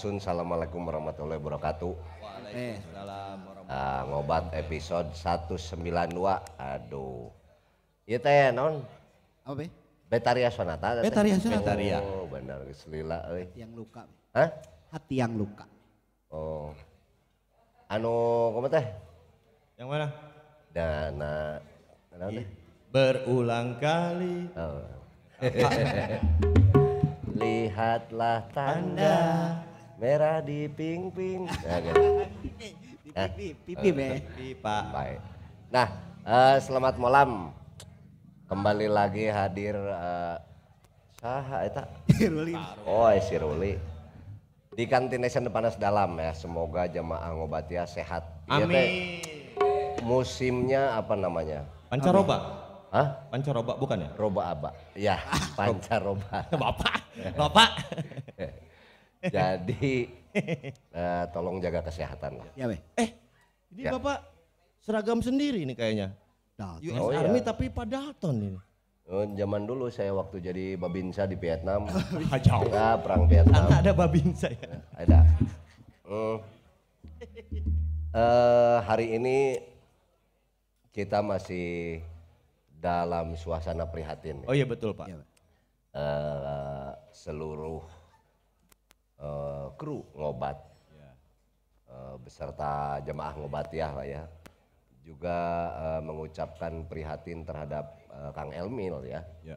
Swastiastu Assalamualaikum warahmatullahi wabarakatuh eh. uh, ngobat episode 192 aduh iya teh non apa Betaria Sonata Betaria Sonata Betaria oh, oh benar selila euy yang luka Hah? hati yang luka oh anu kamu teh yang mana dana dana teh? Iya. berulang kali oh. Lihatlah tanda merah di ping ping nah, gitu. nah, pipi eh, pipi pak baik nah uh, selamat malam kembali lagi hadir uh, saha eta siruli oh si Ruli di kantin Nation panas dalam ya semoga jemaah ngobatia ya, sehat iya, amin ya, musimnya apa namanya pancaroba Hah? Pancaroba bukan ya? Roba aba. Ya, ah, pancaroba. Bapak, bapak. Jadi uh, tolong jaga kesehatan lah. Ya, Eh, ini ya. Bapak seragam sendiri nih kayaknya. Dalton. US oh, iya. Army iya. tapi Pak Dalton ini. Uh, zaman dulu saya waktu jadi babinsa di Vietnam. Ah, jauh. Ya, perang Vietnam. Anak ada babinsa ya. Eh, ada. uh, Uh, hari ini kita masih dalam suasana prihatin. Oh iya betul Pak. Uh, seluruh uh, kru ngobat ya. eh, beserta jemaah ngobatiah lah ya juga uh, mengucapkan prihatin terhadap uh, Kang Elmil ya. ya.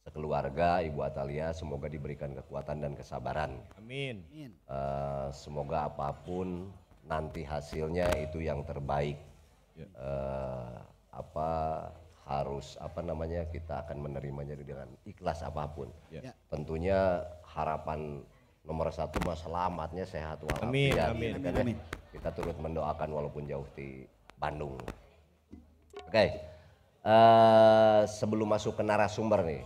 Sekeluarga Ibu Atalia semoga diberikan kekuatan dan kesabaran. Amin. Uh, semoga apapun nanti hasilnya itu yang terbaik. Ya. Uh, apa harus apa namanya kita akan menerimanya dengan ikhlas apapun. Ya. ya. Tentunya harapan nomor satu mah selamatnya sehat walafiat. Amin, amin, amin, kan ya, amin. Kita turut mendoakan walaupun jauh di Bandung. Oke, okay. uh, eh, sebelum masuk ke narasumber nih,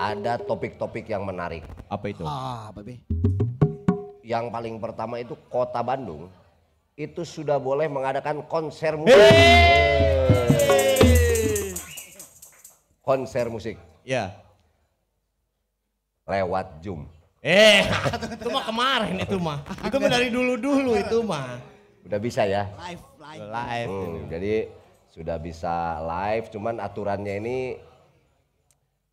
ada topik-topik yang menarik. Apa itu? Ah, babe. Yang paling pertama itu kota Bandung itu sudah boleh mengadakan konser musik. Hey! Konser musik. Ya. Lewat Zoom. Eh, itu mah kemarin itu mah. Itu mah dari dulu-dulu itu mah. Udah bisa ya? Live, live. Live. Hmm, jadi sudah bisa live, cuman aturannya ini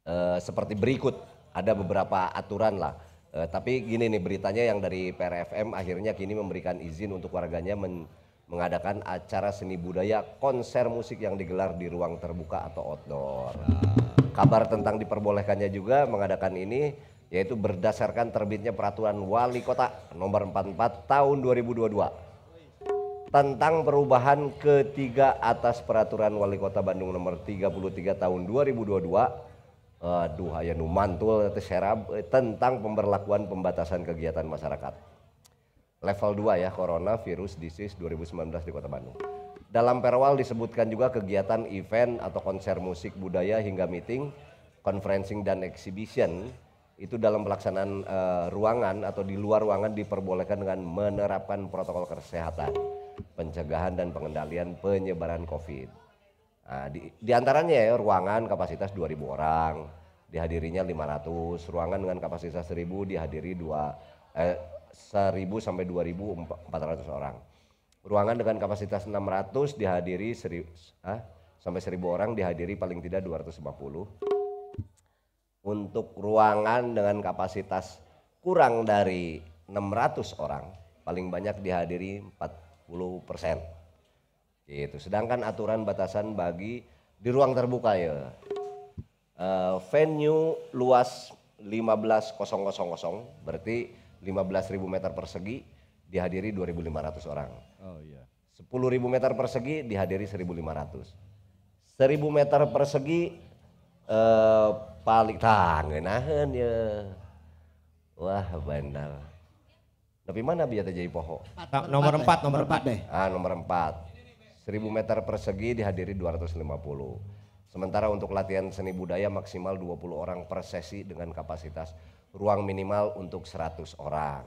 uh, seperti berikut. Ada beberapa aturan lah. Uh, tapi gini nih beritanya yang dari PRFM akhirnya kini memberikan izin untuk warganya men mengadakan acara seni budaya konser musik yang digelar di ruang terbuka atau outdoor. Nah. kabar tentang diperbolehkannya juga mengadakan ini yaitu berdasarkan terbitnya peraturan wali kota nomor 44 tahun 2022 tentang perubahan ketiga atas peraturan wali kota Bandung nomor 33 tahun 2022 aduh dua eh, numantul terserab eh, tentang pemberlakuan pembatasan kegiatan masyarakat. Level 2 ya Corona Virus Disease 2019 di Kota Bandung. Dalam perwal disebutkan juga kegiatan event atau konser musik budaya hingga meeting, conferencing dan exhibition itu dalam pelaksanaan uh, ruangan atau di luar ruangan diperbolehkan dengan menerapkan protokol kesehatan, pencegahan dan pengendalian penyebaran COVID. Nah, di, di antaranya ya ruangan kapasitas 2.000 orang, dihadirinya 500, ruangan dengan kapasitas 1.000 dihadiri 2 eh, 1.000 sampai 2.400 orang. Ruangan dengan kapasitas 600 dihadiri seri, ah, sampai 1.000 orang dihadiri paling tidak 250 untuk ruangan dengan kapasitas kurang dari 600 orang paling banyak dihadiri 40 persen Itu. sedangkan aturan batasan bagi di ruang terbuka ya uh, venue luas 15.000 berarti 15.000 meter persegi dihadiri 2.500 orang oh iya 10.000 meter persegi dihadiri 1.500 1.000 meter persegi eh paling nahan kan ya wah bandal tapi mana biar jadi poho nomor empat nomor empat deh ah nomor empat seribu meter persegi dihadiri dua ratus lima puluh. sementara untuk latihan seni budaya maksimal dua puluh orang per sesi dengan kapasitas ruang minimal untuk seratus orang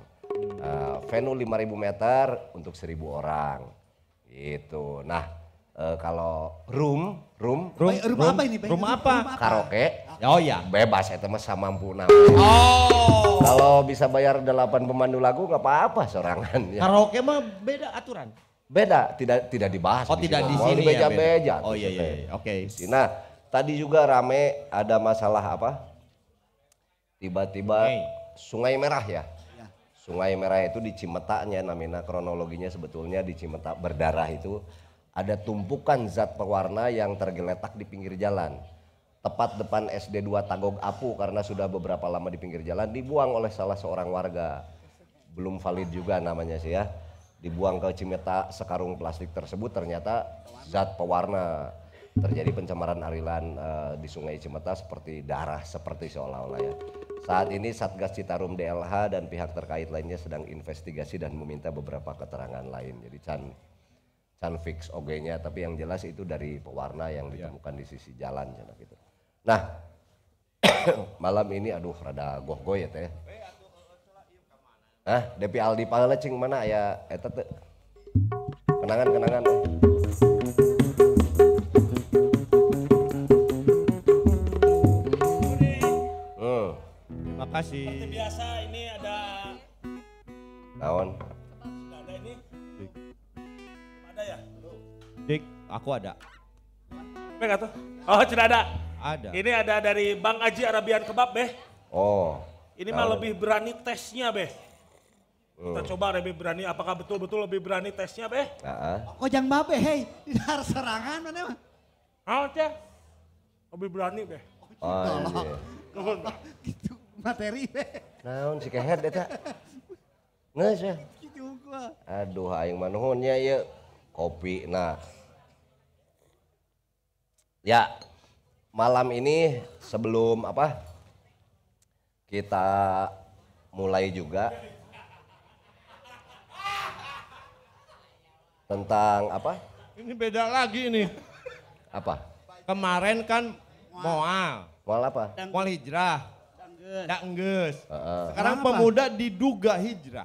uh, venue ribu meter untuk seribu orang Itu, nah uh, kalau room, room, room, room, room apa ini? Room, room apa? Room apa? Karaoke. Oh iya. Bebas ya teman sama mampu Oh. Kalau bisa bayar delapan pemandu lagu nggak apa-apa sorangan. Ya. Karaoke mah beda aturan. Beda, tidak tidak dibahas. Oh di tidak di sini beja, ya. Beja-beja. Oh iya, iya iya. Oke. Okay. Nah tadi juga rame ada masalah apa? Tiba-tiba okay. Sungai Merah ya. Iya. Sungai Merah itu di Cimetaknya namanya kronologinya sebetulnya di Cimetak berdarah itu ada tumpukan zat pewarna yang tergeletak di pinggir jalan. Tepat depan SD 2 Tagog Apu karena sudah beberapa lama di pinggir jalan dibuang oleh salah seorang warga. Belum valid juga namanya sih ya. Dibuang ke Cimeta sekarung plastik tersebut ternyata zat pewarna. Terjadi pencemaran arilan uh, eh, di Sungai Cimeta seperti darah seperti seolah-olah ya. Saat ini Satgas Citarum DLH dan pihak terkait lainnya sedang investigasi dan meminta beberapa keterangan lain. Jadi Chan Sunfix OG-nya, tapi yang jelas itu dari pewarna yang iya. ditemukan ya. di sisi jalan sana ya, gitu. Nah, malam ini aduh rada goh-goh ya teh. Nah, Depi Aldi Pangala cing mana ya eta teh. Kenangan-kenangan. Hmm. Makasih. Seperti biasa ini ada Naon? Dik, aku ada. Bek atau? Oh, sudah ada. Ada. Ini ada dari Bang Aji Arabian Kebab, Beh. Oh. Ini mah lebih berani tesnya, Beh. Uh. Kita oh. coba lebih berani, apakah betul-betul lebih berani tesnya, Beh? uh Kok jangan babe, hei. Tidak harus serangan, mana mah? Oh, cah. Lebih berani, Beh. Oh, gitu. oh iya. Gitu materi, Beh. Nah, si kehet eta. Nges, ya. Gitu Aduh, aing manuhun, ya yuk. Ya kopi. Nah, ya malam ini sebelum apa kita mulai juga tentang apa? Ini beda lagi nih. Apa? Kemarin kan Moal. Moal apa? Moal hijrah. Dangges. Dangges. Uh -uh. Sekarang Kenapa? pemuda diduga hijrah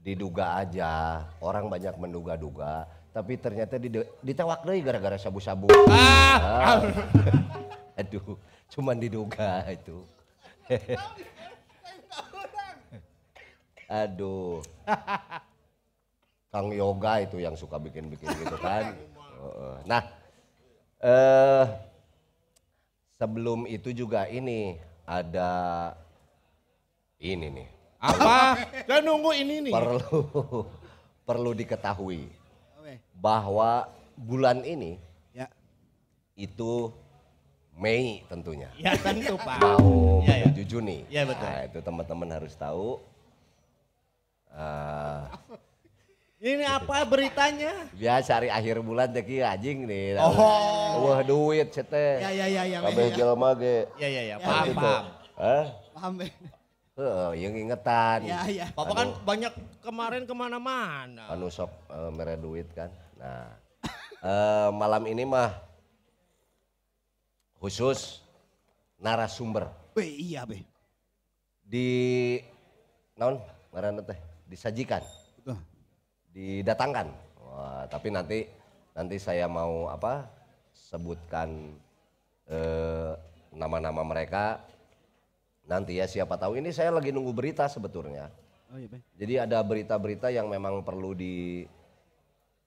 diduga aja orang banyak menduga-duga tapi ternyata di ditewak deh gara-gara sabu-sabu ah. ah. aduh cuman diduga itu aduh Kang Yoga itu yang suka bikin-bikin gitu kan nah eh, sebelum itu juga ini ada ini nih apa? Saya nunggu ini nih. Perlu perlu diketahui bahwa bulan ini ya. itu Mei tentunya. Ya tentu Pak. Mau ya, ya. menuju ya. Juni. Ya betul. Nah, itu teman-teman harus tahu. Uh, ini apa beritanya? Biasa ya, hari akhir bulan teki anjing nih. Oh. Wah duit cete. Ya ya ya ya. Kabeh ya, jelema ge. Ya ya ya, nah, paham gitu. paham. Eh? Paham. Heeh, yang ingetan. Iya, iya. Papa anu kan banyak kemarin kemana-mana. Anu sok uh, mere duit kan. Nah, uh, malam ini mah khusus narasumber. Be, iya, be. Di non ngaranna teh? Disajikan. Betul. Didatangkan. Wah, tapi nanti nanti saya mau apa? Sebutkan eh, nama-nama mereka Nanti ya siapa tahu. Ini saya lagi nunggu berita sebetulnya. Oh, iya, Jadi ada berita-berita yang memang perlu di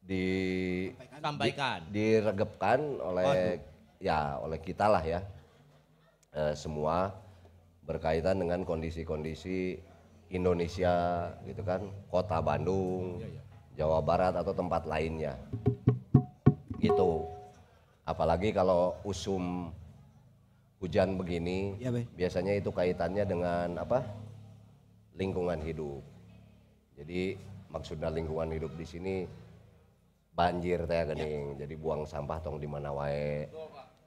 di sampaikan di, diregepkan oleh oh, ya oleh kita lah ya e, semua berkaitan dengan kondisi-kondisi Indonesia gitu kan kota Bandung ya, ya. Jawa Barat atau tempat lainnya gitu apalagi kalau usum hujan begini ya, biasanya itu kaitannya dengan apa lingkungan hidup jadi maksudnya lingkungan hidup di sini banjir teh ya. gening ya. jadi buang sampah tong di mana wae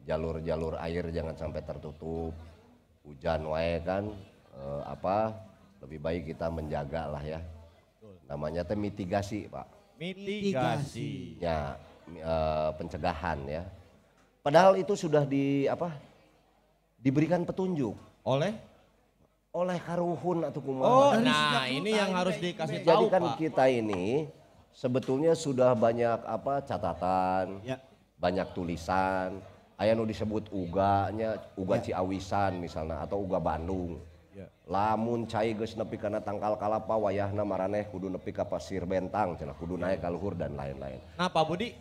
jalur-jalur air jangan sampai tertutup hujan wae kan e, apa lebih baik kita menjaga lah ya namanya teh mitigasi pak mitigasi ya e, pencegahan ya padahal itu sudah di apa diberikan petunjuk oleh oleh karuhun atau kumaha. Oh, nah ini yang harus dikasih tahu Jadi kan kita ini sebetulnya sudah banyak apa catatan, ya. banyak tulisan. Ayah nu disebut uganya, uga ya. Ciawisan misalnya atau uga Bandung. Ya. Lamun cai geus nepi kana tangkal kalapa wayahna maraneh kudu nepi ka pasir bentang cenah kudu naik ka luhur dan lain-lain. Nah Pak Budi,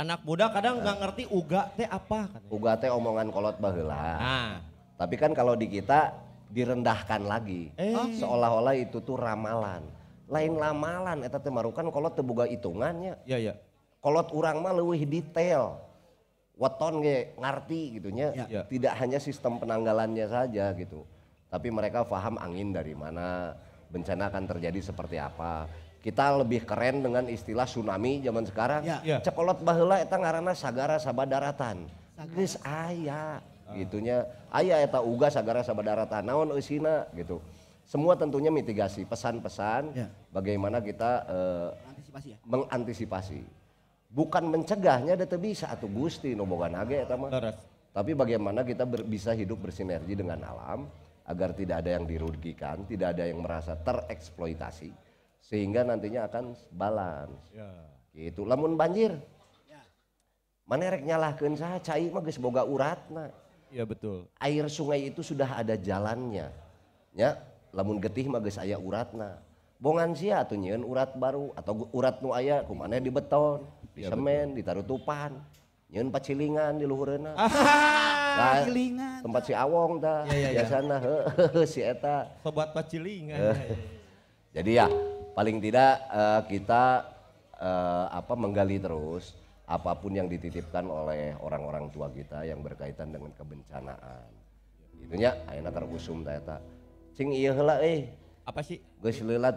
anak muda kadang nggak nah. ngerti uga teh apa katanya. uga teh omongan kolot baheula nah. tapi kan kalau di kita direndahkan lagi eh. Oh. seolah-olah itu tuh ramalan lain lamalan. eta teh marukan kolot tebuga hitungannya ya ya kolot urang mah leuwih detail weton ge ngarti gitunya ya. ya. tidak hanya sistem penanggalannya saja gitu tapi mereka paham angin dari mana bencana akan terjadi seperti apa kita lebih keren dengan istilah tsunami zaman sekarang. Ya. Ya. Cekolot bahula eta ngaranna Sagara Sabadaratan. Geus aya uh. Ah. gitunya. Aya eta uga Sagara daratan. Naon eusina gitu. Semua tentunya mitigasi, pesan-pesan ya. bagaimana kita uh, ya? mengantisipasi. Bukan mencegahnya ada bisa atau Gusti no boga nage eta Tapi bagaimana kita ber, bisa hidup bersinergi dengan alam agar tidak ada yang dirugikan, tidak ada yang merasa tereksploitasi sehingga nantinya akan balance ya. gitu lamun banjir ya. mana rek nyalahkan saya cai mah geus boga uratna ya betul air sungai itu sudah ada jalannya ya lamun getih mah geus aya uratna bongan sia atuh nyen urat baru atau urat nu aya kumana di beton di ya, semen betul. ditaruh tupan Nyen pacilingan di luhureuna nah, pacilingan tempat si awong dah ya, ya, ya, biasana ya. si eta sobat pacilingan eh. jadi ya paling tidak uh, kita uh, apa menggali terus apapun yang dititipkan oleh orang-orang tua kita yang berkaitan dengan kebencanaan. Itunya ayeuna terusum eta. Cing ieu heula euy. Apa sih? Geus leula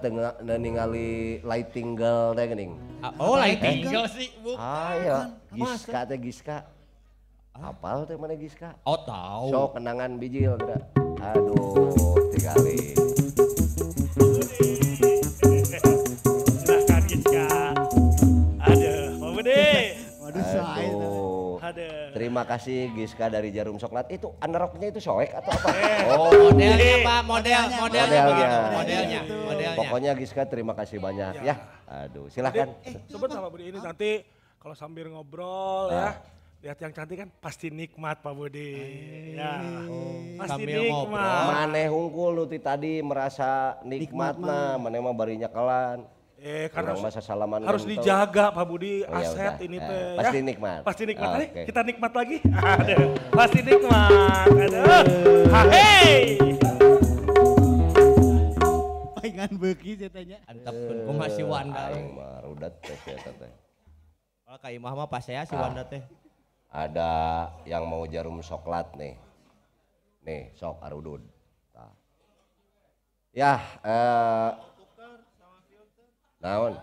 ningali lighting girl teh geuning. Ah, oh, lighting girl sih, bukan. Ah, iya. Giska teh Giska. Ah. Apal teh mana Giska? Oh, tahu. Sok kenangan bijil da. Aduh, tinggalin. Terima kasih Giska dari Jarum Coklat. Itu aneroknya itu soek atau apa? Eh, oh, modelnya iya. Pak, model, modelnya, modelnya, modelnya, modelnya. Pokoknya Giska terima kasih banyak ya. ya. Aduh, silahkan. Coba eh, sama Budi ini nanti kalau sambil ngobrol ya ah. lihat yang cantik kan pasti nikmat Pak Budi. Ayy. Ya. Oh. Pasti Sambil nikmat. Maneh hungkul lu tadi merasa nikmat, nikmat mah, maneh mah barinya kelan. Eh, karena masa salaman harus kan dijaga Pak Budi oh, ya aset eh, ya ini teh. Pasti nikmat. Pasti nikmat. Ah, oh, okay. Kita nikmat lagi. Pasti nikmat. Ada. Eh. Ah, hey. pengen beki ceritanya. Antep pun kumaha masih eh, Wanda. Aing mah rudat teh eta teh. Kalau ah, kayak imah mah pas saya si Wanda teh. Ada yang mau jarum coklat nih. Nih, sok arudud. Ya, eh naon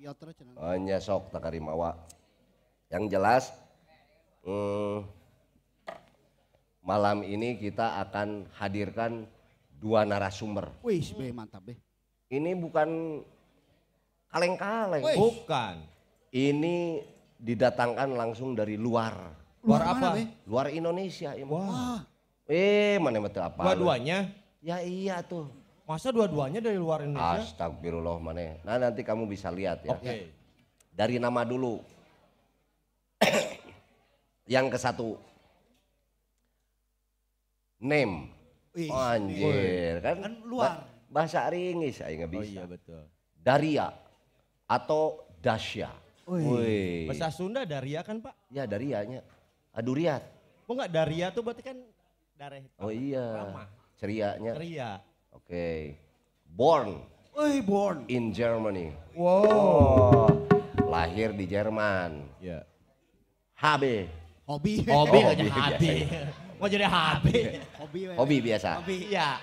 hanya oh, iya, sok takarimawa yang jelas hmm, malam ini kita akan hadirkan dua narasumber wih be mantap be ini bukan kaleng-kaleng bukan ini didatangkan langsung dari luar luar, luar apa be? luar Indonesia ya. wah eh mana betul apa dua-duanya ya iya tuh Masa dua-duanya dari luar Indonesia? Astagfirullah mana. Nah nanti kamu bisa lihat ya. Oke. Okay. Dari nama dulu. yang ke satu. Name. Oh, anjir. Kan, kan luar. Bahasa ringis saya nggak oh, bisa. Oh iya betul. Daria atau Dasya. Bahasa Sunda Daria kan Pak? Ya Darianya. Aduriat. Kok nggak Daria tuh berarti kan dareh. Oh iya. Ramah. Cerianya. Ceria Oke. Okay. Born. Hey, born. In Germany. Wow. Oh, lahir di Jerman. Ya. Yeah. HB. Hobi. Hobi oh, aja HB. Iya, iya. Mau jadi HB. Hobi. Iya. Hobi biasa. Hobi. Ya.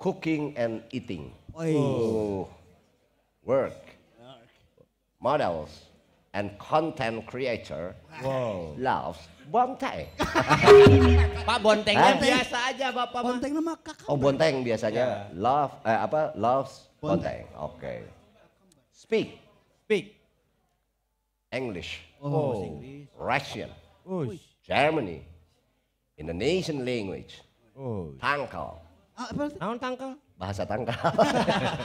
Cooking and eating. Oh. Work. Models and content creator wow. loves bonteng. Pak bontengnya eh? biasa aja Bapak. Bonteng nama kakak. Oh bonteng biasanya yeah. love eh, apa loves bonteng. Oke. Okay. Speak. Speak. English. Oh. oh English. Russian. Oh. Germany. Indonesian language. Oh. Tangkal. Ah, apa? tangkal? Bahasa tangkal.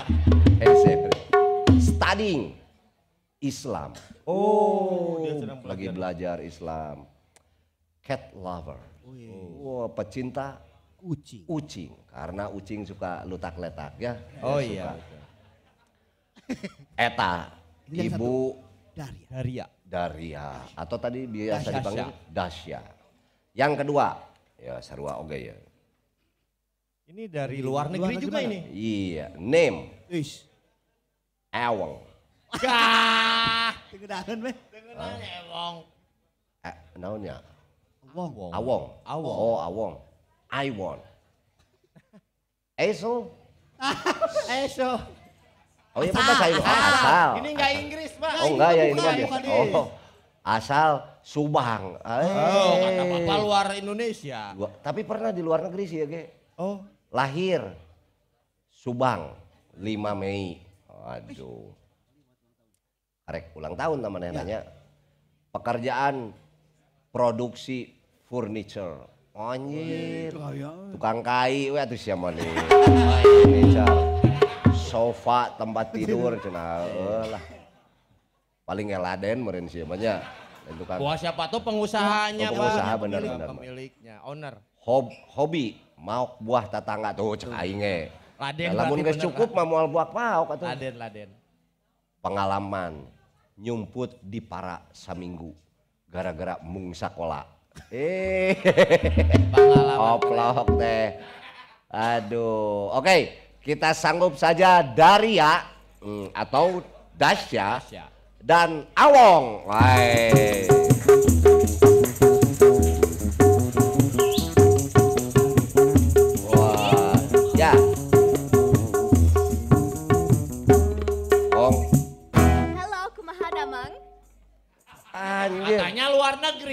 Studying. Islam. Oh, dia belajar. lagi belajar Islam. Cat lover. Oh, iya. iya. oh pecinta kucing, Ucing, karena kucing suka letak-letak ya. Oh iya. Eta, ibu Daria. Daria. Daria. Atau tadi biasa Dasha. dipanggil Dasya. Yang kedua, ya sarua oke ya. Ini dari luar, luar negeri, juga, juga ini. Iya, name. Ish. Awang. Gah, weh. Ya, wong. Eh, naon ya? Awong. Awong. Awong. Oh, awong. I want. Oh iya asal. asal. Ini enggak Inggris, Pak. Oh enggak ya ini kan. Oh. Asal Subang. Eh. Oh, kata Bapak luar Indonesia. Gua, tapi pernah di luar negeri sih ya, Ge. Oh. Lahir Subang 5 Mei. Aduh arek ulang tahun teman ya. nanya pekerjaan produksi furniture anjir oh, iya. tukang kai we atuh sia mani furniture sofa tempat tidur cenah lah paling ngeladen meren sia banyak tukang Wah, siapa tuh pengusahanya oh, pengusaha pak bener bener pemiliknya owner Hob, hobi mau buah tetangga tuh cek aing e. Laden nah, lamun geus cukup mah moal buah mau atuh Laden laden pengalaman nyumput di para saminggu gara-gara mung sakola eh oplok teh aduh oke okay. kita sanggup saja Daria hmm, atau Dasya dan Awong Wey.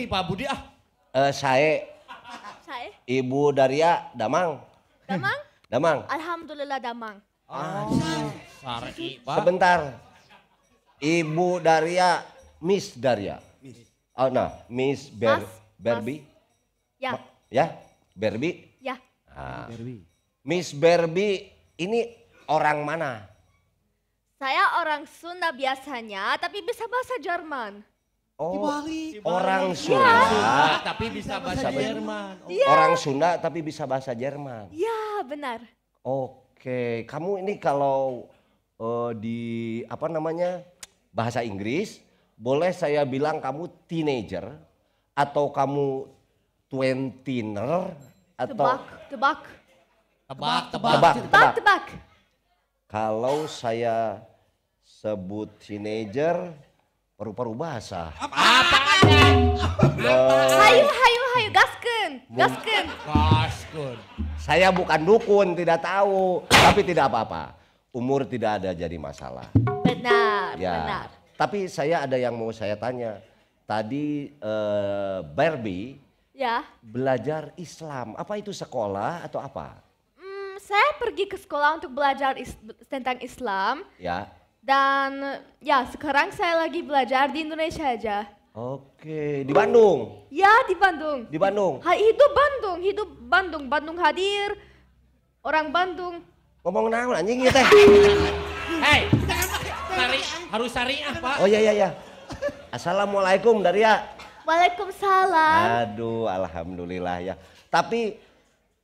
sendiri Pak Budi ah. Eh, saya. Saya? Ibu Daria Damang. Damang? Damang. Alhamdulillah Damang. Ah, Sari, Pak. Sebentar. Ibu Daria, Miss Daria. Miss. Oh, nah, Miss Ber Mas, Berbi. Ya. Ma ya, Berbi. Ya. Ah. Berbi. Miss Berbi ini orang mana? Saya orang Sunda biasanya, tapi bisa bahasa Jerman. Oh, di iya. iya. orang Sunda, tapi bisa bahasa Jerman. Oh. Ya. Orang Sunda tapi bisa bahasa Jerman. Ya, benar. Oke, kamu ini kalau uh, di apa namanya bahasa Inggris, boleh saya bilang kamu teenager atau kamu twentiner atau tebak, tebak, tebak, tebak, tebak, tebak, tebak. Kalau saya sebut teenager, paru-paru basah. Apa? Hayu, hayu, hayu, gasken, gasken. Gasken. Saya bukan dukun, tidak tahu, tapi tidak apa-apa. Umur tidak ada jadi masalah. Benar, ya. benar. Tapi saya ada yang mau saya tanya. Tadi uh, Barbie ya. belajar Islam. Apa itu sekolah atau apa? Hmm, saya pergi ke sekolah untuk belajar is tentang Islam. Ya dan ya sekarang saya lagi belajar di Indonesia aja. Oke, di Bandung. Ya, di Bandung. Di Bandung. Ha, hidup Bandung, hidup Bandung, Bandung hadir. Orang Bandung. Ngomong naon anjing ya teh. Hei. Sari, harus syariah, apa? Oh iya iya iya. Assalamualaikum Daria. Waalaikumsalam. Aduh, alhamdulillah ya. Tapi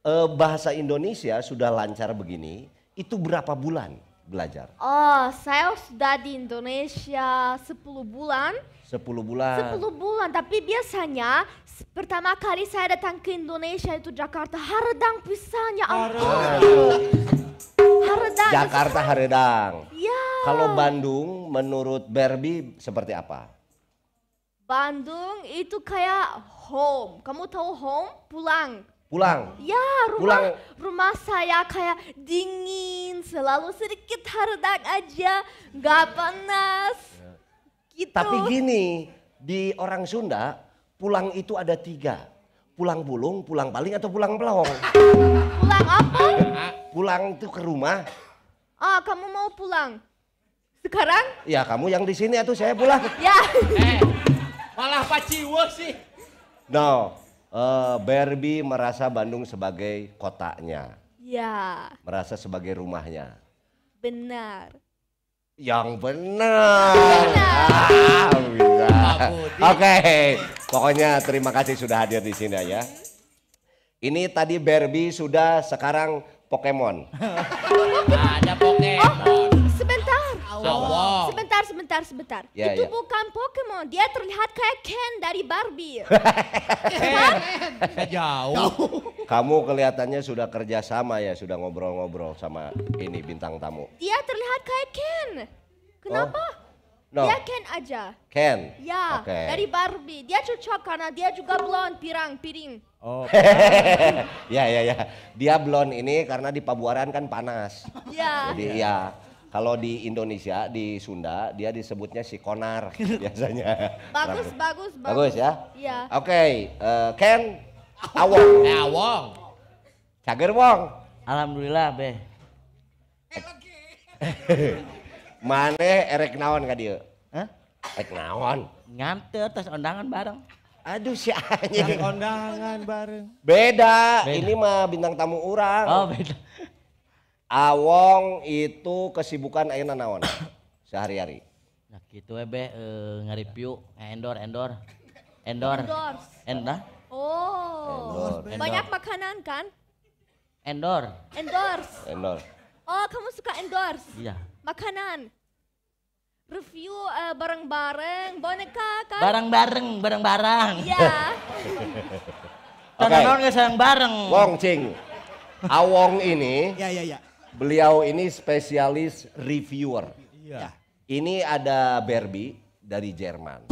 eh, bahasa Indonesia sudah lancar begini, itu berapa bulan? belajar? Oh, saya sudah di Indonesia 10 bulan. 10 bulan. 10 bulan, tapi biasanya pertama kali saya datang ke Indonesia itu Jakarta haredang pisahnya. Haredang. haredang. Jakarta haredang. Ya. Kalau Bandung menurut Berbi seperti apa? Bandung itu kayak home. Kamu tahu home? Pulang. Pulang. Ya, rumah pulang. rumah saya kayak dingin selalu sedikit harta aja, nggak panas. Gitu. Tapi gini, di orang Sunda pulang itu ada tiga. Pulang bulung, pulang paling atau pulang pelong. pulang apa? Pulang itu ke rumah. Ah, kamu mau pulang? Sekarang? Ya kamu yang di sini atau saya pulang. Ya. Eh, malah paciwo sih. No, uh, eh, Barbie merasa Bandung sebagai kotanya. Iya. Merasa sebagai rumahnya. Benar. Yang benar. benar. Ah, Oke, pokoknya terima kasih sudah hadir di sini ya. Ini tadi Barbie sudah sekarang Pokemon. sebentar sebentar. Yeah, itu yeah. bukan Pokemon, dia terlihat kayak Ken dari Barbie. Ken, eh, jauh. Kamu kelihatannya sudah kerja sama ya, sudah ngobrol-ngobrol sama ini bintang tamu. Dia terlihat kayak Ken. Kenapa? Oh. No. Dia Ken aja. Ken. Ya, okay. dari Barbie. Dia cocok karena dia juga blond, pirang, piring. Oh. ya ya ya. Dia blond ini karena di Pabuaran kan panas. Ya. Jadi ya. ya kalau di Indonesia, di Sunda, dia disebutnya si konar biasanya. Bagus, bagus, bagus. Bagus ya? Iya. Oke, okay, uh, eh, Ken, awong. Eh, awong. Cager wong. Alhamdulillah, Be. Eh, Mane erek naon ka dia? Hah? Erek naon? Nganter terus undangan bareng. Aduh si anjing. Undangan bareng. Beda. beda. Ini mah bintang tamu orang. Oh, beda. Awong itu kesibukan ayeuna naon sehari-hari? Nah gitu be, e, eh, nge-review, eh, endor, endor, endor, endor, Oh. Endorse. Banyak makanan kan? endor, Endorse. Endor. Oh, kamu suka endorse iya, makanan. Review eh, bareng-bareng, boneka kan? bareng-bareng, bareng-bareng. Iya. Oke. Karena nggak sayang bareng. Wong cing. Awong ini Ya ya ya. Beliau ini spesialis reviewer. Iya. Ya. Ini ada Barbie dari Jerman.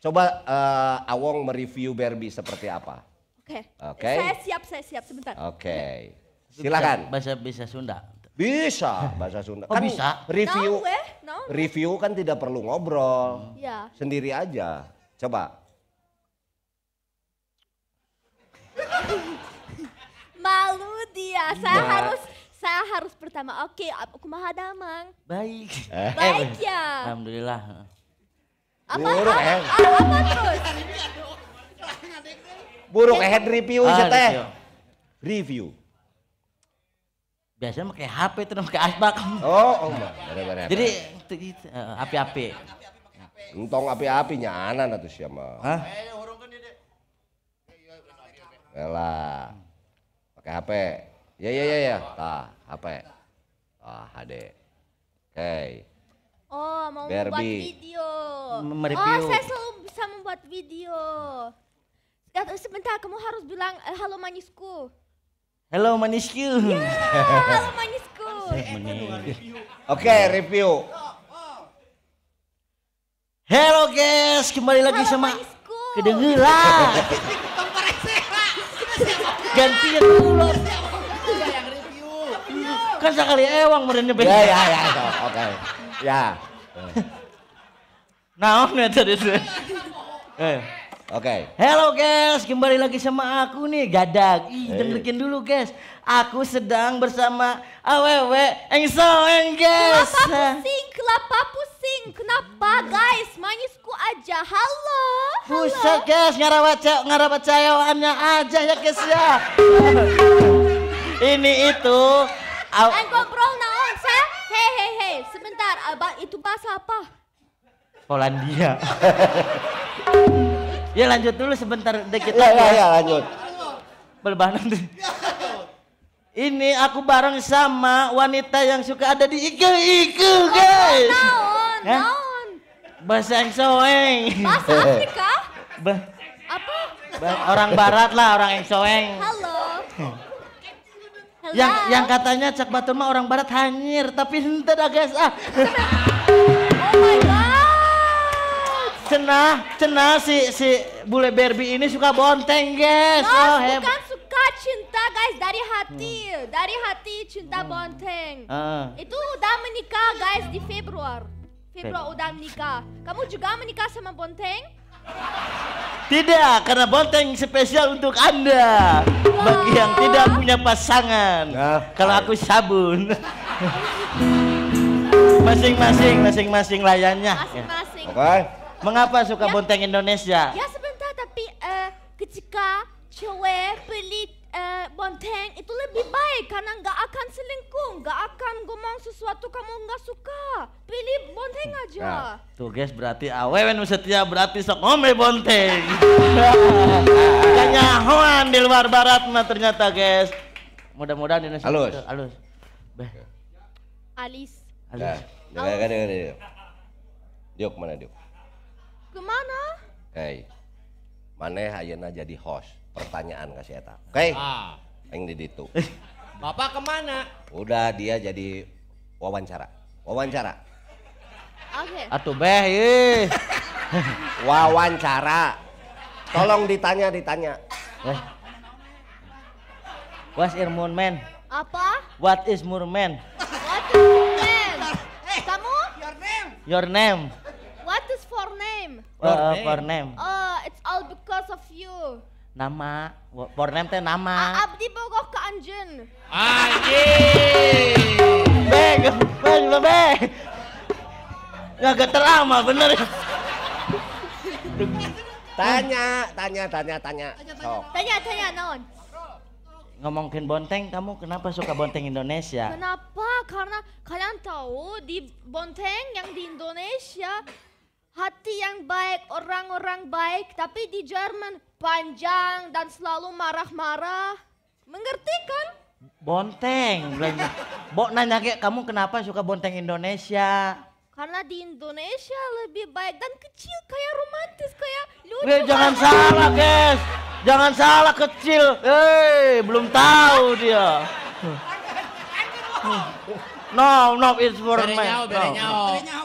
Coba uh, Awong mereview Barbie seperti apa? Oke. Okay. Oke. Okay. Saya siap, saya siap sebentar. Oke. Okay. Silakan. Bisa bisa Sunda. Bisa bahasa Sunda. Oh, kan bisa. Review. No, no, no. Review kan tidak perlu ngobrol. Iya. Yeah. Sendiri aja. Coba. Malu dia. Saya nah. harus saya harus pertama oke okay, aku mah damang baik eh, baik eh, ya alhamdulillah apa buruk apa, eh. apa, apa terus buruk head eh, review ah, teh review. biasanya pakai HP terus pakai asbak oh oh enggak nah, jadi api-api untung api apinya nyana atau siapa hah Elah, pakai HP Ya ya ya ya. Tah, apa ya? Ah, HD. Oke. Okay. Oh, mau Barbie. membuat video. Mereview. Oh, saya selalu bisa membuat video. Sebentar, kamu harus bilang eh, halo manisku. Halo manisku. Ya, halo manisku. Eh, Oke, okay, review. Halo guys, kembali lagi halo, sama manisku. Kedengeran. Gantian dulu kan sekali ewang eh, merenya beda. Ya ya ya, oke. Ya. Naon ya tadi itu. Eh. Oke. Hello guys, kembali lagi sama aku nih Gadag. Ih, hey. dengerin dulu guys. Aku sedang bersama aww Eng guys. Kelapa pusing, kelapa pusing. Kenapa guys? Manisku aja. Halo. Halo. Buset guys, ngarawat ngarawat cayawannya aja ya guys ya. Ini itu Aku ngobrol naon, sa? Eh, hei, hei, hei, sebentar, abang itu bahasa apa? Polandia. ya lanjut dulu sebentar kita. Ya, ya, ya, lanjut. Belbahan nanti. Ya, Ini aku bareng sama wanita yang suka ada di Iku Iku oh, guys. Naon, naon. Bahasa yang soeng. Bahasa Afrika? Bah. Apa? orang barat lah, orang yang soeng. Halo yang yang katanya cak batur mah orang barat hanyir tapi henteu dah guys ah oh my god cenah cenah si si bule Barbie ini suka bonteng guys no, oh hebat bukan suka cinta guys dari hati hmm. dari hati cinta hmm. bonteng ah. itu udah menikah guys di Februari. Februari udah menikah kamu juga menikah sama bonteng tidak, karena bonteng spesial untuk Anda. Bagi yang tidak punya pasangan. Nah. Kalau aku sabun. Masing-masing, masing-masing layannya. Masing-masing. Oke. Okay. Mengapa suka ya. bonteng Indonesia? Ya sebentar, tapi uh, ketika cewek beli eh, Bonteng itu lebih baik karena nggak akan selingkuh, nggak akan ngomong sesuatu kamu nggak suka. Pilih Bonteng aja. Nah, tuh guys berarti awen nu setia berarti sok ngombe Bonteng. Kenyahuan di luar barat mah ternyata guys. Mudah-mudahan Indonesia halus. Itu, halus. Beh. Alis. Alis. Nah, dengar, dengar, Diok mana Diok? Kemana? Hei, mana ayana jadi host pertanyaan kasih eta oke okay? ah. di ditu eh. bapak kemana udah dia jadi wawancara wawancara oke okay. atuh beh wawancara tolong ditanya ditanya eh. What is moon Apa? What is Murman? What eh, is Murman? Hey, Kamu? Your name. Your name. What is for name? uh, For name. Oh, uh, it's all because of you nama name teh nama abdi bogoh ke anjen anjing beg beg beg nggak geter ama bener tanya tanya tanya tanya sok oh. tanya tanya naon ngomongin Bonteng, kamu kenapa suka Bonteng Indonesia? Kenapa? Karena kalian tahu di Bonteng yang di Indonesia hati yang baik, orang-orang baik, tapi di Jerman panjang dan selalu marah-marah. Mengerti kan? Bonteng. Bok nanya kayak kamu kenapa suka bonteng Indonesia? Karena di Indonesia lebih baik dan kecil kayak romantis kayak lucu. Weh, jangan salah, guys. Jangan salah kecil. Hei, eh, belum tahu dia. No, no, it's for me. Berenyau, berenyau. Berenyau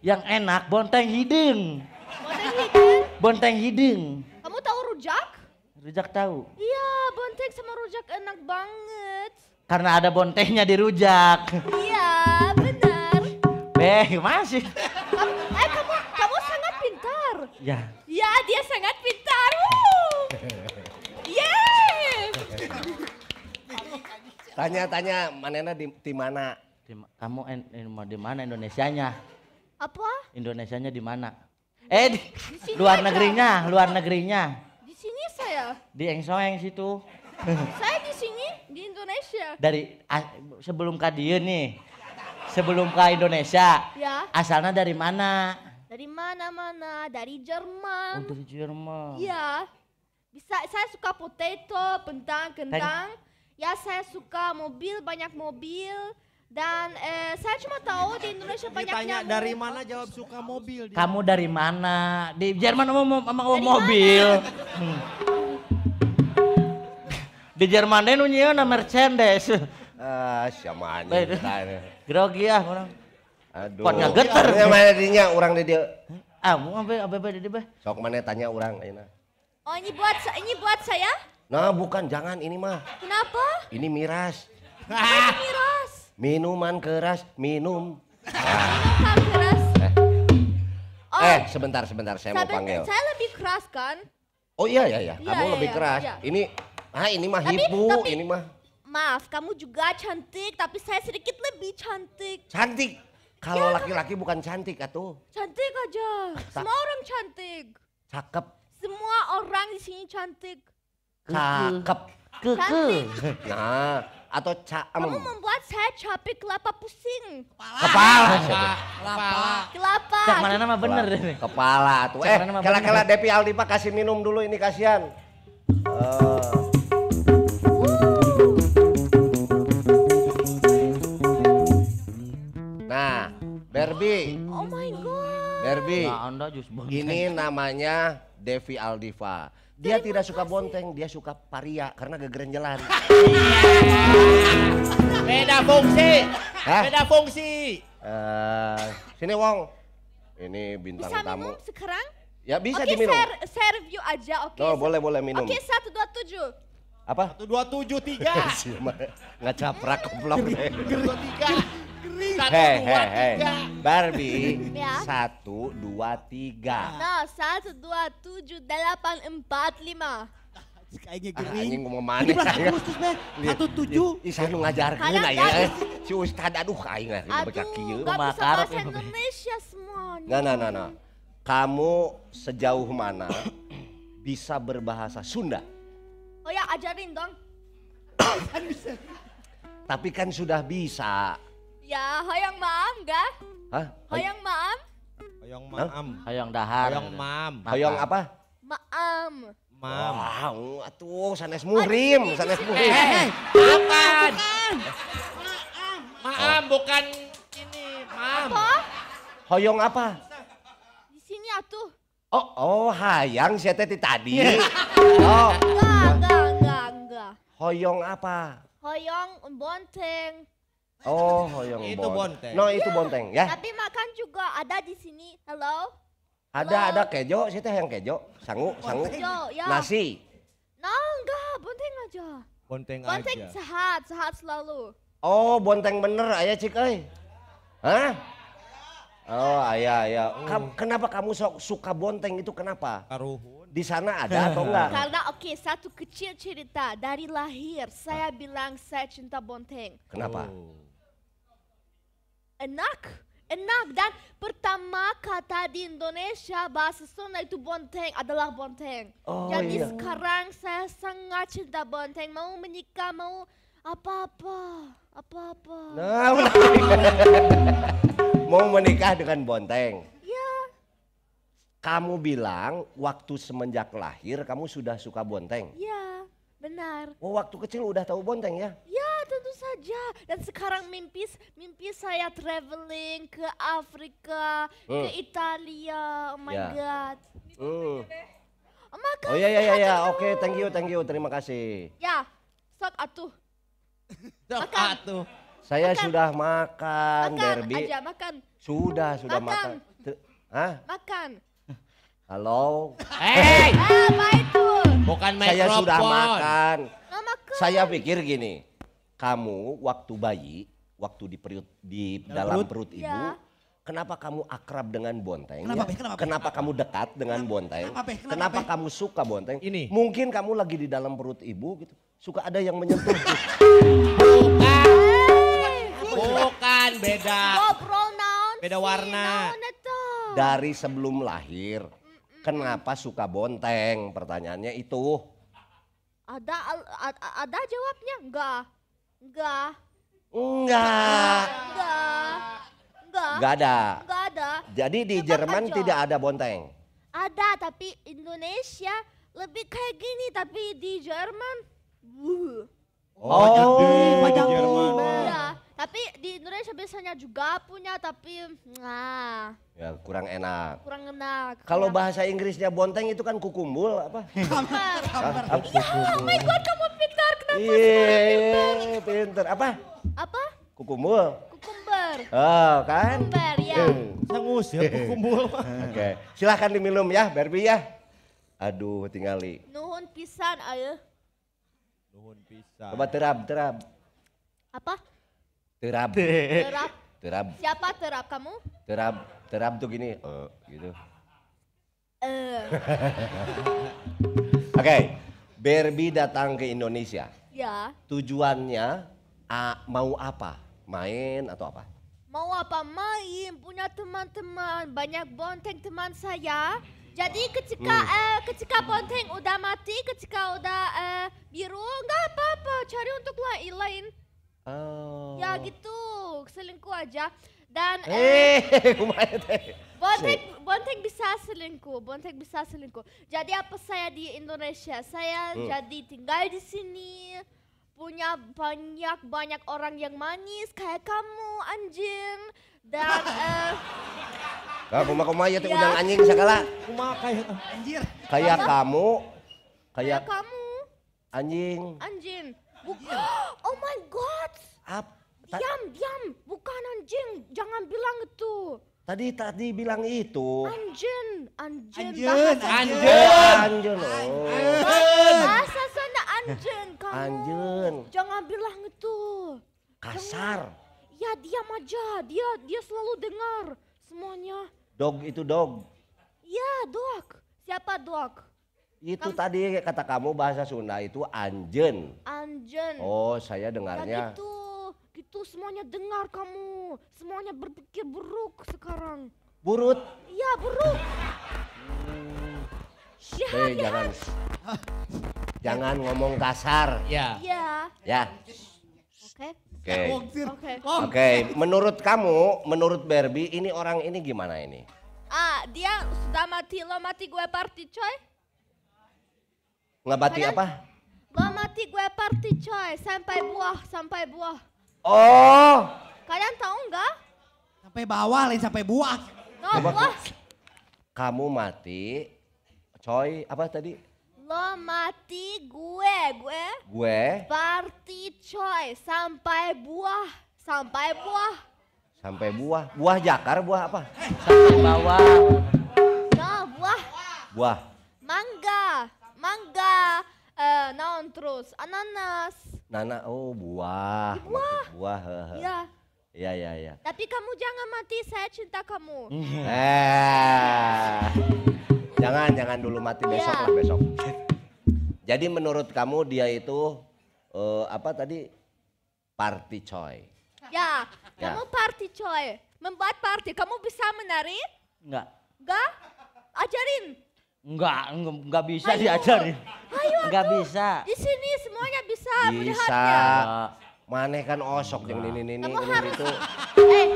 yang enak bonteng hidung. Bonteng hidung. Bonteng hiding. Kamu tahu rujak? Rujak tahu. Iya, bonteng sama rujak enak banget. Karena ada bontengnya di rujak. Iya, benar. Beh, masih. eh, kamu kamu sangat pintar. Iya. Iya, dia sangat pintar. Yes. Tanya-tanya Manena di, di mana? Di, kamu en, di mana Indonesianya? Apa? Indonesianya di mana? Eh, di, di luar aja. negerinya, luar negerinya. Di sini saya. Di Engsoeng situ. saya di sini di Indonesia. Dari sebelum ke dia nih. Sebelum ke Indonesia. Ya. Asalnya dari mana? Dari mana-mana, dari Jerman. Oh, dari Jerman. Iya. Bisa saya suka potato, pentang, kentang. ya, saya suka mobil, banyak mobil. Dan eh, saya cuma tahu di Indonesia banyak Ditanya dari mana jawab suka mobil. Dia. Kamu dari mana? Di Jerman emang emang dari mobil. Hmm. Di Jerman deh nunyian na Mercedes. Ah, siapa ini Grogi ah orang. Aduh. Kotnya geter. Ya mana dinya orang di dia. Ah, mau apa apa di dia? Sok mana tanya orang ini? Oh, ini buat ini buat saya? Nah, bukan jangan ini mah. Kenapa? Ini miras. Ini miras. Minuman keras minum. Minuman eh, keras. Eh. Oh. eh, sebentar sebentar saya Sampai mau panggil. Kan saya lebih keras kan? Oh iya, iya iya iya, kamu iya, lebih iya, keras. Iya. Ini ah ini mah tapi, hibu, tapi, ini mah. Maaf, kamu juga cantik, tapi saya sedikit lebih cantik. Cantik? Kalau ya. laki-laki bukan cantik atuh. Cantik aja. Semua orang cantik. Cakep. Semua orang di sini cantik. Cakep. Keke. Cantik. Nah, atau ca Kamu membuat saya capek kelapa pusing. Kepala. Kepala. Kepala. Kelapa. Cek mana nama bener Kepala. Kepala tuh. Kepala. eh, kala-kala Depi Kepala. kasih minum dulu ini kasihan. Uh. Nah, Kepala. Oh my god. Kepala. Nah, Kepala. Kepala. ini namanya Devi Aldiva. Dia tidak suka bonteng, dia suka paria karena jalan. Beda fungsi. Hah? Beda fungsi. Uh, sini Wong. Ini bintang Bisa tamu. Minum sekarang? Ya bisa okay, diminum. Oke, serve you aja, oke. Okay. No, boleh, boleh minum. Oke, okay, satu, Apa? Satu, dua, tujuh, tiga. Nggak caprak, deh nih. Satu, hey, dua, hey, Hey. Barbie, ya. satu, dua, tiga. Nah, satu, dua, tujuh, delapan, empat, lima. Kayaknya gini. Ah, anjing ngomong mana. Ini belas Satu tujuh. Isa nu ngajarkan ya. Si Ustad, aduh aing lah. Aduh, gak bisa bahasa Indonesia semua. Nah, nah, nah, nah. Kamu sejauh mana bisa berbahasa Sunda? Oh ya, ajarin dong. Tapi kan sudah bisa. Ya, hoyong maam gak? Hah? Hoyong maam? Hoyong maam. Hoyong dahar. Hoyong maam. Hoyong apa? Maam. Maam. Wow, atuh sanes murim, sanes murim. Eh, apaan? Eh, eh. Maam. Maam bukan ini, maam. Apa? Hoyong apa? Di sini atuh. Oh, oh, hayang si Teti tadi. Iya. oh. Enggak, enggak, enggak, enggak. Hoyong apa? Hoyong bonteng. Oh, oh yang itu bon. bonteng. No, itu bonteng ya. Tapi makan juga ada di sini. Halo. Ada Hello? ada kejo, sih teh yang kejo, sangu, sangu. bonteng. ya. Nasi. No, enggak, bonteng aja. Bonteng, bonteng aja. Bonteng sehat, sehat selalu. Oh, bonteng bener ayah cik ay, eh. Hah? Oh, ayah, ayah. Hmm. Kam, kenapa kamu so, suka bonteng itu kenapa? Karuhun. Di sana ada atau enggak? Karena oke, okay, satu kecil cerita dari lahir saya bilang saya cinta bonteng. Kenapa? Oh enak enak dan pertama kata di Indonesia bahasa Sunda itu bonteng adalah bonteng. Oh, Jadi iya. sekarang saya sangat cinta bonteng, mau menikah, mau apa-apa, apa-apa. Nah, mau menikah dengan bonteng. Ya. Kamu bilang waktu semenjak lahir kamu sudah suka bonteng. Ya, benar. Oh, waktu kecil udah tahu bonteng ya? Ya tentu saja. Dan sekarang mimpi mimpi saya traveling ke Afrika, uh. ke oh. Italia. Oh my yeah. god. Uh. Oh. Oh Maka oh ya ya ya, ya. oke thank you thank you terima kasih. Ya, sok atuh. Sok atuh. Saya makan. sudah makan, makan Derby. Aja, makan. Sudah, sudah makan. makan. Hah? Makan. Halo. Hei. Ah, apa itu? Bukan Saya sudah makan. Saya pikir gini kamu waktu bayi, waktu di perut di dalam, dalam perut, perut ibu, ya. kenapa kamu akrab dengan bonteng? Kenapa, ya? kenapa, kenapa kamu dekat dengan kenapa, bonteng? Kenapa, kenapa, kenapa, kenapa kamu suka bonteng? Ini. Mungkin kamu lagi di dalam perut ibu gitu. Suka ada yang menyentuh. Bukan. Bukan beda. Beda warna. Dari sebelum lahir, kenapa suka bonteng? Pertanyaannya itu. ada, ada jawabnya enggak? Enggak. Enggak. Enggak. Enggak. Enggak ada. Enggak ada. Jadi di Coba Jerman kacau. tidak ada bonteng. Ada, tapi Indonesia lebih kayak gini, tapi di Jerman. Wuh. Oh, oh, jadi oh, di Jerman. Ya. Tapi di Indonesia biasanya juga punya tapi nah. Ya kurang enak. Kurang enak. Kalau bahasa Inggrisnya bonteng itu kan kukumbul apa? Kamar. Kamar. Ah, ya, oh my god kamu pintar kenapa Iya, pintar. Iya, pintar. Apa? Apa? Kukumbul. Kukumber. Oh kan? Kukumber ya. Hmm. Sangus ya kukumbul. Oke, okay. silahkan diminum ya Barbie ya. Aduh tingali. Nuhun pisan ayo. Nuhun pisan. Coba terap terap. Apa? terab terab terab siapa terab kamu terab terab tuh gini uh, gitu uh. oke okay. Barbie datang ke Indonesia ya tujuannya uh, mau apa main atau apa mau apa main punya teman-teman banyak bonteng teman saya jadi ketika hmm. uh, ketika bonteng udah mati ketika udah uh, biru nggak apa-apa cari untuk lain lain Oh. Ya gitu, selingkuh aja. Dan eh, eh Bontek Bontek bisa selingkuh, Bontek bisa selingkuh. Jadi apa saya di Indonesia? Saya hmm. jadi tinggal di sini punya banyak banyak orang yang manis kayak kamu anjing dan eh uh, kamu mah ya tuh iya. udang anjing segala kumaha kayak anjir kayak kamu kayak kamu anjing anjing Bukan. Oh my god. Apa? Diam, diam. Bukan anjing. Jangan bilang itu. Tadi tadi bilang itu. Anjing, anjing. Anjing, anjing. Anjing. Bahasa sana anjing kamu. Anjing. Jangan bilang itu. Kasar. Jangan. Ya diam aja. Dia dia selalu dengar semuanya. Dog itu dog. Ya, dog. Siapa dog? Itu kan, tadi kata kamu bahasa Sunda itu anjen. Anjen. Oh, saya dengarnya. Dan itu itu semuanya dengar kamu. Semuanya berpikir buruk sekarang. Burut? Iya, buruk. Hmm. Hey, jangan. jangan ngomong kasar. Ya. Ya. Ya. Oke. Oke. Oke. Oke, menurut kamu, menurut Berbi ini orang ini gimana ini? Ah, dia sudah mati lo mati gue party coy. Nggak mati apa? Gak mati gue party coy, sampai buah, sampai buah. Oh. Kalian tahu nggak? Sampai bawah lain sampai buah. No, buah. Kamu mati, coy apa tadi? Lo mati gue, gue. Gue. Party coy, sampai buah, sampai buah. Sampai buah, buah jakar, buah apa? Sampai bawah. No, buah. Buah. Mangga mangga, uh, naon terus, ananas. Nana, oh buah. buah. Buah. Iya. Iya, iya, iya. Tapi kamu jangan mati, saya cinta kamu. Mhm. Eh. jangan, jangan dulu mati oh, besok ya. lah besok. Jadi menurut kamu dia itu uh, apa tadi party coy? Ya, ya, kamu party coy. Membuat party, kamu bisa menari? Enggak. Enggak? Ajarin. Enggak, enggak bisa Ayu. diajarin. Ayo, enggak bisa. Di sini semuanya bisa. Bisa. Maneh kan osok yang ini ini ini itu. Eh,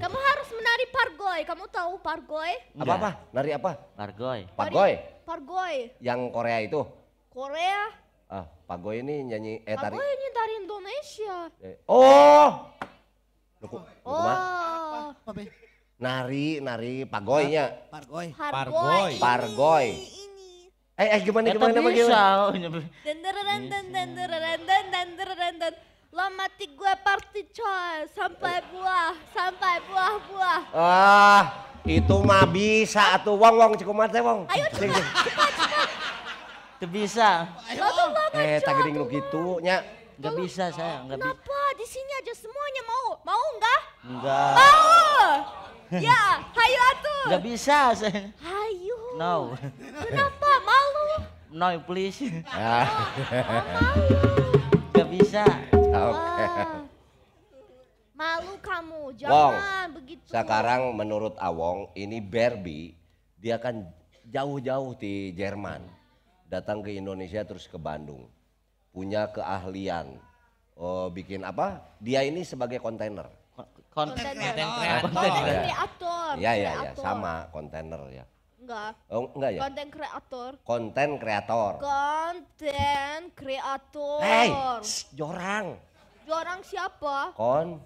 kamu harus menari pargoy. Kamu tahu pargoy? Apa apa? Nari apa? Pargoy. Pargoy. Pargoy. Yang Korea itu? Korea. Ah, pargoy ini nyanyi eh tari. Pargoy ini dari Indonesia. Eh. Oh. Luku, oh. Luku, oh. Nari, nari pagoynya. Pargoy. Pargoy. Pargoy. Eh, eh gimana gimana apa gimana? Denderan dendereran, denderan dan denderan dan Lama gue party coy sampai buah, sampai buah-buah. Ah, itu mah bisa atuh wong wong cukup mate wong. Ayo cepat, cepat, cepat. Tuh bisa. Eh, tak gering lu gitu nya. Gak bisa saya, gak bisa. Kenapa? Di sini aja semuanya mau. Mau enggak? Enggak. Mau. Ya, hayu atu. Gak bisa saya. Hayu. No. Kenapa? Malu. No, please. Oh, oh, malu. Gak bisa. Oke. Malu kamu, jangan begitu. Sekarang menurut Awong, ini Barbie, dia akan jauh-jauh di Jerman. Datang ke Indonesia terus ke Bandung. Punya keahlian. Oh, bikin apa? Dia ini sebagai kontainer konten kreator. Konten kreator. Iya iya ya, sama kontainer ya. Enggak. Oh, enggak ya? Konten kreator. Konten kreator. Konten kreator. Hei, jorang. Jorang siapa? Kon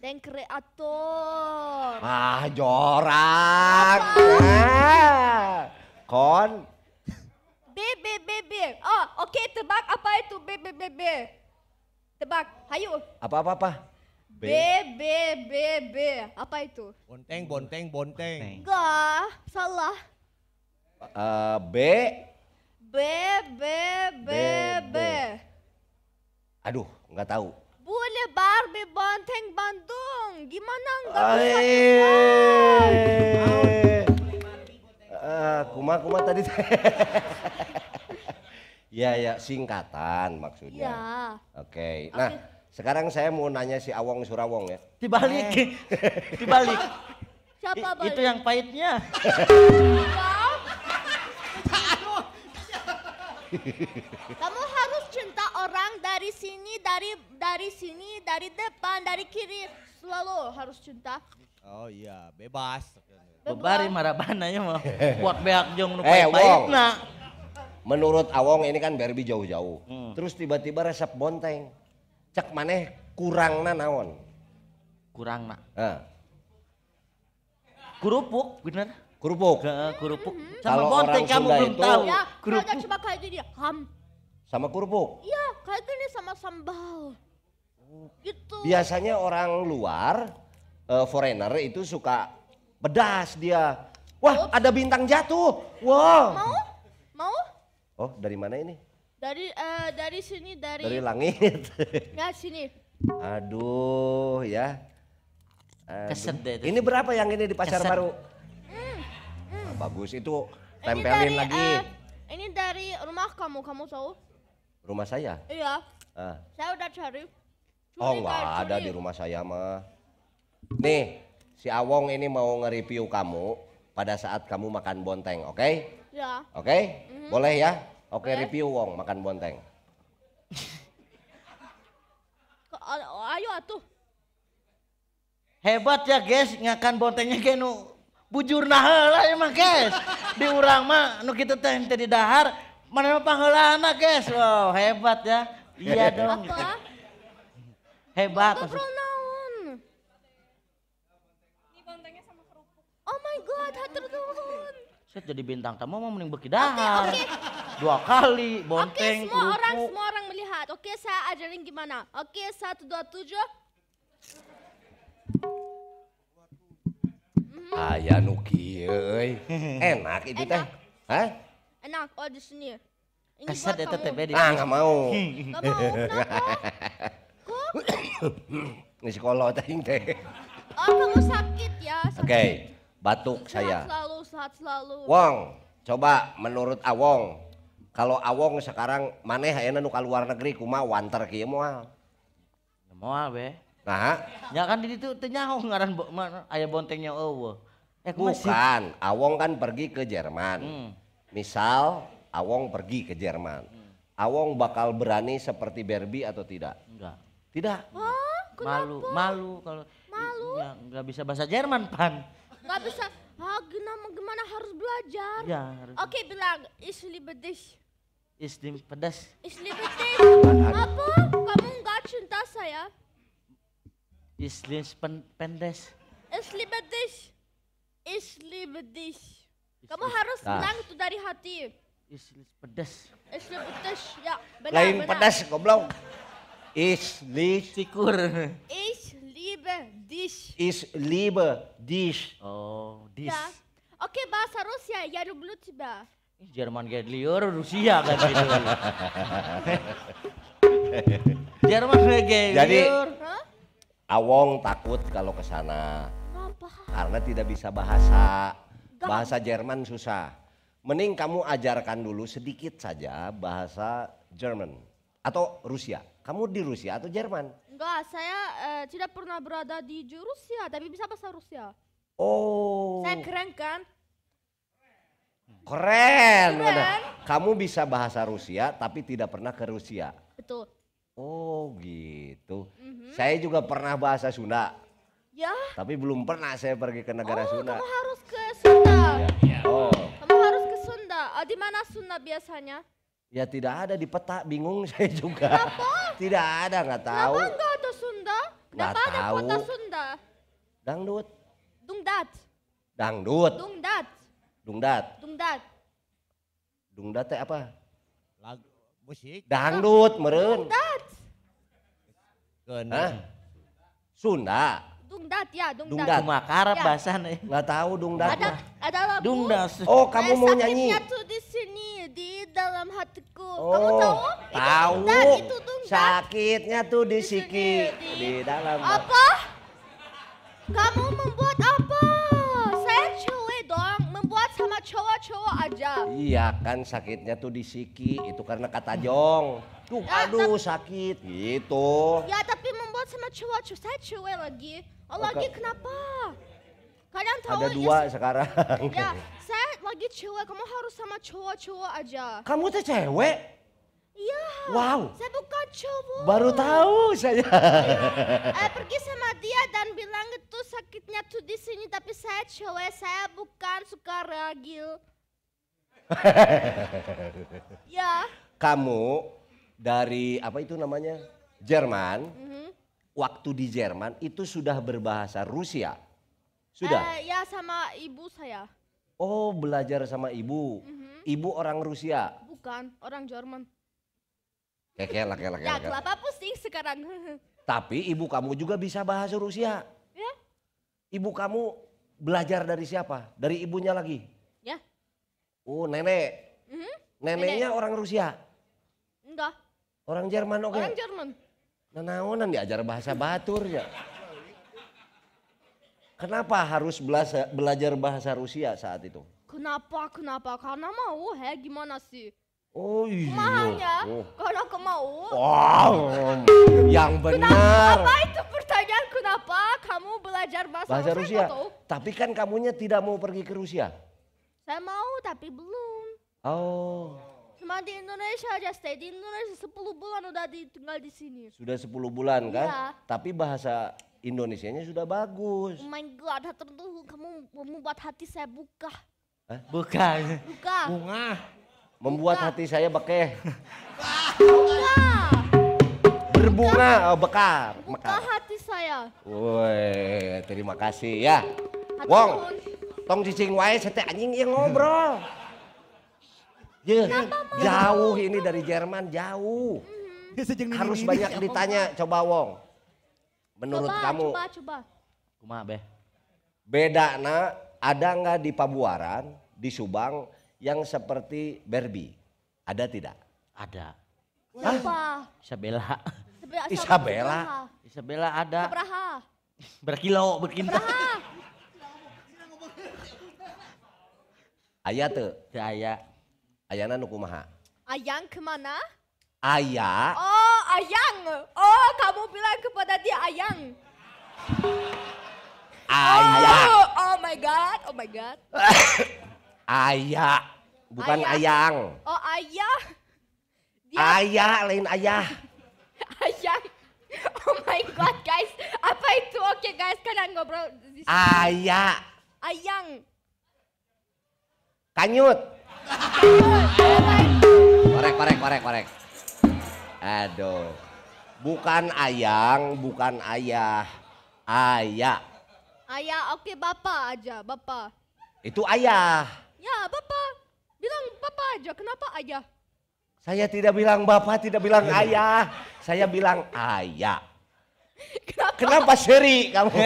dan kreator. Ah, jorang. Ah. Kon B B B B. Oh, oke tebak apa itu B B B B. Tebak, hayu. Apa apa apa? B B B B apa itu? Bonteng bonteng bonteng. Enggak, salah. Uh, B B B B B. Aduh, nggak tahu. Boleh Barbie Bonteng Bandung. Gimana enggak ah, bisa eh. Eh, kuma kuma tadi. ya ya singkatan maksudnya. Ya. Oke. Okay. Nah, okay sekarang saya mau nanya si Awong Surawong ya. Dibalik. Eh. Dibalik. Siapa balik? Itu yang pahitnya. Kamu harus cinta orang dari sini, dari dari sini, dari depan, dari kiri, selalu harus cinta. Oh iya, bebas. Bebari marabana ya mau. Buat beak jong nupai eh, Menurut Awong ini kan Barbie jauh-jauh. Hmm. Terus tiba-tiba resep bonteng cek kurang na naon kurang nak eh. kerupuk bener kerupuk Ke, kerupuk mm -hmm. sama Kalau bonteng kamu Sunda belum itu, tahu ya, kerupuk cuma kayak gini ham sama kerupuk iya kayak gini sama sambal gitu biasanya orang luar uh, foreigner itu suka pedas dia wah Oops. ada bintang jatuh wow mau mau oh dari mana ini dari uh, dari sini dari Dari langit. ya sini. Aduh ya. Aduh. Ini berapa yang ini di Pasar Keset. Baru? Hmm. Hmm. Nah, bagus itu tempelin ini dari, lagi. Uh, ini dari rumah kamu, kamu tahu? Rumah saya? Iya. uh. Saya udah cari. Curi oh nggak ada di rumah saya mah. Nih, si Awong ini mau nge-review kamu pada saat kamu makan bonteng, oke? Okay? Ya. Oke? Okay? Mm -hmm. Boleh ya? Oke okay, review Wong makan bonteng. Ayo atuh. Hebat ya guys ngakan bontengnya kayak nu bujur nah ya emang guys. Di urang mah nu kita teh teh di dahar mana mah pangheulaan guys. Wow hebat ya. Iya dong. Apa? Hebat. Ngobrol naon? Ini bontengnya sama kerupuk. Oh my god, hatur tuh. Saya jadi bintang tamu mau mending bekidahar. Okay, okay. Dua kali bonteng, Oke, semua orang semua orang melihat. Oke, saya ajarin gimana. Oke, satu dua tujuh. Mm-hmm. Ayah Nuki, Enak itu teh. Hah? Enak, oh di sini. Ini Keset ya, tetep teh ya, Ah, nggak mau. Nggak mau. Kenapa? Kok? Ini sekolah teh. Oh, kamu sakit ya? Oke. Okay batuk sehat saya. selalu, sehat selalu. Wong, coba menurut Awong, kalau Awong sekarang mana ayeuna nu luar negeri kumaha wanter kieu ya moal. Ya moal be. Nah, ya kan di situ teu ngaran bo, aya bontengnya eueuh. Eh, Bukan, Awong kan pergi ke Jerman. Hmm. Misal Awong pergi ke Jerman. Hmm. Awong bakal berani seperti Barbie atau tidak? Enggak. Tidak. malu, malu kalau malu. Ya, enggak bisa bahasa Jerman, Pan nggak bisa ah gimana gimana harus belajar ya, harus. oke bilang isli pedes isli pedas isli pedas apa kamu nggak cinta saya isli pen pendes isli pedas isli pedas kamu harus nah. bilang itu dari hati isli pedas isli pedas ya benar lain benar. pedas goblok isli sikur isli liebe dich. Ich liebe dich. Oh, dich. Ja. Oke, okay, bahasa Rusia. Я люблю тебя. Jerman kayak liur, Rusia kan gitu. Jerman kayak liur. Jadi, huh? Awong takut kalau ke sana. Karena tidak bisa bahasa. Bahasa Jerman susah. Mending kamu ajarkan dulu sedikit saja bahasa Jerman atau Rusia. Kamu di Rusia atau Jerman? Enggak, saya eh, tidak pernah berada di Rusia, tapi bisa bahasa Rusia. Oh. Saya keren kan? Keren. keren. Kamu bisa bahasa Rusia tapi tidak pernah ke Rusia. Betul. Oh gitu. Mm-hmm. Saya juga pernah bahasa Sunda. Ya. Tapi belum pernah saya pergi ke negara oh, Sunda. Kamu harus ke Sunda. Ya, ya. Oh. Kamu harus ke Sunda. Ah, di mana Sunda biasanya? Ya tidak ada di peta, bingung saya juga. Kenapa? Tidak ada, nggak tahu. Kenapa enggak ada Sunda? Kenapa ada tahu. Sunda? Dangdut. Dungdat. Dangdut. Dungdat. Dungdat. Dungdat. Dungdat teh apa? Lagu musik. Dangdut meureun. Dungdat. Sunda. Dungdat ya, Dungdat. Dungdat. Cuma ya. bahasa nih. Eh. Enggak tahu Dungdat. Ada ada lagu. Dungdas. Oh, eh, kamu eh, mau nyanyi. tuh di sini, di dalam hatiku. Oh, kamu tahu? Tahu. Itu Dungdat, Sakitnya tuh di, sini, di, di dalam. Apa? Kamu membuat apa? Saya cuek dong, membuat sama cowok-cowok aja. Iya kan sakitnya tuh di siki, itu karena kata jong. Tuh, ya, aduh sakit gitu. Ya tapi membuat sama cowok, saya cewek lagi. Oh, lagi kenapa? Kalian tahu ada ya dua ya, sekarang. Ya, saya lagi cewek, kamu harus sama cowok-cowok aja. Kamu tuh cewek? Iya. Wow. Saya bukan cowok. Baru tahu saya. Ya. eh, pergi sama dia dan bilang itu sakitnya tuh di sini, tapi saya cewek, saya bukan suka ragil. ya. Kamu dari apa itu namanya? Jerman. Mm -hmm waktu di Jerman itu sudah berbahasa Rusia? Sudah? Eh, ya sama ibu saya. Oh belajar sama ibu. Mm -hmm. Ibu orang Rusia? Bukan, orang Jerman. Kekelak, kekelak. keke Ya kelapa pusing sekarang. Tapi ibu kamu juga bisa bahasa Rusia. Ya. Ibu kamu belajar dari siapa? Dari ibunya lagi? Ya. Oh nenek. Mm -hmm. Neneknya nenek. orang Rusia? Enggak. Orang Jerman oke? Okay. Orang Jerman. Nanaonan diajar bahasa batur ya. Kenapa harus belajar, belajar bahasa Rusia saat itu? Kenapa? Kenapa? Karena mau, he gimana sih? Oh iya. Mahanya, oh. karena aku mau. Wow, yang benar. Kenapa, apa itu pertanyaan kenapa kamu belajar bahasa, bahasa Rusia? Atau? Tapi kan kamunya tidak mau pergi ke Rusia. Saya mau tapi belum. Oh. Cuma di Indonesia aja stay di Indonesia 10 bulan udah tinggal di sini. Sudah 10 bulan kan? Iya. Tapi bahasa Indonesianya sudah bagus. Oh my god, tertentu kamu membuat hati saya buka. Eh? Buka. Buka. Bunga. Membuat buka. hati saya bekeh. Buka. Berbunga, buka. oh, bekar. Buka Mekar. hati saya. Woi, terima kasih ya. Hati Wong, tong cicing wae sete anjing yang ngobrol. Ye, iya. jauh ini dari Jerman, jauh. Mm-hmm. Ya, Harus banyak ditanya, coba Wong. Menurut coba, kamu. Coba, coba. beh. Beda na, ada nggak di Pabuaran, di Subang yang seperti Barbie? Ada tidak? Ada. Siapa? Isabella. Isabella. Isabella. ada. Sabraha. Berkilo, berkinta. Ayah tuh. Ya, ayah. Ayana nu kumaha? Ayang kemana? Ayah. Oh, ayang. Oh, kamu bilang kepada dia ayang. Ayah. Oh, oh my god, oh my god. ayah, bukan ayah. ayang. Oh, ayah. Dia... Ayah, lain ayah. ayang. Oh my god, guys. Apa itu? Oke, okay, guys, kalian ngobrol. Ayah. Ayang. Kanyut. Korek, korek, korek, korek. Aduh. Bukan ayang, bukan ayah. Ayah. Ayah, oke okay, bapak aja, bapak. Itu ayah. Ya, bapak. Bilang bapak aja, kenapa ayah? Saya tidak bilang bapak, tidak bilang ayah. Saya bilang ayah. Kenapa? Kenapa seri kamu?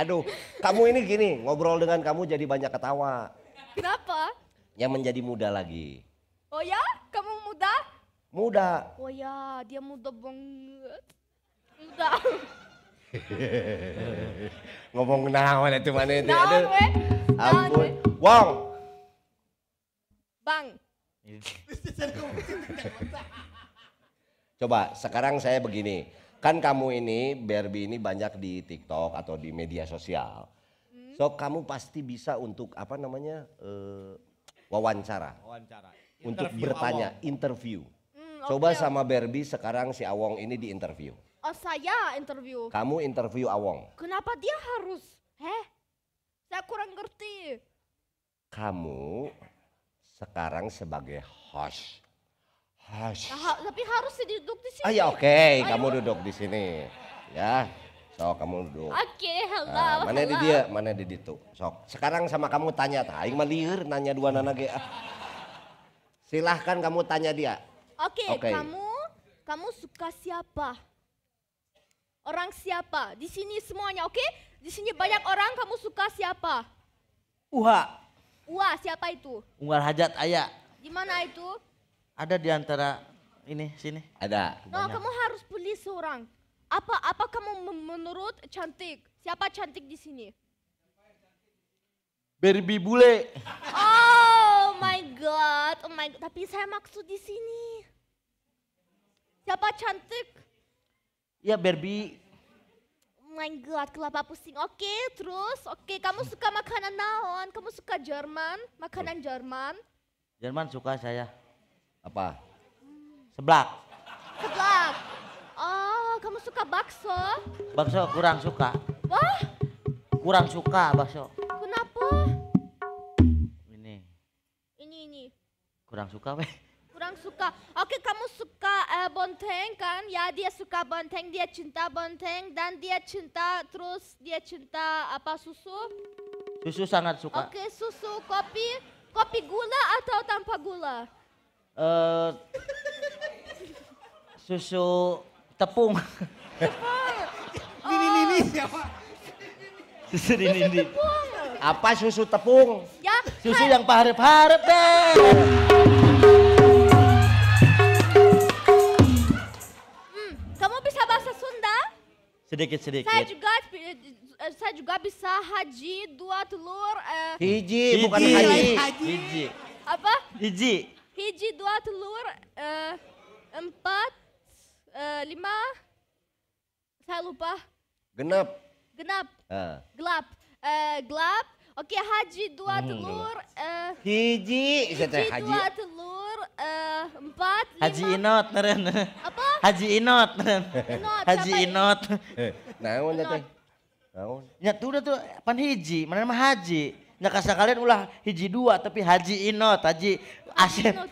Aduh, kamu ini gini, ngobrol dengan kamu jadi banyak ketawa. Kenapa? yang menjadi muda lagi. Oh ya? Kamu muda? Muda. Oh ya, dia muda banget. Muda. Ngomong naon itu mana itu? Naon we? Ampun. Wong. Bang. Coba sekarang saya begini. Kan kamu ini, Barbie ini banyak di TikTok atau di media sosial. Hmm. So kamu pasti bisa untuk apa namanya uh, wawancara. Wawancara. Untuk interview bertanya, awong. interview. Hmm, okay. Coba sama Berbi sekarang si Awong ini di interview. Oh saya interview. Kamu interview Awong. Kenapa dia harus? Heh? Saya kurang ngerti. Kamu sekarang sebagai host. Host. Nah, tapi harus duduk di sini. Ah, ya, Ayo, oke, okay. kamu duduk di sini. Ya. Sok kamu duduk. Oke, okay, hello. Nah, mana di dia? Mana di ditu? Sok. Sekarang sama kamu tanya Aing mah lieur nanya dua nana ge. Silahkan kamu tanya dia. Oke, okay, okay. kamu kamu suka siapa? Orang siapa? Di sini semuanya, oke? Okay? Di sini banyak orang, kamu suka siapa? Uha. Uha, siapa itu? Unggal Hajat Ayah. Di mana itu? Ada di antara ini sini. Ada. Oh, no, kamu harus pilih seorang. Apa apa kamu menurut cantik? Siapa cantik di sini? berbi bule. Oh my god, oh my god. Tapi saya maksud di sini. Siapa cantik? Ya berbi Oh my god, kelapa pusing. Oke, okay, terus. Oke, okay, kamu suka makanan naon? Kamu suka Jerman? Makanan iya. Jerman? Jerman suka saya. Apa? Seblak. Seblak. Oh, kamu suka bakso? Bakso kurang suka. Wah? Kurang suka bakso. Kenapa? Ini. Ini ini. Kurang suka weh. Kurang suka. Oke, kamu suka uh, bonteng kan? Ya, dia suka bonteng, dia cinta bonteng dan dia cinta terus dia cinta apa susu? Susu sangat suka. Oke, susu, kopi, kopi gula atau tanpa gula? Eh uh, susu Tepung. ini ini siapa? Susu ini ini. Apa susu tepung? Ya. Susu yang parep-parep deh. Hmm, kamu bisa bahasa Sunda? Sedikit-sedikit. Saya juga eh, saya juga bisa haji, dua telur. Eh, hiji, hiji, bukan haji. haji. Hiji. Apa? Hiji. Hiji, dua telur, eh, empat Eh, lima, saya lupa. Genap. Genap. Uh. Gelap. Uh, gelap. Oke, okay, haji dua hmm, telur. Uh, hiji. Hiji haji. dua telur. Uh, empat, lima. Haji inot, neren. Apa? Haji inot, Inot. Haji inot. Naon ya teh. Naon. Ya tuh udah tuh pan hiji, mana mah haji. Ya kasih kalian ulah hiji dua tapi haji inot, haji asin.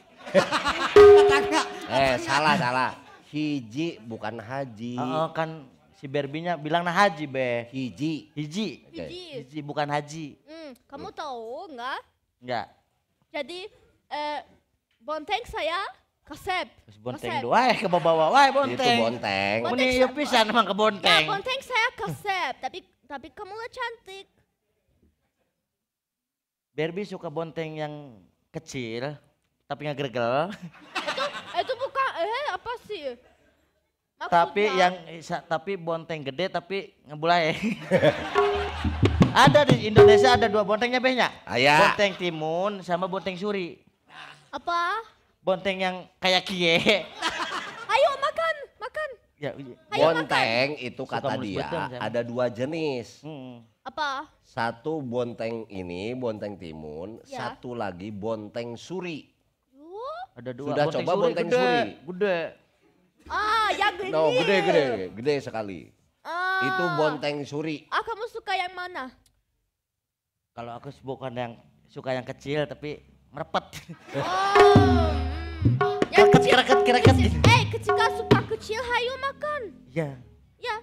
eh, salah salah hiji bukan haji. Uh, kan si Berbinya bilang nah haji be. Hiji. Hiji. Okay. Hiji. Hiji bukan haji. Hmm, kamu tahu enggak? Nggak. Jadi eh, bonteng saya kasep. Bonteng dua ya ke bawah wae bonteng. Itu bonteng. Bonteng ya pisan emang ke bonteng. Nah, bonteng saya kasep, tapi tapi kamu lah cantik. Berbi suka bonteng yang kecil tapi nggak gergel. sih? Maksudnya, tapi yang tapi bonteng gede tapi ngebulai. ada di Indonesia ada dua bontengnya behnya. Aya. Bonteng timun sama bonteng suri. Apa? Bonteng yang kayak kie. Ayo makan, makan. Ya, Ayo iya. bonteng makan. itu kata Suka dia kan? ada dua jenis. Hmm. Apa? Satu bonteng ini, bonteng timun, ya. satu lagi bonteng suri. Ada dua. Sudah bonteng coba suri, bonteng gede, suri. Gede. Ah, yang gede. No, gede gede, gede sekali. Ah. Itu bonteng suri. Ah, kamu suka yang mana? Kalau aku bukan yang suka yang kecil tapi merepet. Oh. Hmm. yang kecil, kereket, kereket. Kecil. Eh, ketika suka kecil, hayu makan. Ya. Ya,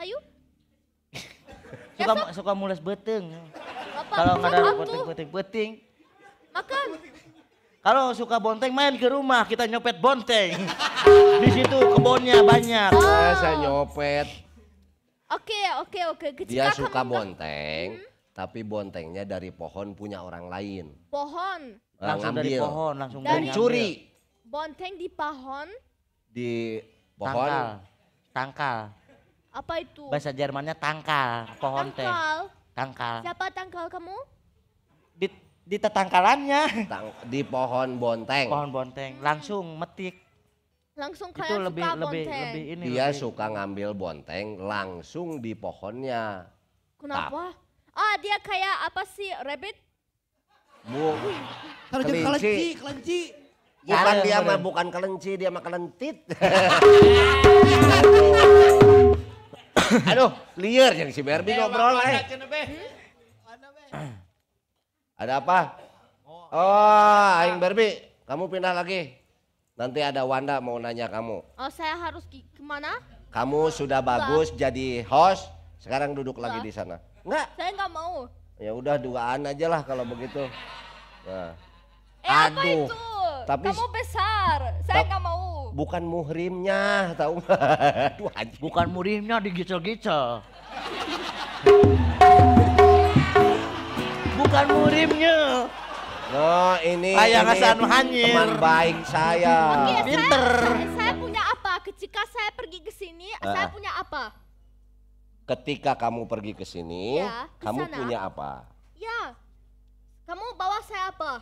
hayu. Ya, suka Esok? suka mulas beteng. Kalau nggak ada beteng, beteng, beteng. Makan. Kalau suka bonteng main ke rumah, kita nyopet bonteng. Di situ kebunnya banyak. Oh. Ah, saya nyopet. Oke, oke, oke. Okay. Dia suka bonteng, hmm? tapi bontengnya dari pohon punya orang lain. Pohon. Eh, langsung ngambil. dari pohon, langsung dari curi. Bonteng di pohon? Di pohon. Tangkal. Tangkal. Apa itu? Bahasa Jermannya tangkal, pohon teh. Tangkal. Tangkal. Siapa tangkal kamu? Di di tetangkalannya. di pohon bonteng. Pohon bonteng, langsung metik. Langsung kayak itu suka lebih, bonteng. Lebih, lebih ini, Dia lebih. suka ngambil bonteng langsung di pohonnya. Kenapa? Tak. Ah dia kayak apa sih rabbit? Bu. Kalau kelinci. kelinci, kelinci. Bukan iya, dia mah bukan kelinci, dia mah kelentit. Aduh, liar yang si Berbi iya, ngobrol eh. Ada apa? Oh, oh aing Berbi, kamu pindah lagi. Nanti ada Wanda mau nanya kamu. Oh, saya harus kemana? Kamu sudah bagus jadi host, sekarang duduk Enggak. lagi di sana. Enggak? Saya enggak mau. Ya udah duaan aja lah kalau begitu. Nah. Eh, Aduh. apa itu? Tapi kamu besar. Saya enggak mau. Bukan muhrimnya, tahu nggak? Aduh, Bukan muhrimnya digicel-gicel. bukan muhrimnya. Nah ini, saya ini hanyir. teman baik saya. Oke, okay, Pinter. Saya, saya, punya apa? Ketika saya pergi ke sini, uh. saya punya apa? Ketika kamu pergi ke sini, ya, kamu punya apa? Ya, kamu bawa saya apa?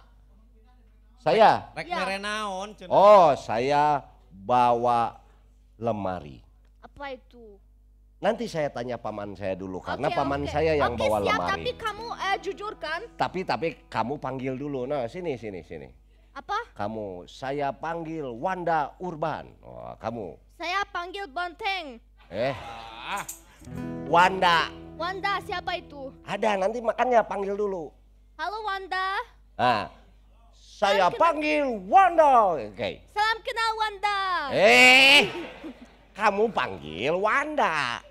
Saya? Rek ya. Oh, saya bawa lemari. Apa itu? Nanti saya tanya paman saya dulu karena paman okay. saya yang okay, bawa siap, lemari. tapi kamu eh, jujur kan? Tapi tapi kamu panggil dulu. Nah, sini sini sini. Apa? Kamu saya panggil Wanda Urban. Oh, kamu. Saya panggil Banteng. Eh. Ah. Wanda. Wanda siapa itu? Ada, nanti makannya panggil dulu. Halo Wanda. Ah. Saya Salam panggil kenal. Wanda. Oke. Okay. Salam kenal Wanda. Eh. kamu panggil Wanda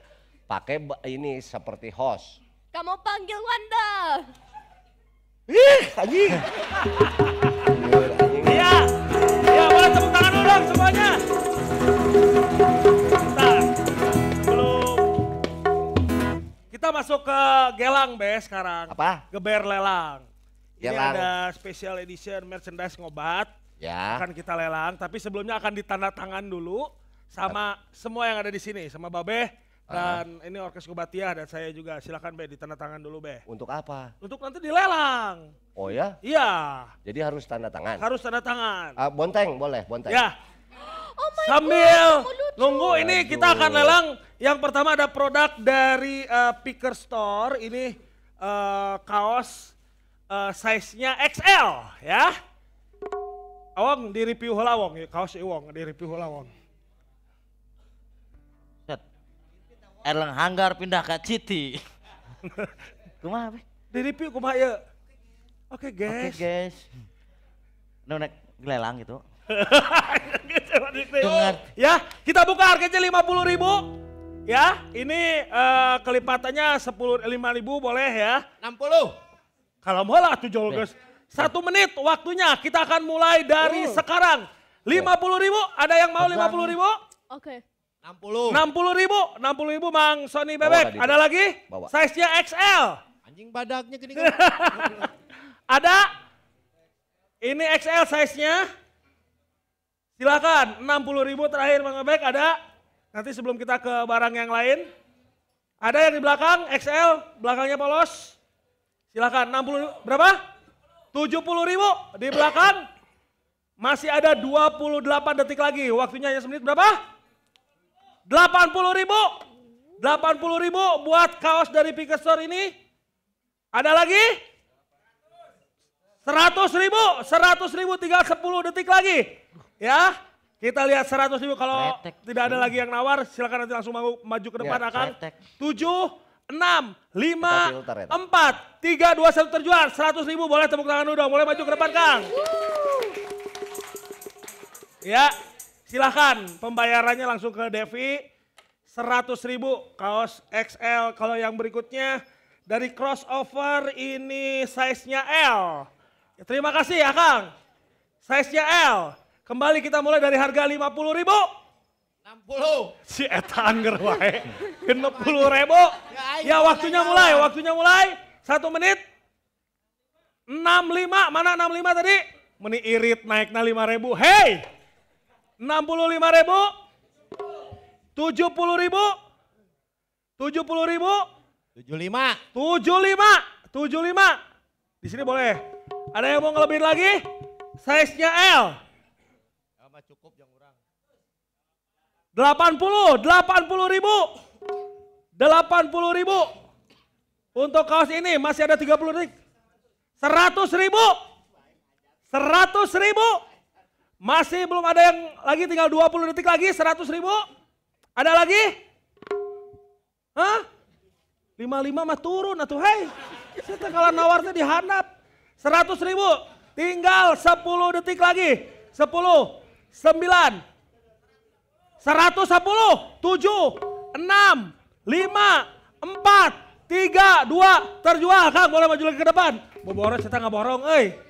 pakai ini seperti host. Kamu panggil Wanda. Ih, anjing. Iya. Iya, boleh tepuk tangan dulu dong semuanya. Kita masuk ke gelang, Be, sekarang. Apa? Geber lelang. Ini ada special edition merchandise ngobat. Ya. Akan kita lelang, tapi sebelumnya akan ditanda tangan dulu sama semua yang ada di sini, sama Babe, dan uh. ini Orkes Kebatiah dan saya juga. Silakan Be ditanda tangan dulu Be. Untuk apa? Untuk nanti dilelang. Oh ya? Iya. Jadi harus tanda tangan. Harus tanda tangan. Uh, bonteng boleh, bonteng. Ya. Oh my Sambil God, nunggu Aduh. ini kita akan lelang. Yang pertama ada produk dari uh, Picker Store. Ini uh, kaos uh, size-nya XL ya. Awong di review heula Awong, kaos Wong di review heula Awong. Erlang Hanggar pindah ke Citi. kumaha apa? Di review kumaha ya? Oke okay, guys. Oke okay, guys. Nu nek gelelang gitu. ya, kita buka harganya lima puluh ribu. Ya, ini uh, kelipatannya sepuluh eh, lima ribu boleh ya? Enam puluh. Kalau mau lah tuh guys. Satu menit waktunya kita akan mulai dari uh. sekarang. Lima puluh ribu, ada yang mau lima puluh ribu? Oke. Okay. 60. 60 ribu, 60 ribu Mang Sony Bebek. Bawa, Ada lagi? Bawa. Size-nya XL. Anjing badaknya gini. Ada? Ini XL size-nya. Silakan, 60 ribu terakhir Mang Bebek. Ada? Nanti sebelum kita ke barang yang lain. Ada yang di belakang, XL, belakangnya polos. Silakan, 60 ribu. berapa? 70 ribu di belakang. Masih ada 28 detik lagi. Waktunya hanya semenit berapa? 80 ribu. 80 ribu buat kaos dari Picker Store ini. Ada lagi? 100 ribu. 100 ribu tinggal 10 detik lagi. Ya. Kita lihat 100 ribu kalau Retek. tidak ada lagi yang nawar silakan nanti langsung maju, maju ke ya, depan ya, akan. Retek. 7, 6, 5, filter, 4, 3, 2, 1 terjual. 100 ribu boleh tepuk tangan dulu dong. Boleh maju ke depan Kang. Ya, Silahkan pembayarannya langsung ke Devi. 100 ribu kaos XL. Kalau yang berikutnya dari crossover ini size-nya L. Terima kasih ya Kang. Size-nya L. Kembali kita mulai dari harga 50 ribu. 60. Si Eta Angger wae. 60 ribu. Ya waktunya mulai, waktunya mulai. Satu menit. 65, mana 65 tadi? Meni irit naik naiknya 5 ribu. Hei! 65 ribu? 70 ribu? 70 ribu? 75. 75. 75. Di sini boleh. Ada yang mau ngelebihin lagi? Size-nya L. Sama cukup yang kurang. 80, 80 ribu. 80 ribu. Untuk kaos ini masih ada 30 ribu. 100 ribu. 100 ribu. Masih belum ada yang lagi tinggal 20 detik lagi, 100 ribu. Ada lagi? Hah? 55 mah turun atuh, hei. Saya kalau nawarnya dihanap. 100 ribu, tinggal 10 detik lagi. 10, 9, 110, 7, 6, 5, 4, 3, 2, terjual. Kang boleh maju lagi ke depan. Boborot saya nggak borong, eh.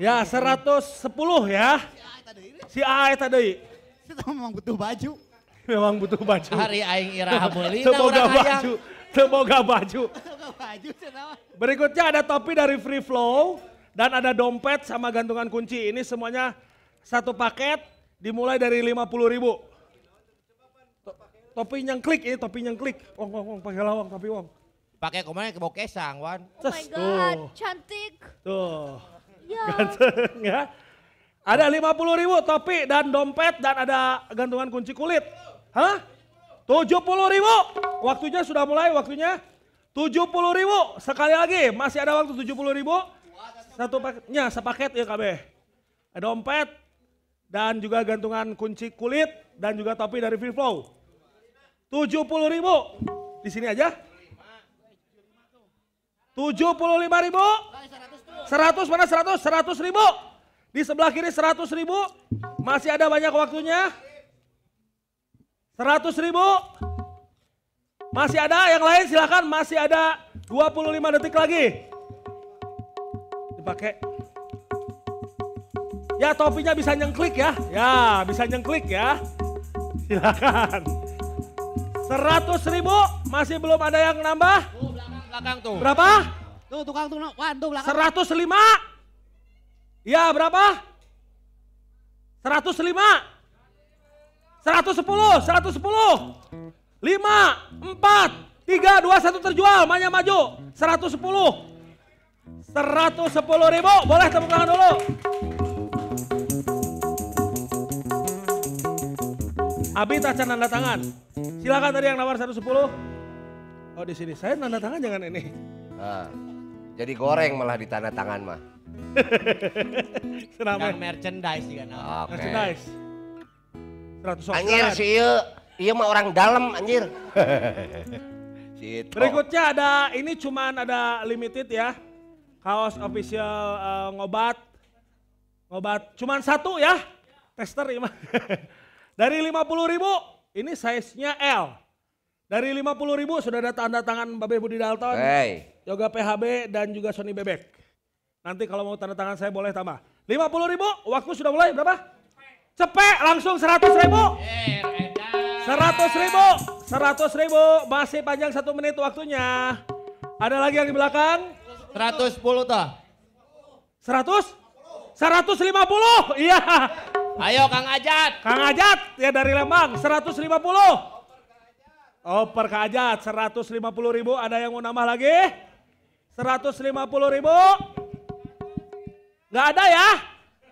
Ya, 110 ya. Si A eta tadi. Si memang butuh baju. Memang butuh baju. Hari aing iraha meuli nah Semoga baju. Semoga baju. baju. Berikutnya ada topi dari Free Flow dan ada dompet sama gantungan kunci. Ini semuanya satu paket dimulai dari 50 ribu. Topi klik ini, topi klik. Wong, wong, wong, pakai lawang, topi wong. Pakai kemana ke Bokesang, Wan. Oh my God, cantik. Tuh. Ganteng ya. Ada 50 ribu topi dan dompet dan ada gantungan kunci kulit. Hah? 70 ribu. Waktunya sudah mulai waktunya. 70 ribu. Sekali lagi masih ada waktu 70 ribu. Satu paketnya sepaket ya KB. Dompet dan juga gantungan kunci kulit dan juga topi dari Free Flow. 70 ribu. Di sini aja. 75 ribu. 100 mana 100? 100 ribu. Di sebelah kiri 100 ribu. Masih ada banyak waktunya. 100 ribu. Masih ada yang lain silahkan. Masih ada 25 detik lagi. Dipakai. Ya topinya bisa nyengklik ya. Ya bisa nyengklik ya. Silahkan. 100 ribu. Masih belum ada yang nambah? Tuh, oh, belakang, belakang tuh. Berapa? Tuh tukang tuh, Wan, tuh belakang. 105. Ya berapa? 105. 110, 110. 5, 4, 3, 2, 1 terjual, Manya maju. 110. 110 ribu, boleh tepuk tangan dulu. Abi tacan nanda tangan. Silakan tadi yang nawar 110. Oh di sini saya nanda tangan jangan ini. Nah. Jadi goreng malah di tanda tangan mah. Yang merchandise juga. Okay. Merchandise. 100 anjir si iya, iya mah orang dalam anjir. Gitu. Berikutnya ada ini cuman ada limited ya. Kaos official uh, ngobat. Ngobat cuman satu ya. Tester ya. Dari 50 ribu ini size-nya L. Dari 50 ribu sudah ada tanda tangan Babe Budi Dalton. Hey. Yoga PHB dan juga Sony Bebek. Nanti kalau mau tanda tangan saya boleh tambah. 50 ribu, waktu sudah mulai berapa? Cepet, langsung 100 ribu. 100 ribu, 100 ribu, masih panjang satu menit waktunya. Ada lagi yang di belakang? 110 toh. 100? 150, iya. Ayo Kang Ajat. Kang Ajat, ya dari Lembang, 150. Oper Kak Ajat, 150 ribu, ada yang mau nambah lagi? 150 ribu. Gak ada ya?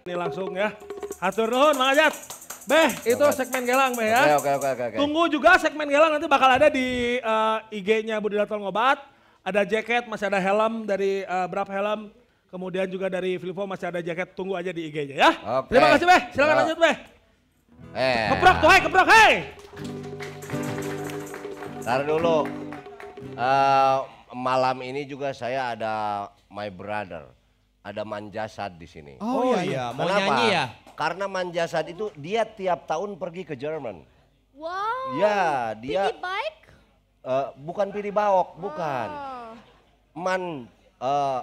Ini langsung ya. Hatur nuhun, Mang Ajat. Beh, itu segmen gelang, Beh ya. Oke, oke, oke, oke. Tunggu juga segmen gelang nanti bakal ada di uh, IG-nya Budi Budilatul Ngobat. Ada jaket, masih ada helm dari uh, berapa helm. Kemudian juga dari Filippo masih ada jaket. Tunggu aja di IG-nya ya. Oke. Terima kasih, Beh. Silakan lanjut, Beh. Eh. Keprok tuh, hei, keprok, hei. Taruh dulu. Uh, malam ini juga saya ada my brother, ada Manjasad di sini. Oh, oh iya, iya, iya. mau Kenapa? nyanyi ya? Karena Manjasad itu dia tiap tahun pergi ke Jerman. Wow. Ya, dia. pidi bike? Uh, bukan pilih baok, bukan. Man, uh,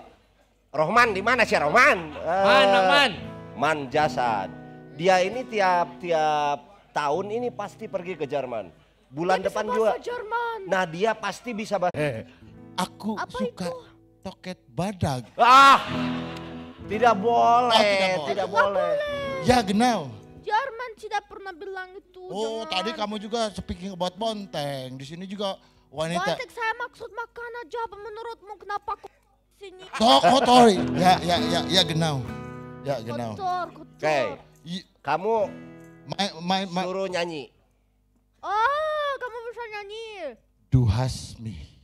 Rohman di mana sih Rohman? Uh, man, eh, Rohman. Manjasad. Dia ini tiap-tiap tahun ini pasti pergi ke Jerman. Bulan dia depan juga. Jerman. Nah dia pasti bisa bahasa. Aku Apa suka itu? toket badak. Ah, tidak boleh, oh, tidak boleh. Tidak boleh. Ya genau. Jerman tidak pernah bilang itu. Oh, jangan. tadi kamu juga speaking about bonteng. Di sini juga wanita. Bonteng saya maksud makan aja menurutmu kenapa aku sini? Oh, kotor. Ya, ya, ya, ya genau. Ya genau. Kotor, kotor. Oke. Okay. Kamu main, main, main. suruh nyanyi. Oh, kamu bisa nyanyi. Duhasmi.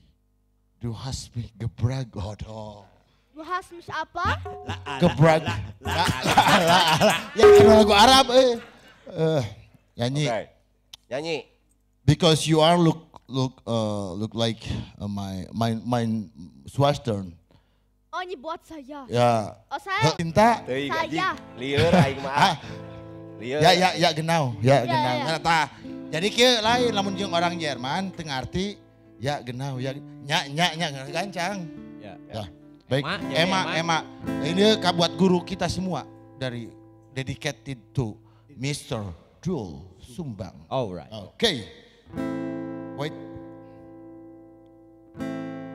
Du hast mich gebragot. Oh. Du hast mich apa? Gebrag. Ya kan lagu Arab eh. Uh, nyanyi. Okay. Nyanyi. Because you are look look uh, look like uh, my my my swastern. Oh ini buat saya. Ya. Oh saya. Cinta. Saya. Liur aing mah. Ah. Liur. Ya ya ya genau. Ya, ya, ya genau. Ya, ya. Jadi kira lain namun jeng orang Jerman tengarti ya genau ya nyak nyak nyak gancang ya, ya. ya. baik Ema, ya, Ema, Ema buat guru kita semua dari dedicated to Mr. Jul Sumbang alright oke okay. wait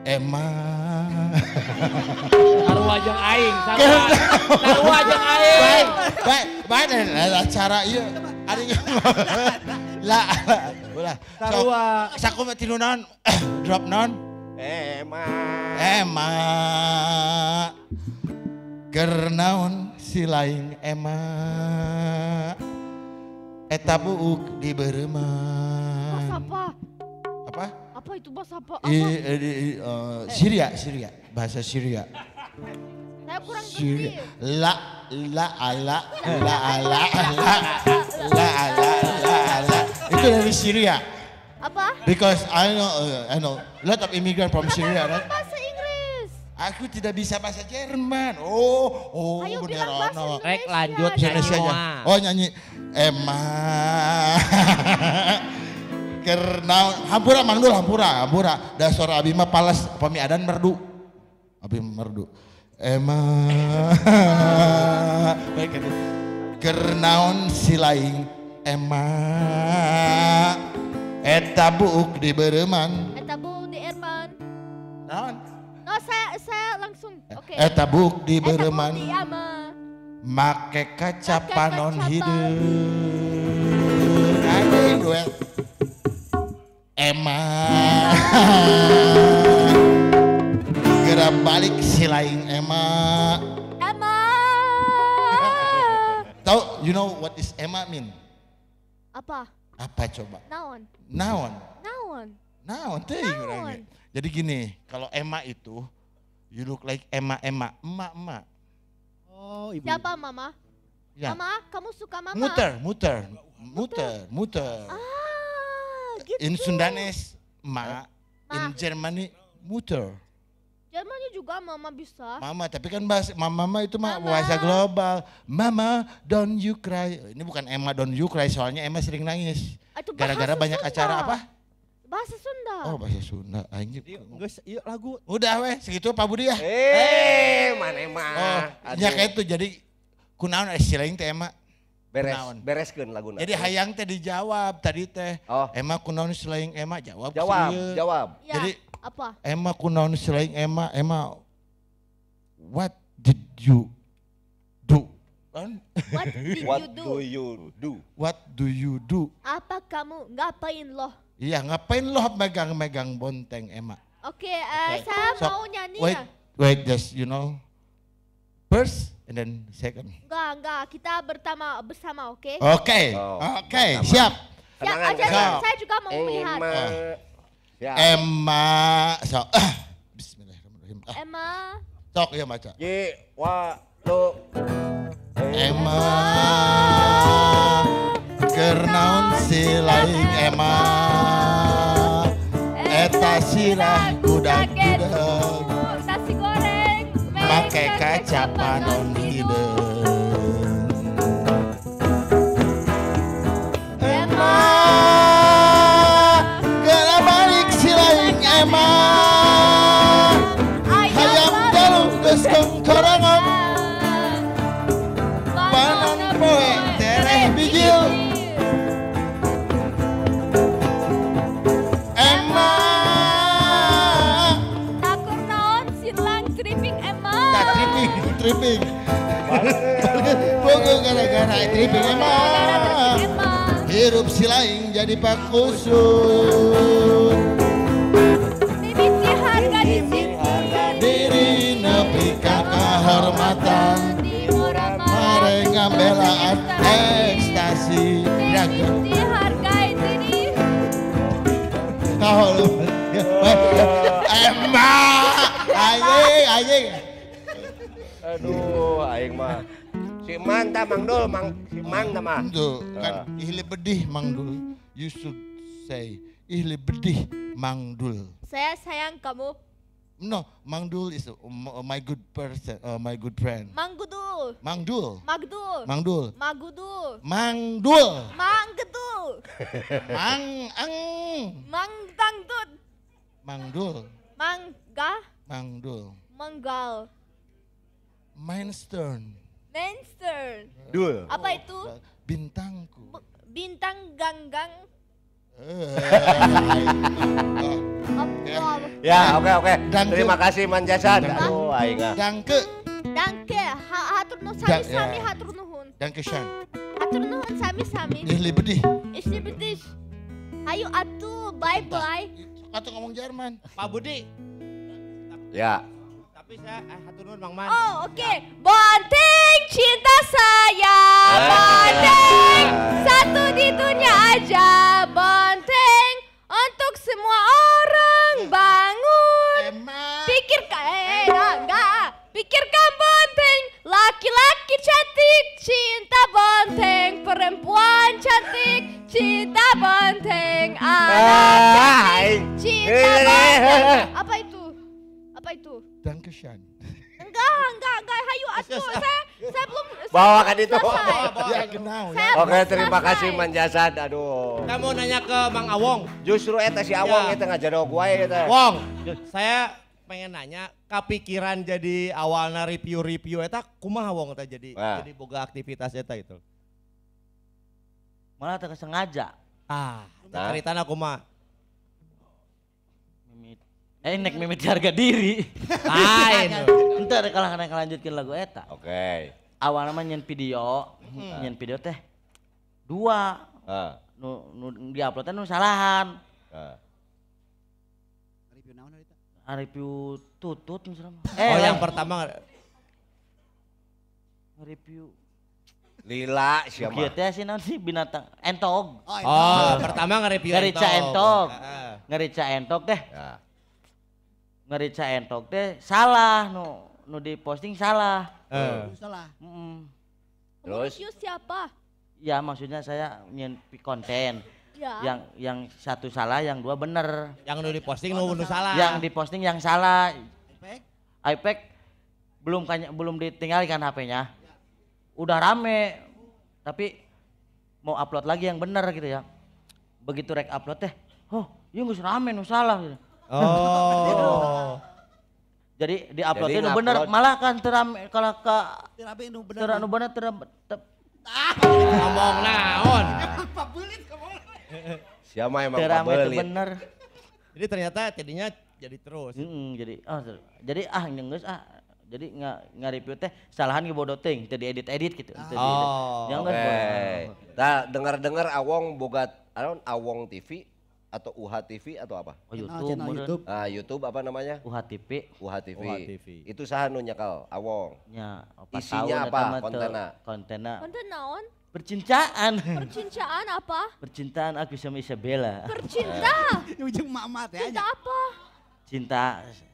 Emma Sarua jeung aing sarua sarua jeung aing baik baik acara ieu ari lah lah. Sarua. So, mati tilu Drop non Ema. Ema. karena si lain ema. Eta eh, buuk di berema. Bahasa apa? Apa? Apa itu bahasa apa? apa? I, i, i, uh, Syria, Syria. Bahasa Syria. Saya kurang ngerti. La la ala la ala la ala la ala. Itu dari Syria. Apa? Because I know, uh, I know, lot of immigrant from Syria, right? Bahasa Inggris. Aku tidak bisa bahasa Jerman. Oh, oh, Ayo bener bahasa Inggris. Rek lanjut Indonesia aja. Oh nyanyi. Emma. Karena hampura manggul hampura hampura dasar abima palas pemi adan merdu. Abim merdu. Emma. Baik Kernaon silaing emak eta buuk di bereman eta buuk di erman naon no saya saya langsung oke okay. eta buuk di bereman eta buuk di ama make kaca panon hidup Ayo duet emak gerak balik si lain emak emak tau you know what is emak mean apa? Apa coba? Naon. Naon. Naon. Naon teh orangnya. Jadi gini, kalau Emma itu you look like Emma Emma, emak emak. Oh, ibu. Siapa mama? Ya. Mama, kamu suka mama? Muter, muter, muter, muter. Ah, gitu. In Sundanes, ma. In Germany, muter. Jermannya juga mama bisa. Mama, tapi kan bahasa mama, itu mah bahasa global. Mama, don't you cry. Ini bukan Emma don't you cry, soalnya Emma sering nangis. Gara-gara banyak Sunda. acara apa? Bahasa Sunda. Oh, bahasa Sunda. Anjir. Guys, yuk lagu. Udah weh, segitu Pak Budi ya. Eh, mana Emma. Oh, ya kayak itu jadi kunaon eh, istilahnya teh Emma. Beres, kunaon. bereskeun lagu. Jadi hayang teh dijawab tadi teh. Oh. Emma kunaon istilahnya Emma jawab. Jawab, jawab. Ya. Jadi apa? Emma kunaon selain Emma, Emma what did you do? Kan? What did what you do? do you do? What do you do? Apa kamu ngapain loh? Iya, ngapain loh megang-megang bonteng Emma? Oke, okay, uh, eh, okay. saya so, mau nyanyi wait, ya. Wait, just you know. First and then second. Enggak, enggak, kita bertama bersama, oke? Okay? Oke. Okay. Oh, oke, okay, siap. Siap, aja, oh, saya juga mau melihat. Ya. Emma. So, ah. Bismillahirrahmanirrahim. Ah. Emma. Sok ya maca. Y wa lo. Emma. Kernaun lain Emma. Eh, Eta eh, sirah eh, kuda kuda. Nasi goreng. Pakai kaca panon hidup. Ken Haitri pengen mah Hirup si lain jadi pak usul Mimiti harga diri Diri nepi kehormatan Mare ngambelaan ekstasi Ragu diri Emak Anjing anjing Aduh Si Manta Mangdul, ah. kan Mang Dul, Mang si Mang ta Itu kan ihli bedih Mang Dul. You should say ihli bedih Mang Dul. Saya sayang kamu. No, Mang Dul is my good person, uh, my good friend. Mang Gudul. Mang Dul. Mangdul. Mang Dul. Magudul. Mang Dul. Mang Gedul. Mang Mang Mang Dul. Mangga. Mang Dul. Manggal. Mindstone. Monster. Dul. Apa itu? Bintangku. bintang ganggang. Eh. ya, oke oke. Terima kasih Manjasan. Oh aing. Ah. Dangke. Dangke. hatur nuhun sami sami ya. hatur nuhun. Dangke shan. Hatur nuhun sami sami. Ih lebedi. Ih lebedi. Ayo atuh bye bye. Atuh ngomong Jerman. Pak Budi. Ya. Tapi saya eh, nuhun Mang Man. Oh, oke. Okay. Bonteng cinta saya. Eh. Bonteng satu di dunia aja. Bonteng untuk semua orang iya. bangun. Pikir eh, eh, enggak, enggak. Pikirkan bonteng laki-laki cantik cinta bonteng perempuan cantik cinta bonteng anak ah, cinta bonteng apa itu Dankeschön. Enggak, enggak, enggak. Hayu atuh. Saya saya belum bawa kan itu. Selesai. Ya, genau, ya. Oke, terima kasih Manjasad. Aduh. Kita mau nanya ke Mang Awong. Justru eta si Awong ya. eta ngajadok gua eta. Wong, saya pengen nanya kepikiran jadi awalnya review-review eta kumaha Wong eta jadi nah. jadi boga aktivitas eta itu. Malah tak sengaja. Ah, nah. cerita aku mah Eh, naik mimiti harga diri. Lain. Entar kalau kena lanjutkan lagu eta. Oke. Okay. Awalnya mah nyen video, hmm. nyen video teh dua. Uh. Nu, nu di upload nu salahan. Uh. Review naon eta? Review tutut misalnya. Oh, eh, oh, yang pertama review Lila siapa? Iya teh sih nanti binatang Entok. Oh, entog. oh pertama nge-review entog. Ngerica entog. Ngerica Entok deh. Ya ngerica entok teh salah nu nu di posting salah. Uh. Salah. Mm -mm. Terus siapa? Ya maksudnya saya nyimpi konten. Ya. Yang yang satu salah, yang dua bener. Yang nu diposting oh, nu salah. Yang di posting yang salah. Ipek ipek belum kanya, belum ditinggalkan hpnya, Udah rame. Tapi mau upload lagi yang bener gitu ya. Begitu rek upload teh, oh, iya nggak rame nu salah. Gitu Oh. Jadi di upload nu bener malah kan teram kalau ke teram nu bener teram nu bener teram ah ngomong naon pabelit ngomong siapa emang teram itu benar. jadi ternyata jadinya jadi terus jadi oh, jadi ah, ah nyengus ah jadi nggak nggak review teh salahan gue bodoh ting jadi edit edit gitu oh, oke okay. nah dengar dengar awong bogat awong TV atau UHTV atau apa? Oh, YouTube. Channel, YouTube. Ah, YouTube apa namanya? UHTV. UHTV. UHTV. Itu nu nyekel awong. Ya, apa Isinya apa? Kontena. Kontena. Kontena on. Percintaan. Percintaan apa? Percintaan aku sama Isabella. Percinta. Ujung mamat ya. Cinta apa? Cinta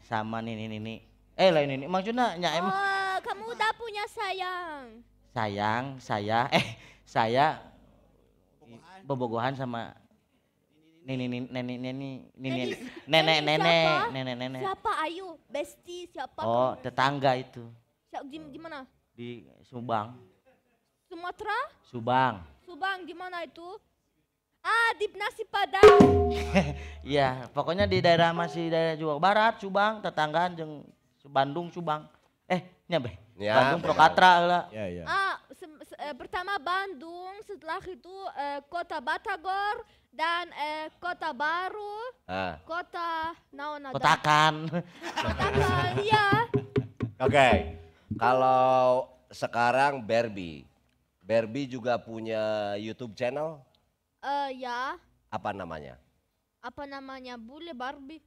sama Nini Nini. Eh lain ini maksudnya em. Oh, kamu udah punya sayang. Sayang, saya eh saya bobogohan sama nenek nenek nenek nenek nenek nenek nenek nenek siapa Ayu Bestie siapa oh tetangga itu gimana di Subang Sumatera Subang Subang gimana itu Ah, di nasi padang. Iya, pokoknya di daerah masih daerah Jawa Barat, Subang, tetanggaan jeng Bandung, Subang. Eh, nyampe. Ya, Bandung Prokatra lah. Ya, ya. Ah, se- se- eh, pertama Bandung, setelah itu eh, Kota Batagor, dan eh, kota baru, uh. kota naon ada? Kotakan. Kotakan, iya. Oke, okay. kalau sekarang Barbie, Barbie juga punya YouTube channel? Eh uh, ya. Apa namanya? Apa namanya? Bule Barbie.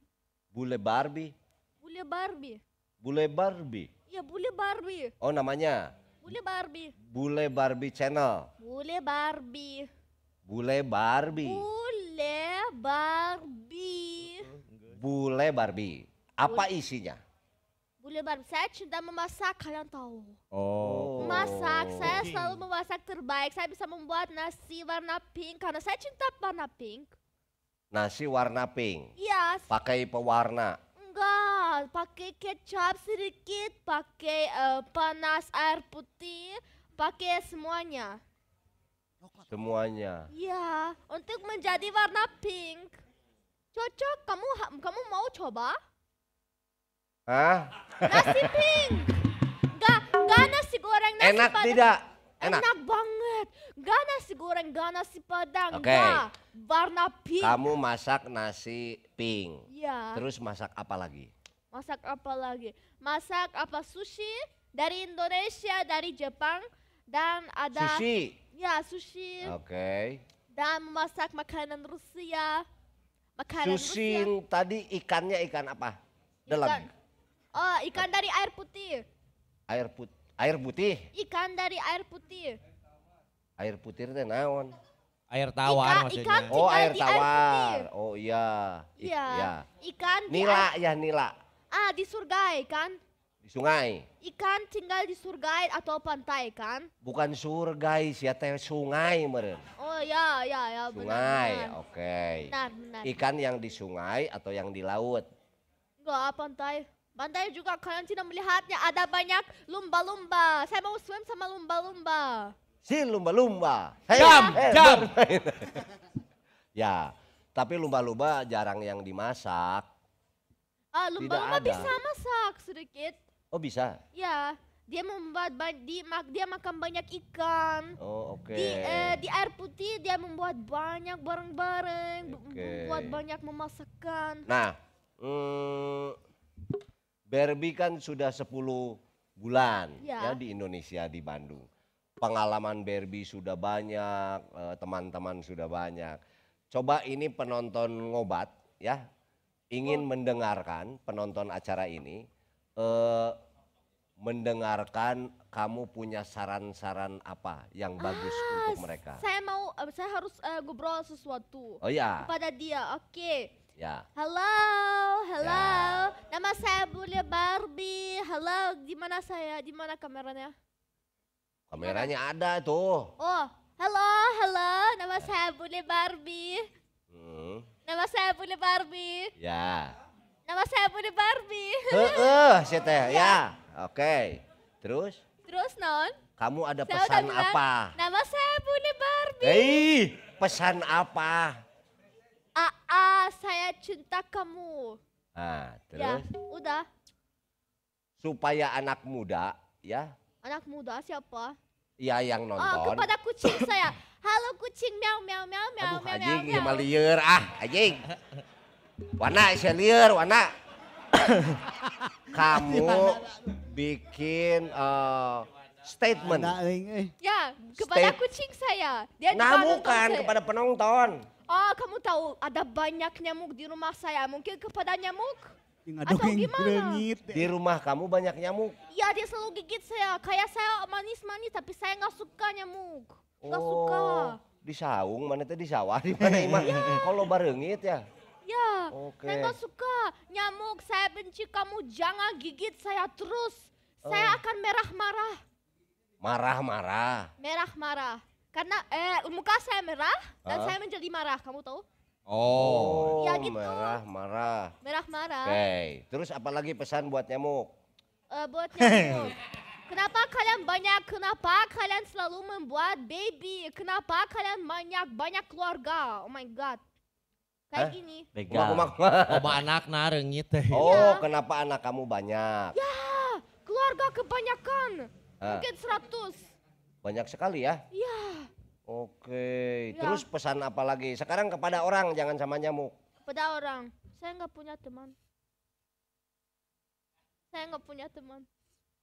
Bule Barbie? Bule Barbie. Bule Barbie? ya Bule Barbie. Oh namanya? Bule Barbie. Bule Barbie Channel. Bule Barbie. Bule Barbie. Bule Barbie. Bule Barbie. Apa Bule. isinya? Bule Barbie. Saya cinta memasak, kalian tahu. Oh. Masak, saya selalu memasak terbaik. Saya bisa membuat nasi warna pink karena saya cinta warna pink. Nasi warna pink. Iya. Yes. Pakai pewarna enggak pakai kecap sedikit pakai uh, panas air putih pakai semuanya semuanya. Iya, untuk menjadi warna pink. Cocok, kamu kamu mau coba? Hah? Nasi pink. Gak, gak nasi goreng, nasi Enak padang. tidak? Enak. Enak banget. Gak nasi goreng, gak nasi padang. Oke. Okay. Gak, warna pink. Kamu masak nasi pink. Iya. Terus masak apa lagi? Masak apa lagi? Masak apa sushi dari Indonesia, dari Jepang dan ada... Sushi? Ya, sushi. Oke. Okay. Dan memasak makanan Rusia. Makanan sushi Rusia. yang tadi ikannya ikan apa? Dalam. Ikan. Oh, ikan dari air putih. Air put air putih. Ikan dari air putih. Air putih itu naon? Air tawar Ika, maksudnya. Ikan oh, air tawar. Air oh iya. Iya. Ya. Ikan nila ya nila. Ah, di surga ikan. Di sungai. Ikan tinggal di surga atau pantai kan? Bukan surga, ya teh sungai meren. Oh ya ya ya benar. Sungai, oke. Benar benar. Ikan yang di sungai atau yang di laut? Enggak, pantai. Pantai juga kalian tidak melihatnya ada banyak lumba-lumba. Saya mau swim sama lumba-lumba. Si lumba-lumba. Iya. Hey, jam, hey, jam. ya, tapi lumba-lumba jarang yang dimasak. Ah, lumba lumba bisa masak sedikit. Oh bisa? Ya, dia membuat di dia makan banyak ikan. Oh oke. Okay. Di eh, di air putih dia membuat banyak bareng-bareng. okay. membuat banyak memasakkan. Nah, hmm, Barbie kan sudah 10 bulan ya. ya di Indonesia di Bandung. Pengalaman Berbi sudah banyak, eh, teman-teman sudah banyak. Coba ini penonton ngobat ya ingin oh. mendengarkan penonton acara ini eh, mendengarkan kamu punya saran-saran apa yang bagus ah, untuk mereka? Saya mau, eh, saya harus uh, ngobrol sesuatu oh, ya. kepada dia. Oke. Okay. Ya. Halo, halo. Ya. Nama saya Bulia Barbie. Halo, di mana saya? Di mana kameranya? Kameranya ada tuh. Oh, halo, halo. Nama ya. saya Bulia Barbie. Hmm. Nama saya Bulia Barbie. Ya. Nama saya Budi Barbie. Heeh, uh, teh ya. Oke. Okay. Terus? Terus non? Kamu ada saya pesan bilang, apa? Nama saya Budi Barbie. Hei, pesan apa? Aa, saya cinta kamu. ah terus? Ya, udah. Supaya anak muda, ya. Anak muda siapa? Iya yang oh, nonton. Oh, kepada kucing saya. Halo kucing, meow meow meow meow Aduh, meow meow. Aduh, meow. ah, anjing. Wana senior, Wana. Kamu bikin uh, statement. Eh. Ya, kepada State. kucing saya. Dia nah, bukan saya. kepada penonton. Oh, kamu tahu ada banyak nyamuk di rumah saya. Mungkin kepada nyamuk? Atau gimana? Eh. Di rumah kamu banyak nyamuk? Ya, dia selalu gigit saya. Kayak saya manis-manis, tapi saya nggak suka nyamuk. Nggak oh, suka. Di saung, mana tadi di sawah, di mana iman Ya. Kalau barengit ya saya. Okay. Saya suka nyamuk, saya benci kamu, jangan gigit saya terus. Saya oh. akan merah-marah. Marah-marah. Merah-marah. Karena eh muka saya merah dan saya menjadi marah, kamu tahu? Oh, ya gitu. merah-marah. Merah-marah. Oke, okay. terus apalagi pesan buat nyamuk? Uh, buat nyamuk. Kenapa kalian banyak, kenapa kalian selalu membuat baby? Kenapa kalian banyak, banyak keluarga? Oh my God. Kayak gini. Begal. Kumak, anak narengit teh. Oh, iya. kenapa anak kamu banyak? Ya, keluarga kebanyakan. Mungkin seratus. Banyak sekali ya? Ya. Oke, ya. terus pesan apa lagi? Sekarang kepada orang, jangan sama nyamuk. Kepada orang, saya nggak punya teman. Saya nggak punya teman.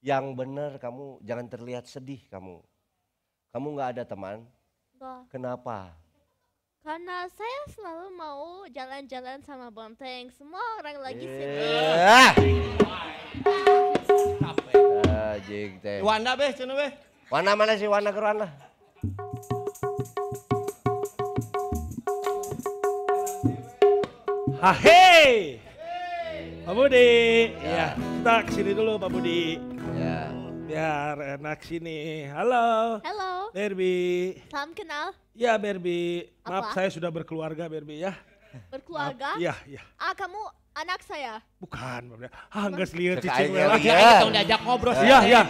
Yang benar kamu jangan terlihat sedih kamu. Kamu nggak ada teman? Enggak. Kenapa? karena saya selalu mau jalan-jalan sama Bonteng. Semua orang lagi eh. sedih. Ah. Anjing ah, Wanda be cina be Wanda mana sih Wanda ke Wanda? Hahe. Pak Budi, ya. Iya, kita kesini dulu Pak Budi biar enak sini. Halo. Halo. Berbi. Salam kenal. Ya Berbi. Maaf saya sudah berkeluarga Berbi ya. Berkeluarga? Iya, iya. Ah kamu anak saya? Bukan, ah enggak lihat cicing lagi. Ya, kita diajak ngobrol sih. Iya, iya.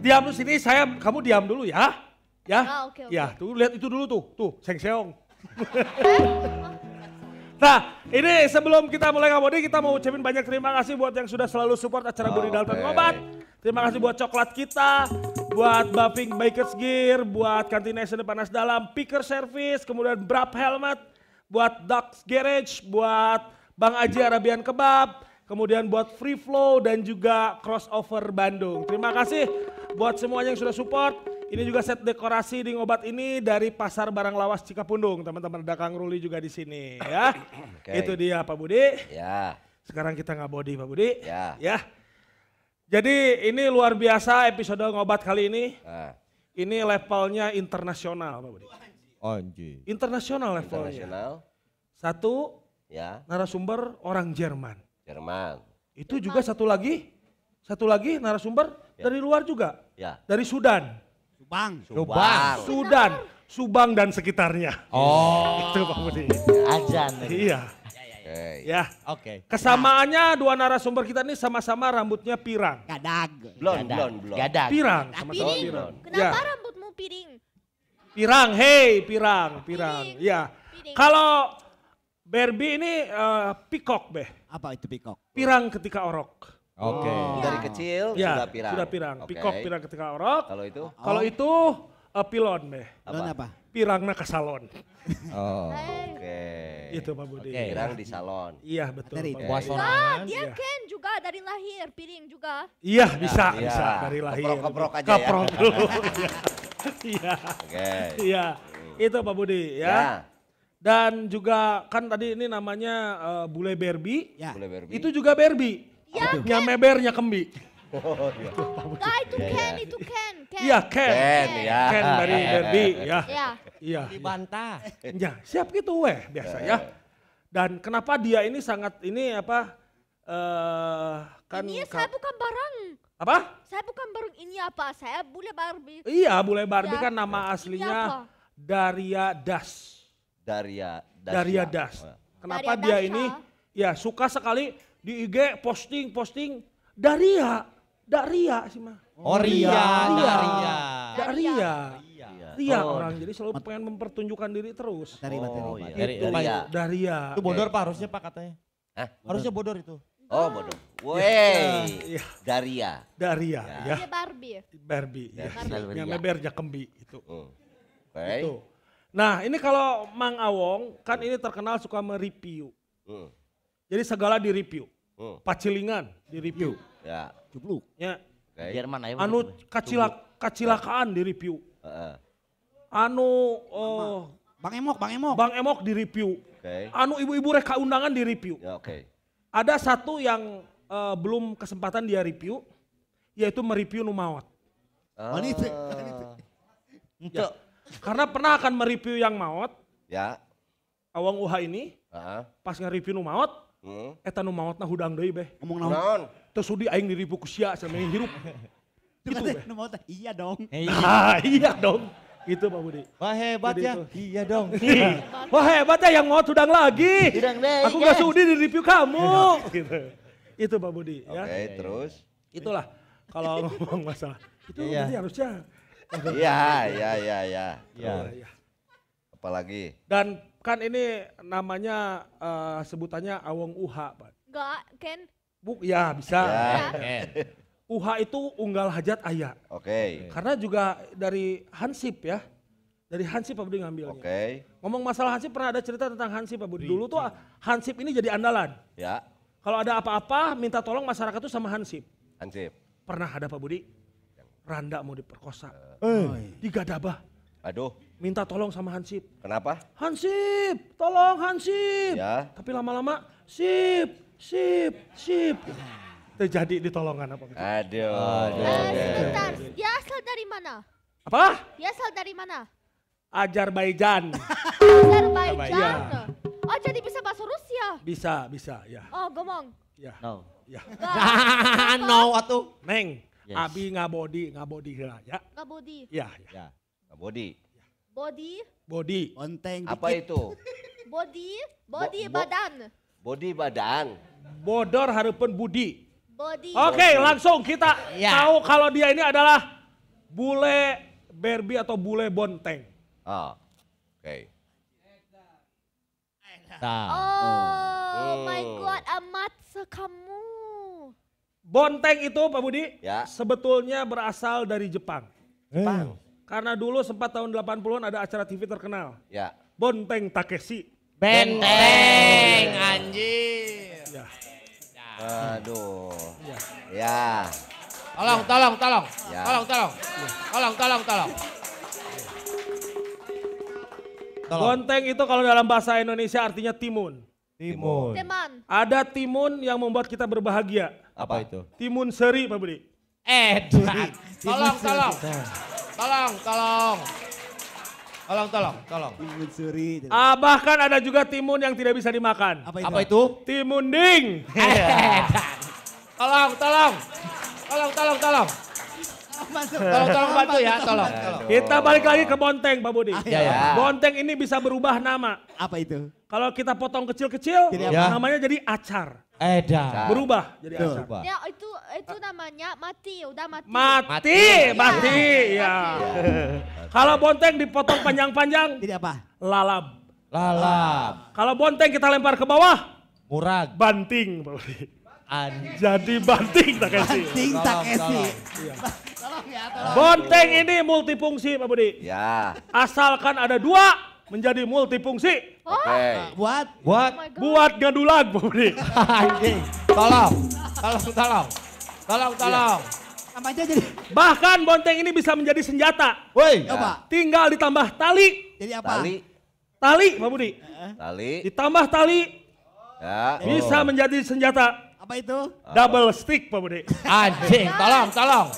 Diam di sini, saya kamu diam dulu ya. Ya. Ah, oke, okay, okay. Ya, tuh lihat itu dulu tuh. Tuh, seng seong. Nah, ini sebelum kita mulai ngobrol kita mau ucapin banyak terima kasih buat yang sudah selalu support acara oh, Budi Dalton Ngobat. Terima kasih buat coklat kita, buat Buffing Bakers Gear, buat Kantination Panas Dalam, Picker Service, kemudian Brab Helmet, buat Ducks Garage, buat Bang Aji Arabian Kebab, kemudian buat Free Flow dan juga Crossover Bandung. Terima kasih buat semuanya yang sudah support. Ini juga set dekorasi di ngobat ini dari Pasar Barang Lawas Cikapundung. Teman-teman ada Kang Ruli juga di sini ya. Okay. Itu dia Pak Budi. Ya. Sekarang kita nggak body Pak Budi. Ya. Ya. Jadi ini luar biasa episode ngobat kali ini. Nah. Ini levelnya internasional Pak Budi. Oh, Anji. Internasional levelnya. Internasional. Satu ya. narasumber orang Jerman. Jerman. Itu Jerman. juga satu lagi satu lagi narasumber ya. dari luar juga. Ya. Dari Sudan. Subang. Subang. Sudan. Subang dan sekitarnya. Oh. Itu Pak Budi. Ajan. Iya. Okay. Ya. Oke. Okay. Kesamaannya dua narasumber kita ini sama-sama rambutnya pirang. Gadag. blon blon blon Gadag. Pirang. Sama-sama piring. pirang. Kenapa ya. rambutmu piring? Pirang, hey, pirang, pirang. Piring. Ya. Kalau Berbi ini uh, eh, pikok, Beh. Apa itu pikok? Pirang ketika orok. Oke. Okay. Oh. Dari kecil ya, sudah pirang. Sudah pirang. Okay. Pikok pirang ketika orok. Kalau itu? Kalau oh. itu uh, pilon, Beh. Pilon apa? pirangna ke salon. Oh, oke. Okay. Itu Pak Budi. Okay. Pirang di salon. Iya, betul. Dari Budi. sorangan. Iya. dia ya. Ken juga dari lahir, piring juga. Iya, iya bisa, ya, bisa dari lahir. Keprok, keprok aja keprok ya. dulu. Iya. Oke. Iya. Itu Pak Budi ya. ya. Dan juga kan tadi ini namanya uh, bule berbi. Ya. Bule berbi. Itu juga berbi. Ya, Nyame bernya kembi. Oh iya. Nah itu yeah, iya. Ken, itu Ken. Iya Ken. Ken, ya. Ken dari Derby iya. ya. Iya. Iya. Dibantah. Ya, siap gitu weh biasa ya. Dan kenapa dia ini sangat ini apa eh kan Ini saya bukan barang. Apa? Saya bukan barang ini apa? Saya bule Barbie. Iya, bule Barbie ya. kan nama aslinya Daria Das. Daria Das. Daria ya. Das. Oh, ya. Kenapa Daria dia ini ya? ya suka sekali di IG posting-posting Daria Dak ria sih mah. Oh, ria, ria. Ria. Dak ria. Ria oh. orang jadi selalu pengen mempertunjukkan diri terus. Dari materi, oh, iya. Dari ria. Daria. Daria. Itu bodor Pak harusnya Pak katanya. Hah? Harusnya bodor itu. Oh bodor. Iya. Woi. Ya. Daria. Daria. Ya. ya. Barbie. Barbie. Ya. Barbie. Iya. Yang lebar jakembi itu. Hmm. Oh. Okay. Itu. Nah ini kalau Mang Awong kan ini terkenal suka mereview. Hmm. Jadi segala direview. Hmm. Pacilingan direview. Hmm. Ya. Cupluk. Ya. Okay. Jerman ayo. Ya anu kacilak kacilakaan di review. Uh, uh. Anu uh, Bang Emok, Bang Emok. Bang Emok di review. Okay. Anu ibu-ibu reka undangan di review. Ya, oke. Okay. Ada satu yang uh, belum kesempatan dia review yaitu mereview Numawat. Uh. Ya. Karena pernah akan mereview yang maut. Ya. Awang Uha ini. Uh -huh. Pas nge-review Numawat, Hmm. Eta nu hudang deui beh. Ngomong naon? Naon? terus sudi aing diri sia sama yang hirup. gitu ya. mau iya dong. Nah, iya dong. Itu Pak Budi. Wah hebat ya. Iya dong. Iya. Wah hebat ya yang mau sudang lagi. Tudang deh. Aku iya. gak sudi di review kamu. gitu. Itu Pak Budi. Ya. Oke okay, ya. terus. Itulah kalau ngomong masalah. Itu iya. harusnya. Iya, iya, iya, iya. Iya. iya. Apalagi? Dan kan ini namanya uh, sebutannya awong uha Pak. Enggak, Ken. Buk ya bisa. Ya, UH itu unggal hajat ayah. Oke. Okay. Karena juga dari Hansip ya. Dari Hansip Pak Budi ngambilnya. Oke. Okay. Ngomong masalah Hansip pernah ada cerita tentang Hansip Pak Budi. Dulu tuh Hansip ini jadi andalan. Ya. Kalau ada apa-apa minta tolong masyarakat tuh sama Hansip. Hansip. Pernah ada Pak Budi? Randa mau diperkosa. Eh. eh Di Aduh. Minta tolong sama Hansip. Kenapa? Hansip, tolong Hansip. Ya. Tapi lama-lama, Sip, sip, sip. Terjadi ditolongan apa? Gitu? Aduh. Aduh. Uh, sebentar, dia asal dari mana? Apa? Dia asal dari mana? Azerbaijan. Azerbaijan. Ya. Oh jadi bisa bahasa Rusia? Bisa, bisa ya. Oh gomong? Ya. No. Ya. no atau? Neng, yes. abi ngabodi, ngabodi lah ya. Ngabodi? Ya, ya. ya. Ngabodi. Body? Body. Onteng. Apa itu? Body, body bo, bo badan. Bodi badan. Bodor harapan budi. Bodi. Oke, okay, langsung kita ya. tahu kalau dia ini adalah bule berbi atau bule bonteng. Oh, oke. Okay. Oh, nah. Oh, my hmm. god, amat sekamu. Bonteng itu Pak Budi ya. sebetulnya berasal dari Jepang. Jepang. Hmm. Karena dulu sempat tahun 80-an ada acara TV terkenal. Ya. Bonteng Takeshi. Benteng, Benteng anjir. Ya. Aduh. Ya. ya. Tolong, ya. tolong, tolong. Ya. Tolong, tolong. Ya. Tolong, tolong, tolong. Tolong. Bonteng itu kalau dalam bahasa Indonesia artinya timun. Timun. Timun. Ada timun yang membuat kita berbahagia. Apa, Apa itu? Timun seri, Pak Budi. Eh, tolong, tolong. Tolong, tolong. Tolong, tolong, tolong. Timun suri. Gitu. Ah, bahkan ada juga timun yang tidak bisa dimakan. Apa itu? Apa itu? Timun ding. Iya. tolong, tolong. Tolong, tolong, tolong. Tolong tolong bantu ya, tolong. Kita balik lagi ke Bonteng, Pak Budi. Ah, iya. Ya, ya. Bonteng ini bisa berubah nama. Apa itu? Kalau kita potong kecil-kecil, ya. namanya jadi acar. Eda. Berubah jadi Tuh. acar. Ya itu itu namanya mati, udah mati. Mati, mati, mati ya. ya. Kalau bonteng dipotong panjang-panjang. Jadi apa? Lalap. Lalap. Kalau bonteng kita lempar ke bawah. Murag. Banting. Pak Budi. An. Jadi banting tak Banting tak iya. ya, Bonteng ini multifungsi Pak Budi. Ya. Asalkan ada dua menjadi multifungsi. Oke. Buat? Buat? Oh buat gadulag Pak Budi. Tolong. Tolong, tolong. Tolong, iya. tolong. jadi. Bahkan bonteng ini bisa menjadi senjata. Woi. Ya. Tinggal ditambah tali. Jadi apa? Tali. Tali Pak Budi. Tali. Ditambah tali. Ya. Bisa oh. menjadi senjata. Apa itu? Ah. Double stick Pak Budi. Anjing, tolong, tolong.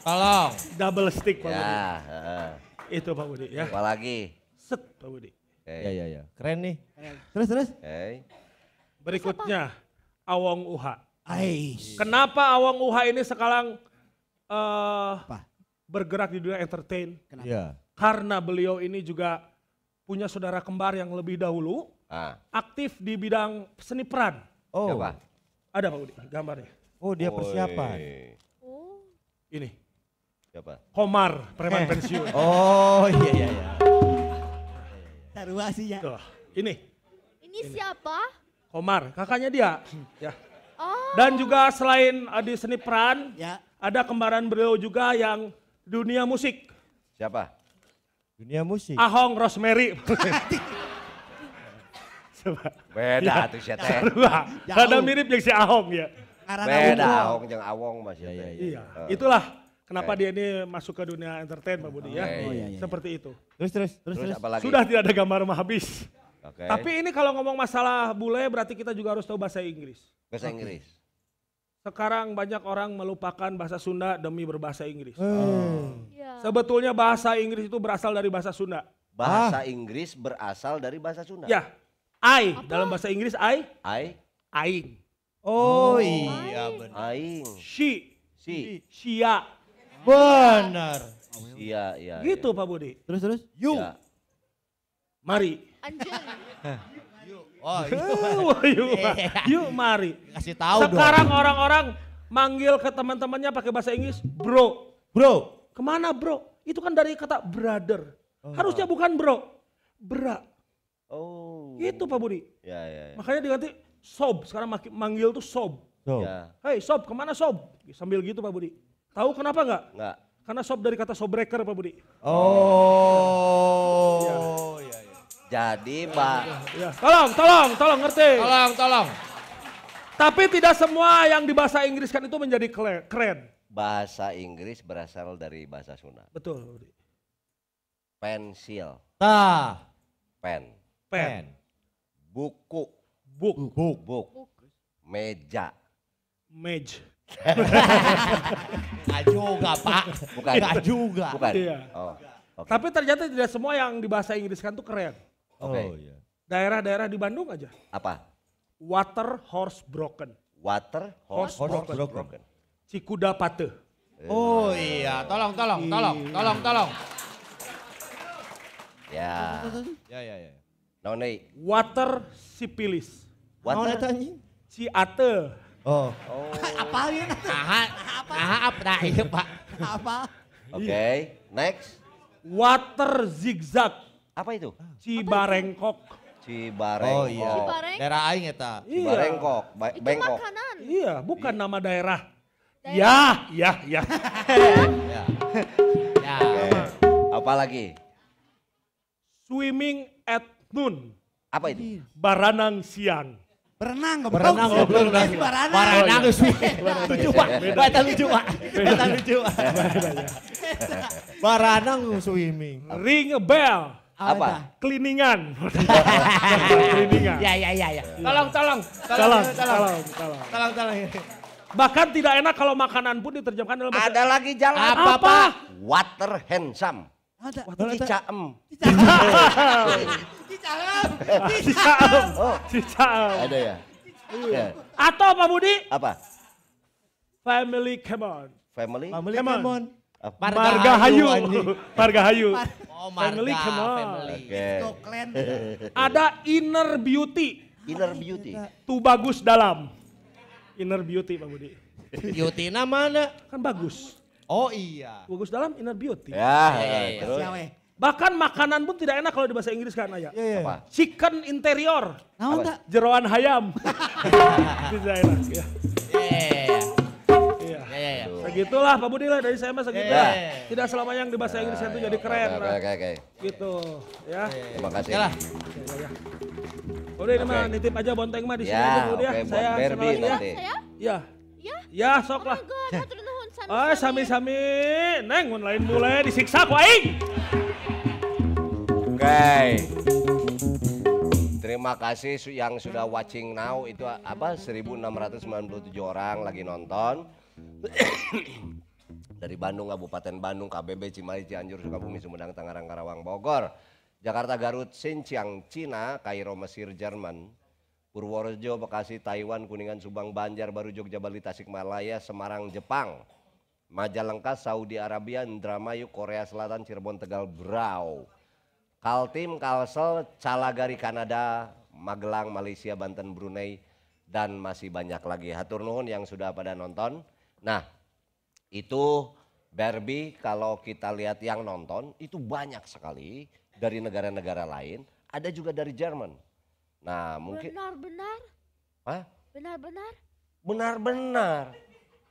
tolong. Double stick Pak ya, Budi. Itu Pak Budi ya. Apalagi? Set Pak Budi. Hey. Ya, ya, ya. Keren nih. Keren. Terus, terus. Hey. Berikutnya, awong Uha. Aish. Kenapa awong Uha ini sekarang uh, Apa? bergerak di dunia entertain? Kenapa? Ya. Karena beliau ini juga punya saudara kembar yang lebih dahulu ah. aktif di bidang seni peran. Oh. Siapa? Ada Pak Udi gambarnya. Oh dia persiapan. Oh. Ini. Siapa? Komar, preman eh. pensiun. oh iya iya iya. Taruh sih ya. Tuh, ini. Ini, ini. siapa? Komar, kakaknya dia. ya. Oh. Dan juga selain di seni peran, ya. ada kembaran beliau juga yang dunia musik. Siapa? Dunia musik. Ahong Rosemary. Coba. Beda ya. tuh siapa teh. Ya, Ada mirip yang si Ahong ya. Beda Ahong yang Awong Mas iya, iya, ya. Iya. Itulah Kenapa okay. dia ini masuk ke dunia entertain Pak Budi ya? Oh, iya, iya, iya. Seperti itu. Terus terus terus, terus, terus. Sudah tidak ada gambar mah habis. Okay. Tapi ini kalau ngomong masalah bule berarti kita juga harus tahu bahasa Inggris. Bahasa okay. Inggris. Sekarang banyak orang melupakan bahasa Sunda demi berbahasa Inggris. Hmm. Sebetulnya bahasa Inggris itu berasal dari bahasa Sunda. Bahasa ah. Inggris berasal dari bahasa Sunda. Ya, I Apa? dalam bahasa Inggris I I aing. Oh, oh iya benar. Aing. She si sia. Benar. Iya iya. Gitu ya. Pak Budi. Terus terus. You. Ya. Mari. Anjir. oh, you. Iya. Oh, iya, iya. you, mari. Kasih tahu Sekarang orang-orang manggil ke teman-temannya pakai bahasa Inggris, bro. Bro. Kemana bro? Itu kan dari kata brother. Oh. Harusnya bukan bro, bra. Oh. Itu Pak Budi. Ya, ya, ya. Makanya diganti sob, sekarang manggil tuh sob. sob. Ya. Hei sob, kemana sob? Sambil gitu Pak Budi. Tahu kenapa nggak? Nggak. Karena sob dari kata sobreaker Pak Budi. Oh. Ya. Ya, ya. Jadi Pak. Ya. Tolong, tolong, tolong ngerti. Tolong, tolong. Tapi tidak semua yang di bahasa Inggris kan itu menjadi keren. Bahasa Inggris berasal dari bahasa Sunda. Betul. Pensil. Ta. Nah. Pen. Pen. Pen. Buku. buku buku buku, Meja. meja Gak juga pak. Bukan. Gak juga. Bukan. Iya. Oh. Okay. Tapi ternyata tidak semua yang di bahasa Inggris kan tuh keren. Oke. Okay. Oh, iya. Daerah-daerah di Bandung aja. Apa? Water horse broken. Water horse, horse, broken. broken. Cikuda pate. Eh. Oh iya, tolong, tolong, tolong, tolong, tolong. Ya. Ya, ya, ya. Naonai. Water sipilis. Water eta tanya Ciate. Oh. oh. Ya? Nah, nah, nah, apa ya? Aha, apa? apa? Nah, iya, Pak. apa? Oke, okay. next. Water zigzag. Apa itu? Cibarengkok. Cibarengkok. Oh iya. Cibareng? Daerah aing eta. Cibarengkok, iya. ba itu Bengkok. makanan. Iya, bukan iya. nama daerah. daerah. Ya, ya, ya. Iya. ya. ya. Okay. Apalagi? Swimming at Nun. Apa itu? Baranang siang. Berenang, kamu Berenang, tahu? Berenang, eh, berenang. Baranang. Lucu pak, Baitan lucu pak. Baitan lucu pak. Baranang swimming. Ring a bell apa? Cleaningan. Cleaningan. Ya, ya, ya, ya. Tolong, tolong, tolong, tolong, tolong, tolong, tolong. Bahkan tidak enak kalau makanan pun diterjemahkan dalam bahasa. Ada lagi jalan apa? apa? Water handsome. Ada. Water Cicaem. Cicahem. Cicahem. Oh, Ada ya? Iya. iya. Atau Pak Budi? Apa? Family come Family? Family come on. Marga, Hayu. Hayu marga Hayu. oh, Marga. Family come Family. Okay. Ada Inner Beauty. Inner Beauty. Tu bagus dalam. Inner Beauty Pak Budi. Beauty mana? Kan bagus. Oh iya. Bagus dalam Inner Beauty. Ya, iya, iya, ya, ya, ya. terus. Bahkan makanan pun tidak enak kalau di bahasa Inggris kan ayah. Yeah, yeah. Iya. Apa? Chicken interior. Nah, Apa? Jeroan hayam. Bisa enak ya. Yeah. Iya. Yeah, iya. Iya, Segitulah Pak Budi lah dari saya mah segitu. Yeah. Tidak selama yang di bahasa yeah, Inggris yeah, itu yeah, jadi keren. Oke, okay, oke, Okay, okay. Gitu ya. Terima kasih. Yalah. Oke lah. Udah ini mah nitip aja bonteng mah di sini dulu ya. ya. Saya Berbi ya. nanti. Ya. Ya? Ya, oh sok lah. Oh sami. sami Neng mun lain mulai disiksa ku Oke. Terima kasih yang sudah watching now itu apa 1697 orang lagi nonton. Dari Bandung, Kabupaten Bandung, KBB, Cimahi, Cianjur, Sukabumi, Sumedang, Tangerang, Karawang, Bogor, Jakarta, Garut, Xinjiang, Cina, Kairo, Mesir, Jerman, Purworejo, Bekasi, Taiwan, Kuningan, Subang, Banjar, Baru Jogja, Bali, Tasikmalaya, Semarang, Jepang. Majalengka, Saudi Arabia, Indramayu, Korea Selatan, Cirebon, Tegal, Brau. Kaltim, Kalsel, Calagari, Kanada, Magelang, Malaysia, Banten, Brunei, dan masih banyak lagi. Hatur nuhun yang sudah pada nonton. Nah, itu Barbie kalau kita lihat yang nonton itu banyak sekali dari negara-negara lain, ada juga dari Jerman. Nah mungkin benar-benar. Hah? Benar-benar. Benar-benar.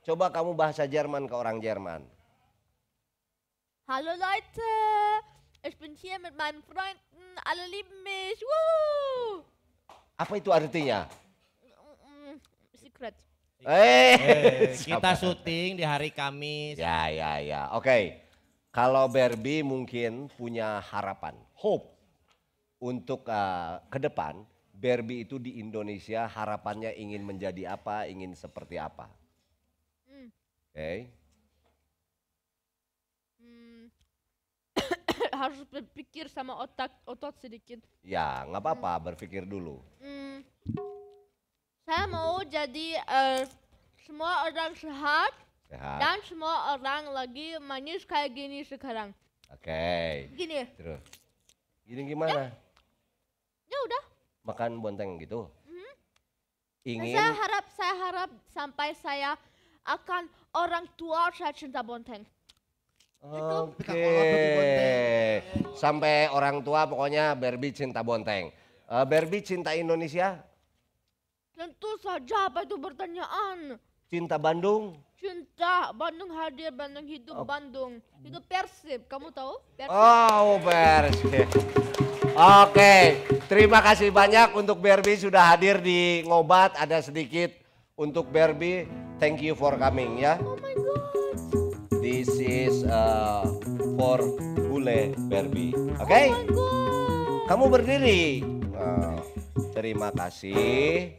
Coba kamu bahasa Jerman ke orang Jerman. Halo Leute, ich bin hier mit meinen Freunden, alle lieben mich. Apa itu artinya? Secret. Eh, eh kita syuting di hari Kamis. Ya, ya, ya. Oke. Okay. Kalau Barbie mungkin punya harapan, hope untuk uh, ke depan Berbi itu di Indonesia harapannya ingin menjadi apa, ingin seperti apa? Hmm. Oke. Okay. Hmm. Harus berpikir sama otak otot sedikit. Ya, nggak apa-apa, hmm. berpikir dulu. Hmm. Saya mau jadi uh, semua orang sehat, sehat dan semua orang lagi manis kayak gini sekarang. Oke. Okay. Gini. Terus. Gini gimana? Ya, ya udah makan bonteng gitu? Hmm? Ingin? Saya harap, saya harap sampai saya akan orang tua saya cinta bonteng. Gitu. Oke, okay. sampai orang tua pokoknya Barbie cinta bonteng. Uh, Barbie cinta Indonesia? Tentu saja apa itu pertanyaan. Cinta Bandung? Cinta, Bandung hadir, Bandung hidup, oh. Bandung. Itu Persib, kamu tahu? Persib. Oh, Persib. Oke, terima kasih banyak untuk Berbi sudah hadir di Ngobat. Ada sedikit untuk Berbi. Thank you for coming ya. Oh my god. This is uh, for Bule Berbi. Oke? Okay? Oh Kamu berdiri. Uh, terima kasih.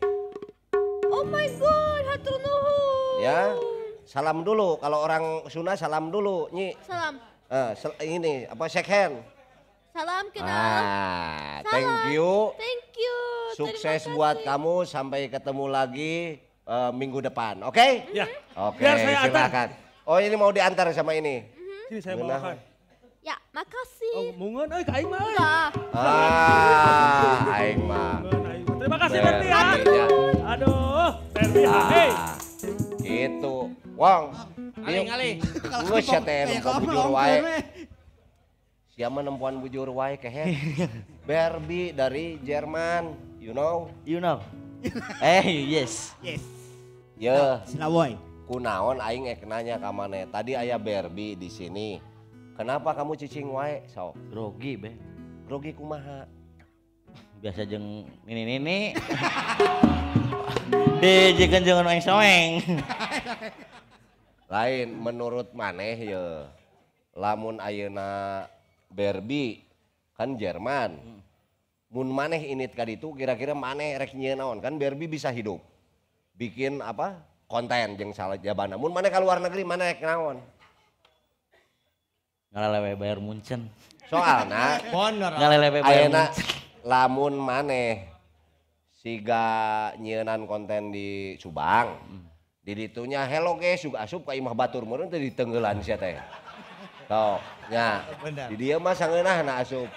Oh my god, hatur nuhun. Ya. Salam dulu kalau orang Sunda salam dulu, Nyi. Salam. Uh, sel ini apa shake hand? Salam kenal. Ah, Salam. Thank you. Thank you. Sukses buat kamu sampai ketemu lagi uh, minggu depan, oke? Okay? Ya. Oke, okay, Biar saya silakan. Oh ini mau diantar sama ini. Mm-hmm. Sini saya mau makan. Ya, makasih. Oh, mungun euy ka aing mah. Ah, aing mah. Terima kasih Berti ah, gitu. ya. Aduh, Berti ah, hey. Itu. Wong. Aling-aling. Ngus ya teh, kamu jujur dia nempuan bujur wae kehe iya. Berbi dari Jerman you know you know eh yes yes ya yeah. Silawai kunaon aing eknanya ka mane tadi aya Berbi di sini kenapa kamu cicing wae so rugi be rugi kumaha biasa jeng ini ini dijekan jangan oeng soeng lain menurut maneh ya lamun ayeuna Berbi kan Jerman hmm. mun maneh ini tadi itu kira-kira maneh rek naon kan Berbi bisa hidup bikin apa konten jeng salah jabana mun maneh ke luar negeri maneh rek naon ngalelewe bayar Munchen soalnya ngalelewe bayar ayana, lamun maneh siga nyienan konten di Subang hmm. di ditunya hello guys juga asup ke imah batur murun teh ditenggelan sia teh so, Ya. Benar. Di dia mah sangeunah nak asup.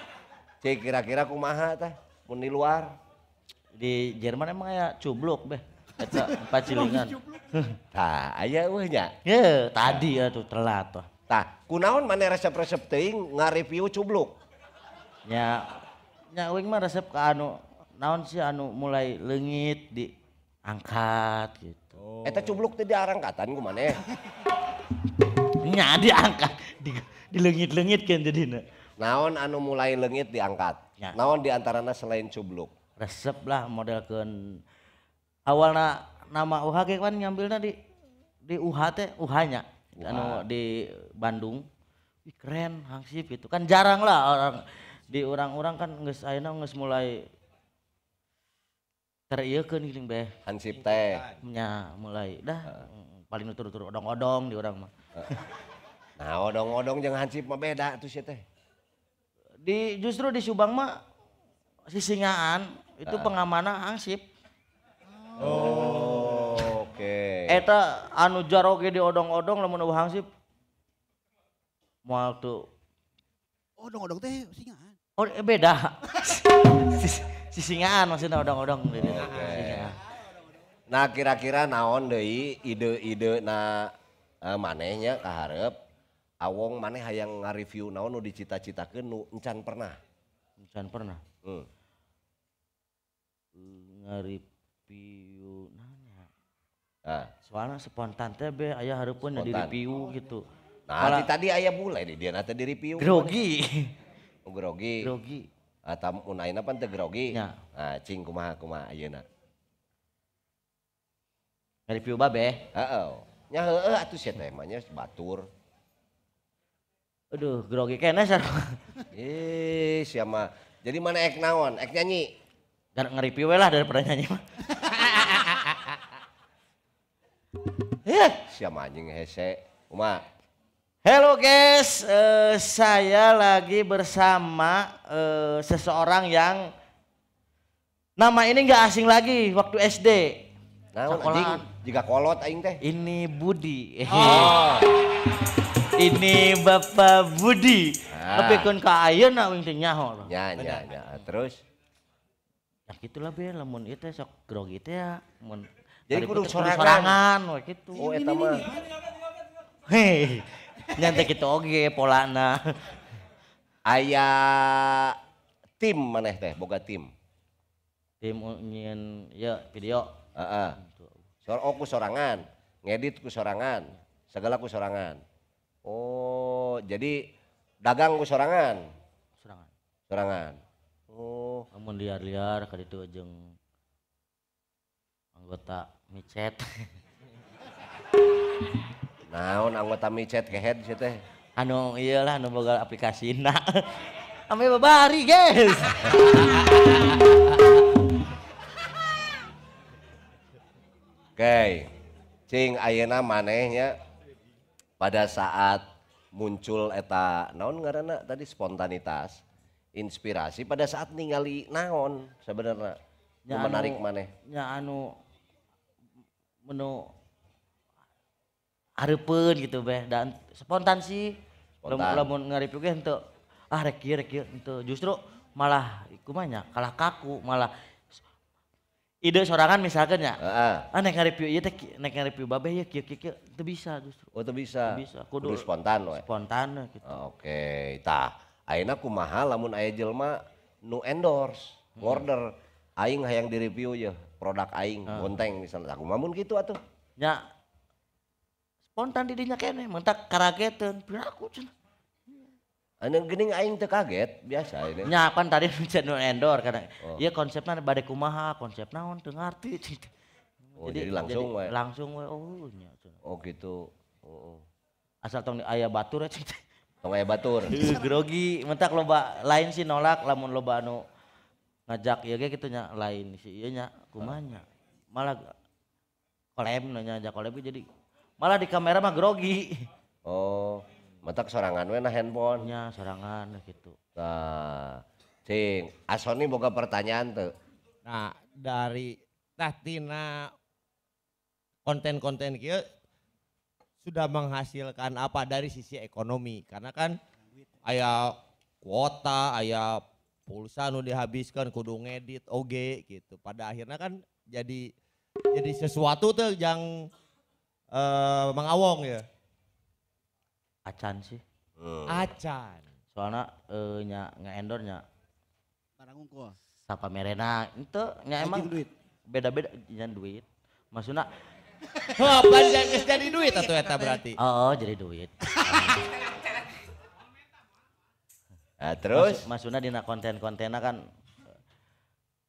Cek kira-kira kumaha teh pun di luar. Di Jerman emang ya cubluk beh. Eta empat cilingan. Tah, aya eueuh nya. Ye, tadi ya tuh telat tuh. Tah, kunaon mana resep-resep teuing ngareview cubluk? Ya, nya uing mah resep ka anu naon sih anu mulai leungit diangkat gitu. Oh. Eta cubluk teh diarang katan kumaneh. nya diangkat di, lengit-lengit kan jadina naon anu mulai lengit diangkat ya. naon diantaranya selain cubluk resep lah model ke awalnya nama UHG kan nyambilnya di di UHT UH-nya UH. anu di Bandung Wih, keren hangsip gitu kan jarang lah orang di orang-orang kan nges ayeuna nges mulai terieukeun giling beh hansip teh nya mulai dah uh. paling nutur-nutur odong-odong di orang mah Eh, nah odong-odong jangan hansip mah beda tuh sih teh di justru di Subang mah sisingaan itu eh. pengamanan hansip oh oke okay. eta anu jaroge di odong-odong lamun eueuh hansip moal tuh odong-odong teh singaan oh eh beda sisingaan maksudnya odong-odong okay. nah kira-kira naon deui ide-ide na eh, manehnya harap awong maneh hayang nge-review naon nu dicita-citakeun nu encan pernah encan pernah hmm. nge-review nanya ah. soalnya spontan teh be aya hareupeun di review gitu nah Kala, tadi ayah bule di dia teh di review grogi oh, grogi grogi atau ah, unaina pan teh grogi ya. nah cing kumaha kumaha ayeuna review babe heeh uh -oh nya heeh atuh sia teh mah batur aduh grogi kene sar, ya. eh sia mah jadi mana ek naon ek nyanyi dan ngeripi we lah daripada nyanyi mah eh sia anjing hese uma hello guys, uh, saya lagi bersama uh, seseorang yang nama ini nggak asing lagi waktu SD Nah, anjing juga kolot aing teh. Ini Budi. Oh. ini Bapak Budi. Tapi ah. kan ka ayeuna aing teh nyaho. Ya, ya, ya. Terus Nah, ya gitu lah be, lamun itu teh sok grogi teh ya, mun jadi kudu sorangan we kitu. Oh eta mah. Hei. Nyantai kita oge polana. Ayah tim maneh teh boga tim. Tim ingin, ya video Heeh. Sor oh, ku sorangan, ngedit ku sorangan, segala ku sorangan. Oh, jadi dagang ku sorangan. Sorangan. Sorangan. Oh, amun liar-liar kali itu jeung anggota micet. Naon anggota micet ke head sih teh. Anu iyalah anu boga aplikasi nak. Ame babari guys. Oke, cing ayeuna manehnya pada saat muncul eta naon karena tadi spontanitas, inspirasi pada saat ningali naon sebenarnya ya menarik anu- maneh. Ya anu menu hareupeun gitu beh dan spontan sih spontan. lamun ngarep ge henteu ah rek ieu rek ieu justru malah iku kalah kaku malah ide sorangan misalkan ya. Heeh. Ah nek review ieu teh nek review babe ya kieu kieu teu bisa justru. Oh teu bisa. Teu bisa. Kudu, Kudu spontan we. Spontan gitu. Ah, oke, okay. tah ayeuna kumaha lamun aya jelma nu endorse, hmm. order aing hayang di review ya produk aing uh. bonteng misalnya aku nah, mamun gitu atuh. Ya spontan didinya kene mentak karageteun piraku cenah. Anu gening aing teu kaget, biasa ini. Nya kan tadi nu endor karena oh. ya konsepnya bade kumaha, konsep naon teu ngarti. Oh, jadi, jadi langsung jadi, we. Langsung we. oh nya. Oh gitu. Oh. oh. Asal tong aya batur ya. Tong aya batur. Grogi, mentak loba lain sih nolak lamun loba anu ngajak ieu iya ge kitu nya lain sih ieu iya nya kumaha Malah kolem nanya ngajak kolem jadi malah di kamera mah grogi. Oh mata kesorangan, we nah handphone nya sorangan nah gitu nah cing asoni boga pertanyaan tuh nah dari tahtina konten-konten kia sudah menghasilkan apa dari sisi ekonomi karena kan ayah kuota ayah pulsa nu dihabiskan kudu ngedit oge gitu pada akhirnya kan jadi jadi sesuatu tuh yang uh, eh, mengawong ya acan sih Uh. acan soalnya eh nya ngeendor nya barang unggul sapa merena itu nya emang duit beda beda jangan duit maksudnya oh panjang jadi duit atau eta berarti oh, oh jadi duit Nah, terus Mas, maksudnya dina konten kontena kan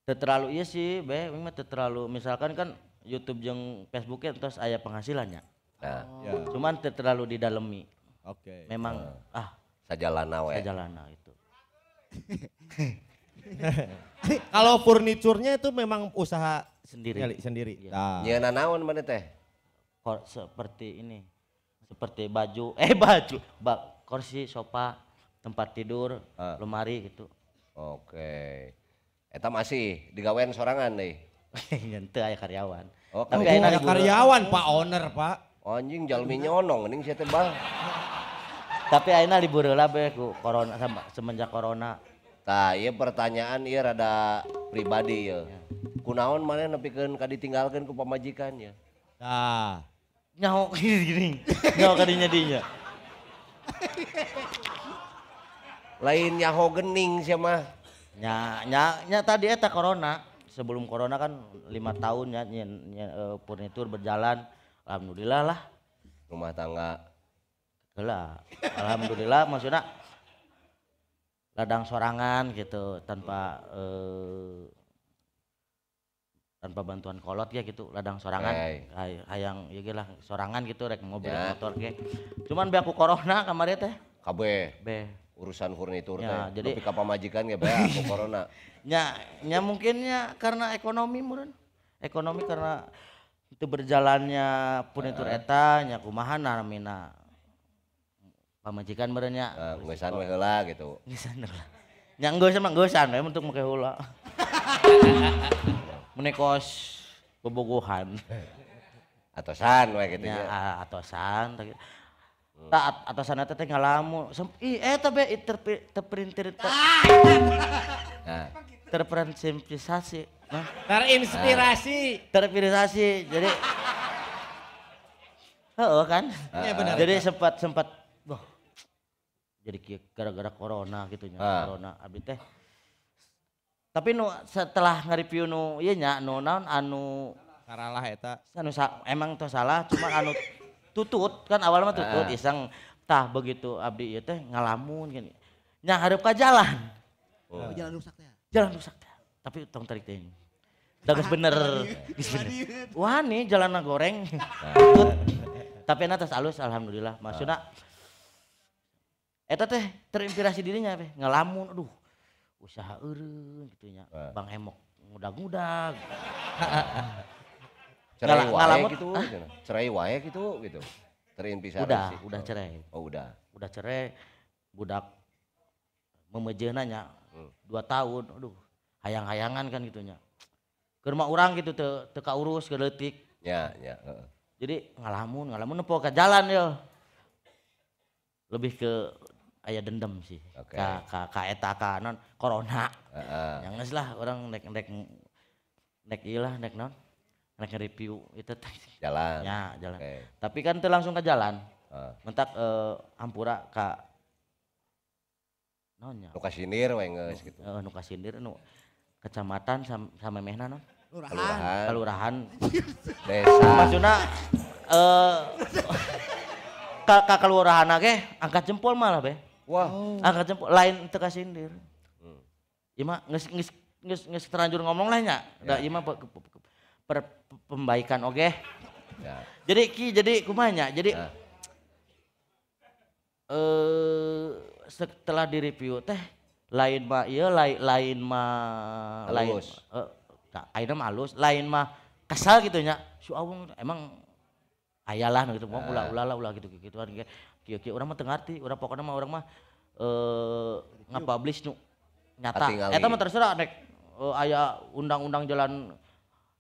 terlalu iya sih be memang terlalu misalkan kan YouTube yang Facebooknya terus ayah penghasilannya nah, oh. Ya. cuman terlalu didalami Oke. Okay. Memang uh, ah sajalana we. Ya. Sajalana itu. Kalau furniturnya itu memang usaha sendiri. Nyali, sendiri. Iya. Nah. Ya mana teh? Kor, seperti ini. Seperti baju, eh baju, ba, kursi, sofa, tempat tidur, uh. lemari gitu. Oke. Okay. Eta masih digawean sorangan nih. Ngente ayah karyawan. Oh, Tapi ayah karyawan, Pak owner, Pak. Oh, anjing jalmi nyonong, ini saya tapi akhirnya libur lah be ku corona sama semenjak corona nah iya pertanyaan iya rada pribadi ya, ya. kunaon mana kan ditinggalkan ke pemajikan ya. nah nyaho gini gini nyaho kadinya dinya lain nyaho gening sih mah nya nya nya tadi eta corona sebelum corona kan lima tahun ya, ya, ya furnitur berjalan alhamdulillah lah rumah tangga lah alhamdulillah maksudnya ladang sorangan gitu tanpa eh, tanpa bantuan kolot ya gitu ladang sorangan hey. hayang ya gila sorangan gitu rek mobil yeah. motor ge cuman be aku corona kamarnya teh kabe be urusan furnitur ya, teh jadi ka pamajikan ge be aku corona nya nya mungkinnya karena ekonomi murun ekonomi karena itu berjalannya furnitur punitur ya. eta nya kumaha namina pamajikan merenya uh, eh, ngesan we heula gitu ngesan heula nya geus mah geusan we untuk make heula menekos bobogohan atosan we gitu ya, ya. Ah, atosan tak hmm. ta at atosan eta teh ngalamu i eta be terprintir ah! nah. terperan terprinsipisasi nah. terinspirasi nah. terinspirasi jadi oh kan? Ya, benar, Jadi sempat sempat jadi gara-gara corona gitu nya ah. corona Abi teh tapi nu setelah nge-review nu iya nya nu naon anu saralah eta anu sa, emang tuh salah cuma anu tutut kan awalnya mah tutut ah. iseng tah begitu abdi ieu teh ngalamun gini nya hareup ka jalan oh. jalan rusak teh jalan rusak teh tapi tong tarik teh dagas bener, geus bener. Wah nih jalan goreng. Ah. tapi anak atas alus alhamdulillah. Maksudnya ah Eta teh terinspirasi dirinya apa? Ngelamun, aduh usaha eureun gitu nya. Bang Emok udah mudah cerai wae gitu, gitu, cerai wae gitu gitu. Terinspirasi. Udah, sih. udah cerai. Oh, udah. Udah cerai budak memejeunanya hmm. dua tahun, aduh hayang-hayangan kan gitunya. Ke rumah orang gitu te, teka urus ke detik. Ya, ya. Jadi ngalamun, ngalamun nepo ke jalan ya. Lebih ke aya dendam sih okay. ka, ka, ka eta non corona uh. yang nges lah orang nek nek nek ilah nek non nek review itu jalan ya jalan okay. tapi kan teu langsung ke jalan uh. mentak uh, eh, ampura ka nonnya nukasinir geus nges gitu uh, eh, nukasinir nu kecamatan sama sama mehna non kelurahan kelurahan desa maksudnya eh uh, ka, ka kelurahan ge angkat jempol malah be Wah. Wow. Angkat jempol lain itu sindir. Hmm. Ima nges nges nges nges terlanjur ngomong lah nya. ya. ima pe, pe, pe, per, pembaikan oke. Okay? Ya. Jadi ki jadi kumanya. Jadi ya. eh setelah direview teh lain mah iya lain lain mah lain eh, akhirnya mah halus lain mah kesal gitu nya si awung emang ayalah gitu mau ulah ulah ulah gitu gituan gitu kia kia orang mah tengarti orang pokoknya mah orang mah eh nge-publish nu nyata eta mah terserah nek uh, eh, aya undang-undang jalan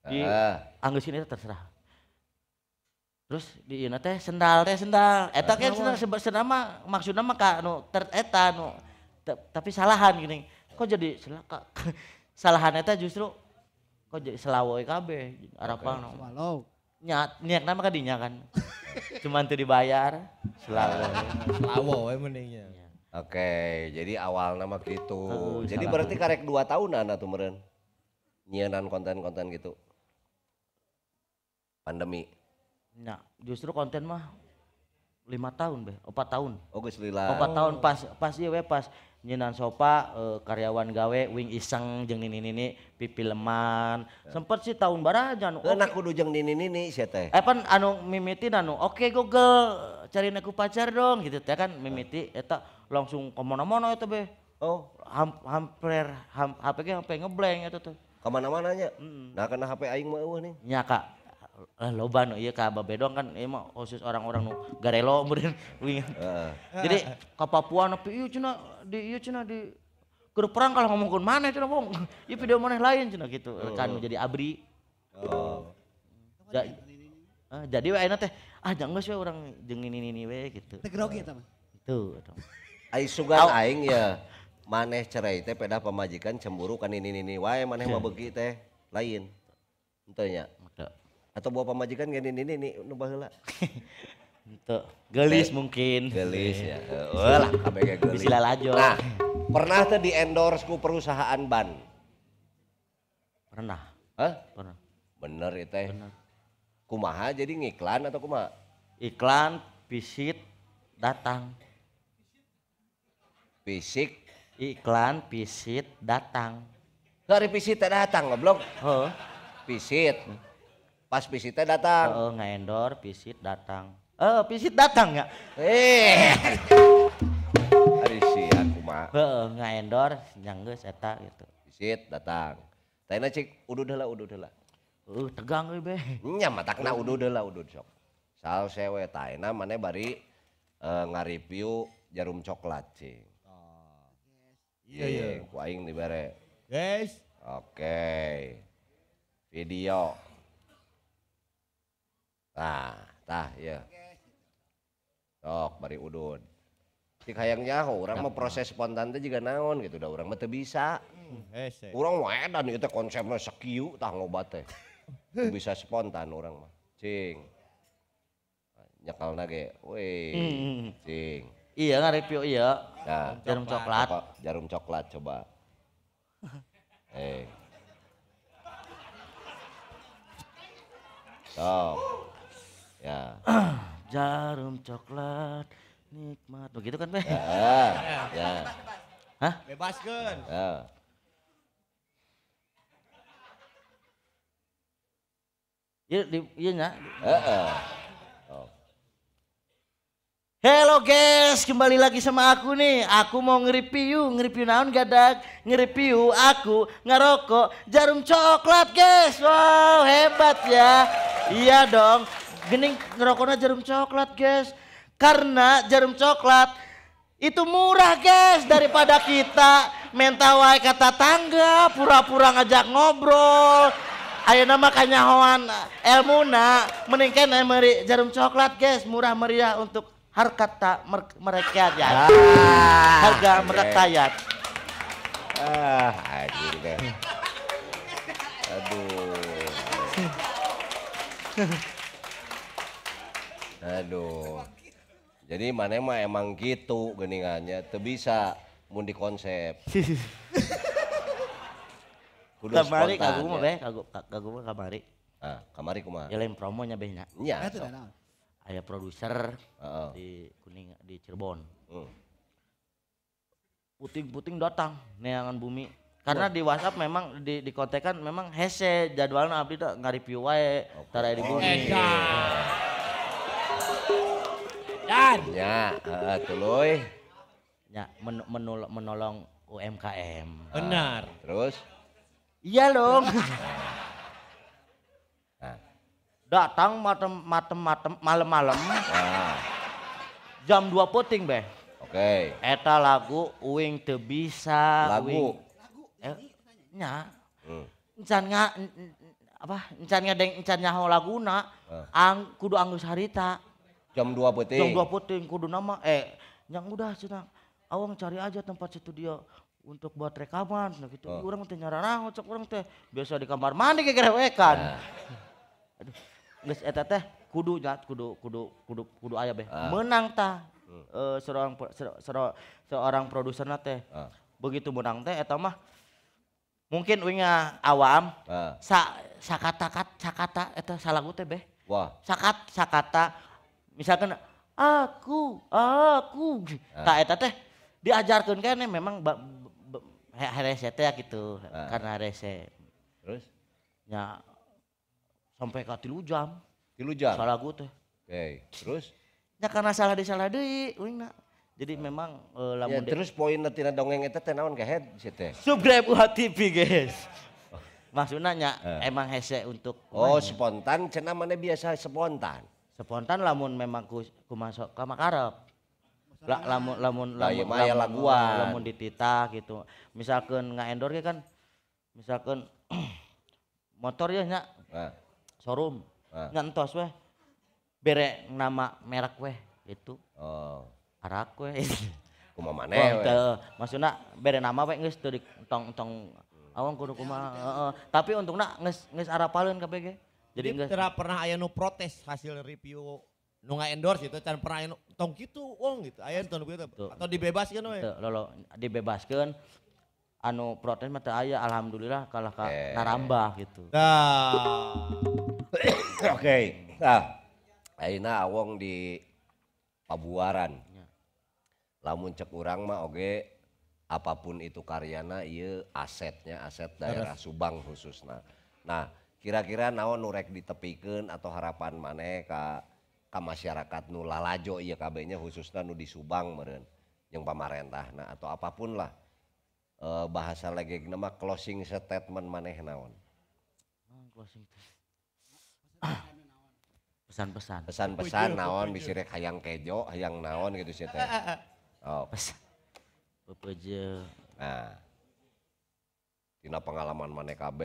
di uh. Ah. anggesin itu terserah terus di ieu teh sendal teh sendal eta kan sendal sendal mah maksudna mah ka nu tereta nu tapi salahan gini kok jadi salah salahan eta justru kok jadi selawe kabeh harapan okay. no. Nyat, niat nama kadinya kan. kan. cuma tuh dibayar. Selalu Selawo ya iya. Oke, jadi awal nama gitu. Uh, jadi berarti karek dua tahun anak tuh meren. Nyianan konten-konten gitu. Pandemi. Nah, justru konten mah lima tahun be, empat tahun. Oh, gue Empat oh. tahun pas pas iya we pas nyinan sopa uh, karyawan gawe wing iseng jeng nini nini pipi leman ya. sempet sih tahun baraja anu okay. kudu jeng nini nini sih teh eh pan anu mimiti anu oke okay, google cariin aku pacar dong gitu teh kan mimiti ya. eta langsung kemana-mana itu be oh ham, hampir ham, HP ke HP ngeblank itu tuh kemana mana mm -hmm. nah karena HP aing mah eueuh nih nyaka lah eh, loba nu iya ka babedong kan ieu iya mah khusus orang-orang nu garelo meureun Jadi ka Papua nepi ieu cenah di ieu cenah di keur perang kalau ngomongkeun mana cenah bong. Ieu video maneh lain cenah gitu oh. kan jadi abri. Oh. Ja, uh, jadi we teh ah jangan sih orang jeung ini ini we gitu. Teu grogi eta mah. Tuh. Ai sugan aing ya maneh cerai teh peda pamajikan cemburu kan ini ini wae maneh mah iya. beuki teh lain. Entenya atau bawa pamajikan gini ini ini nu lah Itu gelis mungkin. Gelis ya. Wah, eh, ya, kabeh gelis. Bisa lajo. Nah, pernah tuh di endorse ku perusahaan ban? Pernah. Hah? Pernah. Bener itu ya. Bener. Kumaha jadi ngiklan atau kumaha? Iklan, visit, datang. Fisik? Iklan, visit, datang. dari visit datang goblok. Heeh. Visit. Pas visitnya datang. oh uh, ngendor visit datang. Eh, uh, visit datang ya? Eh. Ari si aku mah. Heeh, ngendor nyanggeus eta gitu. visit datang. Tayna cik udud heula udud heula. Uh, tegang euy be. Nya udah udah heula udud sok. Sal sewe tayna mane bari uh, ngareview jarum coklat cing. Oh. Iya, iya. Ku di dibere. Guys. Oke. Okay. Video. Nah, tah ya. Sok bari udun. Cik hayang nyaho, orang mau proses spontan teh juga naon gitu dah orang mah teu bisa. Hmm, eh, orang mah edan ieu teh konsepna tah ngobat teh. bisa spontan orang mah. Cing. Nyakal nage, weh, hmm. cing. Iya nge-review iya. Nah, jarum coklat. jarum coklat coba. eh. Sok. Ya. Jarum coklat nikmat. Begitu kan, Be? Ya. ya. Hah? Bebas, kan. Ya. Iya, iya, ya. Heeh. Oh. Hello guys, kembali lagi sama aku nih. Aku mau nge-review, nge-review naon gadak, nge-review aku ngerokok jarum coklat guys. Wow, hebat ya. Iya dong, Gening ngerokoknya jarum coklat guys. Karena jarum coklat itu murah guys daripada kita mentawai kata tangga pura-pura ngajak ngobrol ayo nama hoan elmuna meningkan meri jarum coklat guys murah meriah untuk harkat tak mereka ya ah, harga mereka tayat. ah anjir deh aduh aduh jadi mana mah emang gitu geningannya tuh bisa mundi konsep kudu kamari kagum ya. mah beh kagum kagum mah kamari ah kamari kumaha ya lain promonya beh nya Iya. so. aya produser uh -oh. di kuning di Cirebon puting hmm. puting-puting datang neangan bumi karena di WhatsApp memang di di kontekan memang hese jadwalnya abdi nggak review wae okay. tara di oh, bumi. Iya. Dan. Ya, uh, eh, tuloy. Ya, men menol menolong UMKM. Benar. Eh, terus? Iya, dong. nah. Datang matem matem matem malam-malam. Nah. Jam dua puting, Beh. Oke. Okay. Eta lagu uing te bisa. Lagu. Uing, lagu. Eh, ya. Hmm. Encan nga apa? Encan ngadeng encan nyaho laguna. Uh. Ang kudu anggus harita jam dua puting jam dua puting kudu nama eh yang udah cina awang cari aja tempat studio untuk buat rekaman nah gitu oh. orang teh nyara cek orang teh biasa di kamar mandi kayak gerewekan nah. aduh geus eta teh kudu nyat kudu kudu kudu kudu ayah beh ah. menang tah hmm. uh, seorang seorang seorang produser nate ah. begitu menang teh eta mah mungkin uingnya awam ah. sa sakata kat sakata eta salagu teh beh wah sakat sakata misalkan aku aku tak ah. nah, eta teh diajarkan kan memang rese teh gitu ah. karena rese. terus ya sampai ke tilu jam tilu jam salah gue teh oke terus ya karena salah di salah di, uing jadi ah. memang uh, terus poin nanti dongeng eta teh naon kehead, si teh subscribe tv guys oh. maksudnya emang hese untuk oh spontan cenah mana biasa spontan spontan lamun memang ku, ku masuk ke makarep lah lamun lamun lamun nah, lamun, lamun, lamun ditita gitu misalkan nggak endor kan misalkan motor ya nyak nah. showroom nah. nyentos weh bere nama merek weh itu oh. arak weh kuma mana oh, weh maksudnya bere nama weh nges tuh di tong tong hmm. awang kudu kuma Uh, uh. tapi untungnya nges nges arapalin kabeh jadi enggak pernah aya nu protes hasil review nu nggak endorse itu kan pernah anu tong gitu wong gitu aya tong gitu atau dibebaskan lo Lolo dibebaskan anu protes mata ayah, alhamdulillah kalah ka eh. narambah gitu. Nah. Oke. Okay. Nah. Aina awong di Pabuaran. Ya. Lamun cek urang mah oge okay. apapun itu karyana ieu asetnya aset daerah Subang khususnya. Nah, punya kira-kira naon nurrek ditepken atau harapan maneka Ka masyarakat nula lajo yakabBnya khususnya di Subang me yang pamarenah Nah atau apapunlah eh, bahasa lagi closing statement maneh naonn-pesan pesanpesan naonang kejoang naon gitu ah, ah, ah. oh. Ti pengalaman manekaB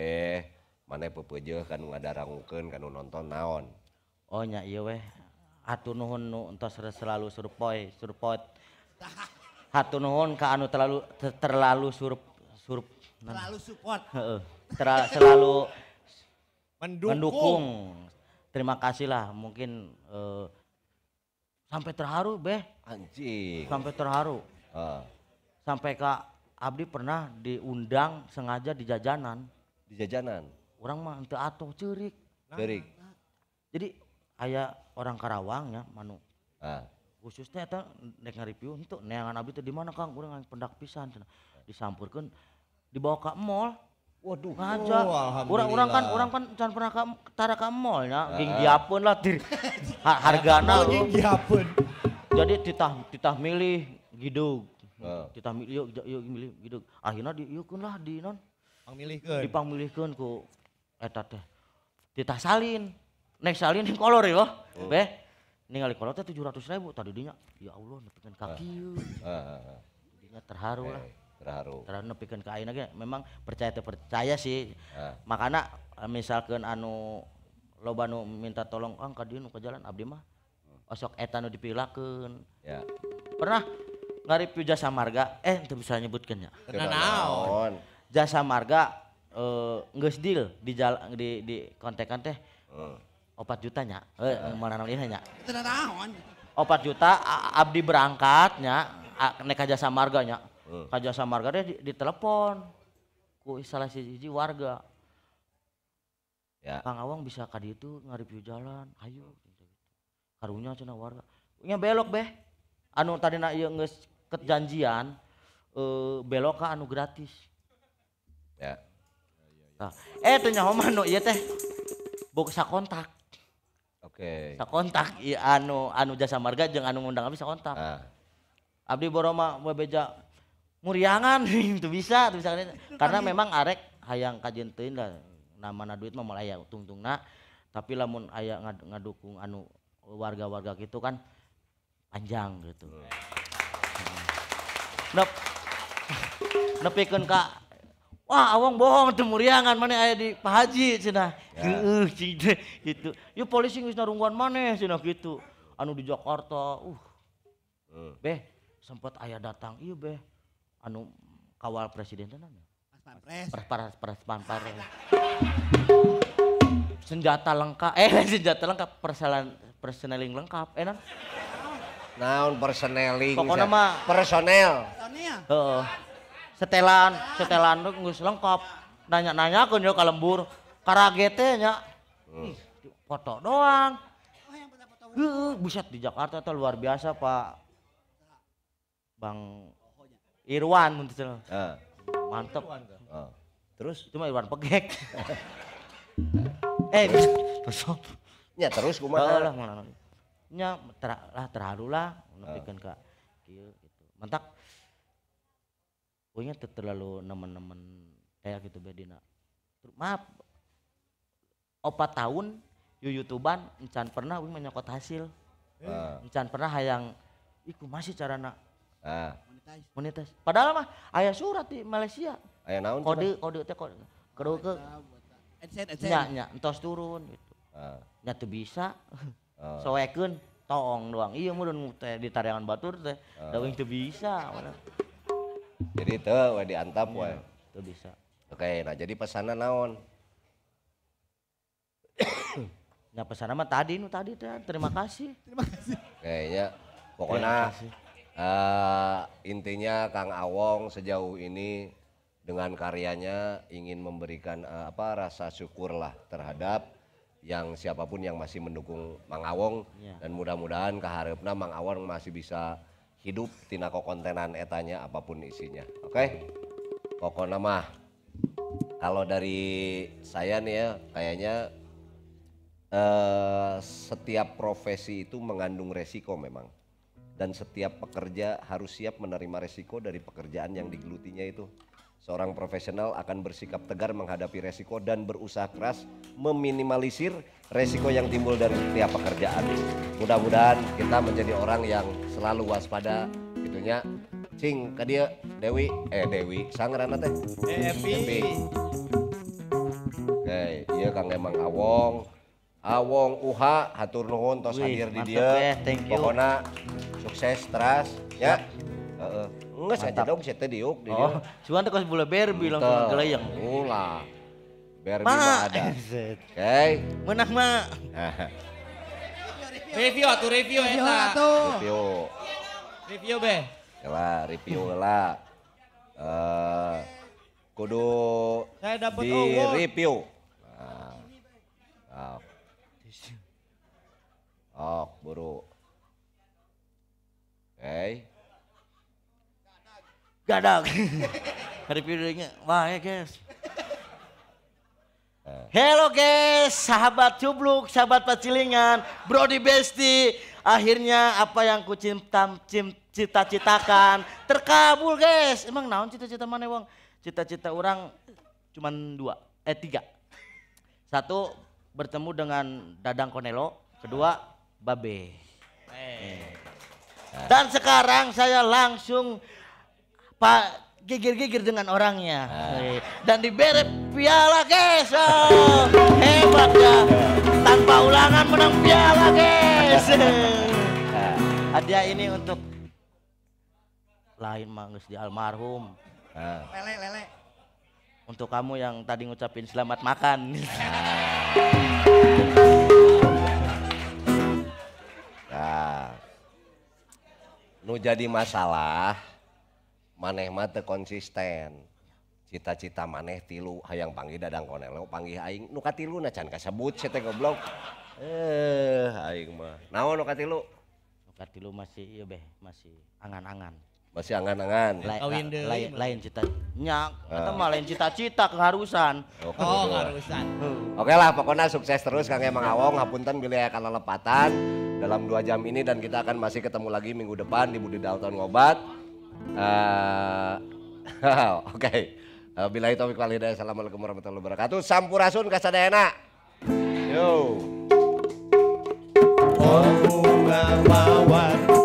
mana pepeje kan ngadarangkeun kan nonton naon oh nya ieu weh atuh nuhun nu entos selalu surpoy surpot hatu nuhun ka anu terlalu ter, terlalu surup surup terlalu support heeh Ter, selalu mendukung. mendukung terima kasih lah mungkin uh, sampai terharu beh anjing sampai terharu uh. sampai kak Abdi pernah diundang sengaja di jajanan di jajanan orang mah ente atuh cerik nah, cerik nah, jadi ayah orang Karawang ya manu ah. khususnya itu naik nge-review itu neangan abdi itu di mana kang orang pendak pisan disampurkan dibawa ke mall Waduh, ngajak. Oh, orang orang kan orang kan jangan pernah ke tara ke mall ya, ah. geng diapeun lah dir. Hargana oh, geng diapeun. Jadi titah titah milih gidug. Uh. Titah milih yuk yuk milih gidug. Akhirnya di yuk lah di non. Pangmilihkeun. Dipangmilihkeun ku eta teh titah eh. salin next salin yang kolor ya oh. beh ningali kolor teh tujuh ratus ribu tadi dinya ya allah nepikan kaki uh, dinya terharu lah eh, terharu terharu nepikan kain lagi memang percaya teh percaya sih uh. makanya eh, misalkan anu loba nu minta tolong kang ka dieu nu ke jalan abdi mah hmm. osok eta nu dipilakeun ya pernah ngarip jasa marga eh teu bisa nyebutkeun nya naon jasa marga Eh, nggak deal di jalan di di kontekan teh hmm. opat juta nya eh, mana nolih nya opat juta abdi berangkatnya naik jasa marganya hmm. jasa marga hmm. deh ditelepon ku salah si warga ya. Kang Awang bisa kadi itu nge-review jalan ayo karunya cina warga nya belok beh anu tadi nak nges kejanjian uh, eh, belok ke anu gratis ya ehnya kontak kontak anu anu jasa marga bisa kontak Abroma muiangan itu bisa karena memang arek ayaang kain nama duit mauaya tungtung tapi lamun aya ngadukung anu warga-warga gitu kan panjang gitu hmm. Ka Wah, awang bohong teu mana ayah di Pak Haji cenah. Heeh, ya. cina. gitu. Yuk ya, polisi geus narungguan mana cina gitu. Anu di Jakarta, uh. Hmm. Beh, sempat ayah datang, iya beh. Anu kawal presiden tenan. Ya? Paspapres. Paspapres, paspapres. Senjata lengkap, eh senjata lengkap, perselan perseneling lengkap, enak. Eh, Naon perseneling. Pokoknya mah personel. Heeh setelan setelan tuh nggak lengkap nanya-nanya aku nyok kalembur karagete nya hmm, foto doang oh, buset di Jakarta tuh luar biasa pak Bang Irwan uh. mantep uh. terus cuma Irwan pegek eh besok ya terus kumaha lah mana nya ter lah terharu lah uh. ke gitu mentak punya terlalu nemen-nemen kayak gitu bedina maaf opat tahun yu youtuban encan pernah wih menyokot hasil uh. encan pernah hayang iku masih cara nak uh. Ah. Monetis. padahal mah ayah surat di Malaysia ayah naon kode kode teh kode keru ke ah, nya nya entos turun gitu uh. nya tuh bisa uh. soekun toong doang iya mudah teh di tarian batur teh uh. dawing tuh bisa jadi itu we diantap wah ya, itu bisa oke nah jadi pesanan naon nah pesanan mah tadi nu tadi teh terima kasih terima kasih kayaknya pokoknya kasih. Uh, intinya Kang Awong sejauh ini dengan karyanya ingin memberikan uh, apa rasa syukur lah terhadap yang siapapun yang masih mendukung Mang Awong ya. dan mudah-mudahan keharapnya Mang Awong masih bisa hidup tina kokontenan etanya apapun isinya oke okay? pokoknya mah kalau dari saya nih ya kayaknya eh, setiap profesi itu mengandung resiko memang dan setiap pekerja harus siap menerima resiko dari pekerjaan yang digelutinya itu Seorang profesional akan bersikap tegar menghadapi resiko dan berusaha keras meminimalisir resiko yang timbul dari setiap pekerjaan. Mudah-mudahan kita menjadi orang yang selalu waspada itunya. Cing, ke dia Dewi, eh Dewi, sangrana teh. Happy. Eh, Oke, iya Kang Emang Awong. Awong Uha hatur nuhun tos hadir di dia. Ya, Pokona sukses teras ya. Yep. Ya. Enggak saja dong saya teh diuk di Oh, cuman teh kos bola Barbie langsung layang. Ulah. Oh berbi mah ada. Oke. Menang mah. Review atau review ya? Review atau? Review. Review be. Kela, ya review ya lah. Eh kudu saya dapat di review. Nah. Nah. Oh, buruk. Oke. Okay. Gak ada. Hari videonya, wah ya guys. Hello eh. guys, sahabat cubluk, sahabat pacilingan, Brody Besti. Akhirnya apa yang ku cinta, cita-citakan terkabul guys. Emang naon cita-cita mana wong? Cita-cita orang cuman dua, eh tiga. Satu bertemu dengan Dadang Konelo, kedua Babe. Eh. Eh. Dan sekarang saya langsung Pak gigir-gigir dengan orangnya ah. dan diberi piala guys oh, hebat ya tanpa ulangan menang piala guys ah. hadiah ini untuk lain mangus di almarhum ah. lele untuk kamu yang tadi ngucapin selamat makan ah, ah. nu jadi masalah maneh mata konsisten cita-cita maneh tilu hayang panggil dadang lo panggil aing nuka tilu na can kasebut sete goblok eh aing mah naon nuka tilu nuka tilu masih iya beh masih angan-angan masih angan-angan lain lain la, la, lain cita nyak atau ah. mah lain cita-cita keharusan oh, oh keharusan oke okay lah pokoknya sukses terus kang emang awong hapunten bila akan lepatan dalam dua jam ini dan kita akan masih ketemu lagi minggu depan di Budi Dalton Ngobat Uh, Oke. Okay. Uh, eh, Bila itu wal hidayah. Assalamualaikum warahmatullahi wabarakatuh. Sampurasun kasadayana. Yo. Oh, bunga mawar.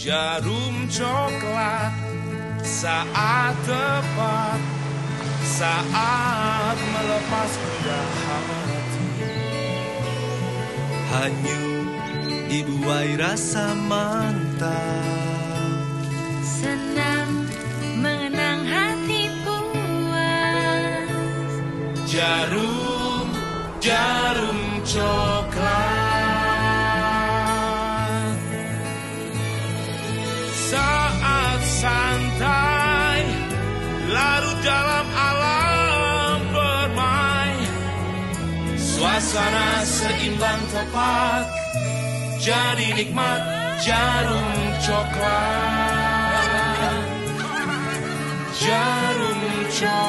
jarum coklat saat tepat saat melepas hati hanyut dibuai rasa mantap senang mengenang hati puas jarum jarum coklat larut dalam alam bermain Suasana seimbang tepat Jadi nikmat jarum coklat Jarum coklat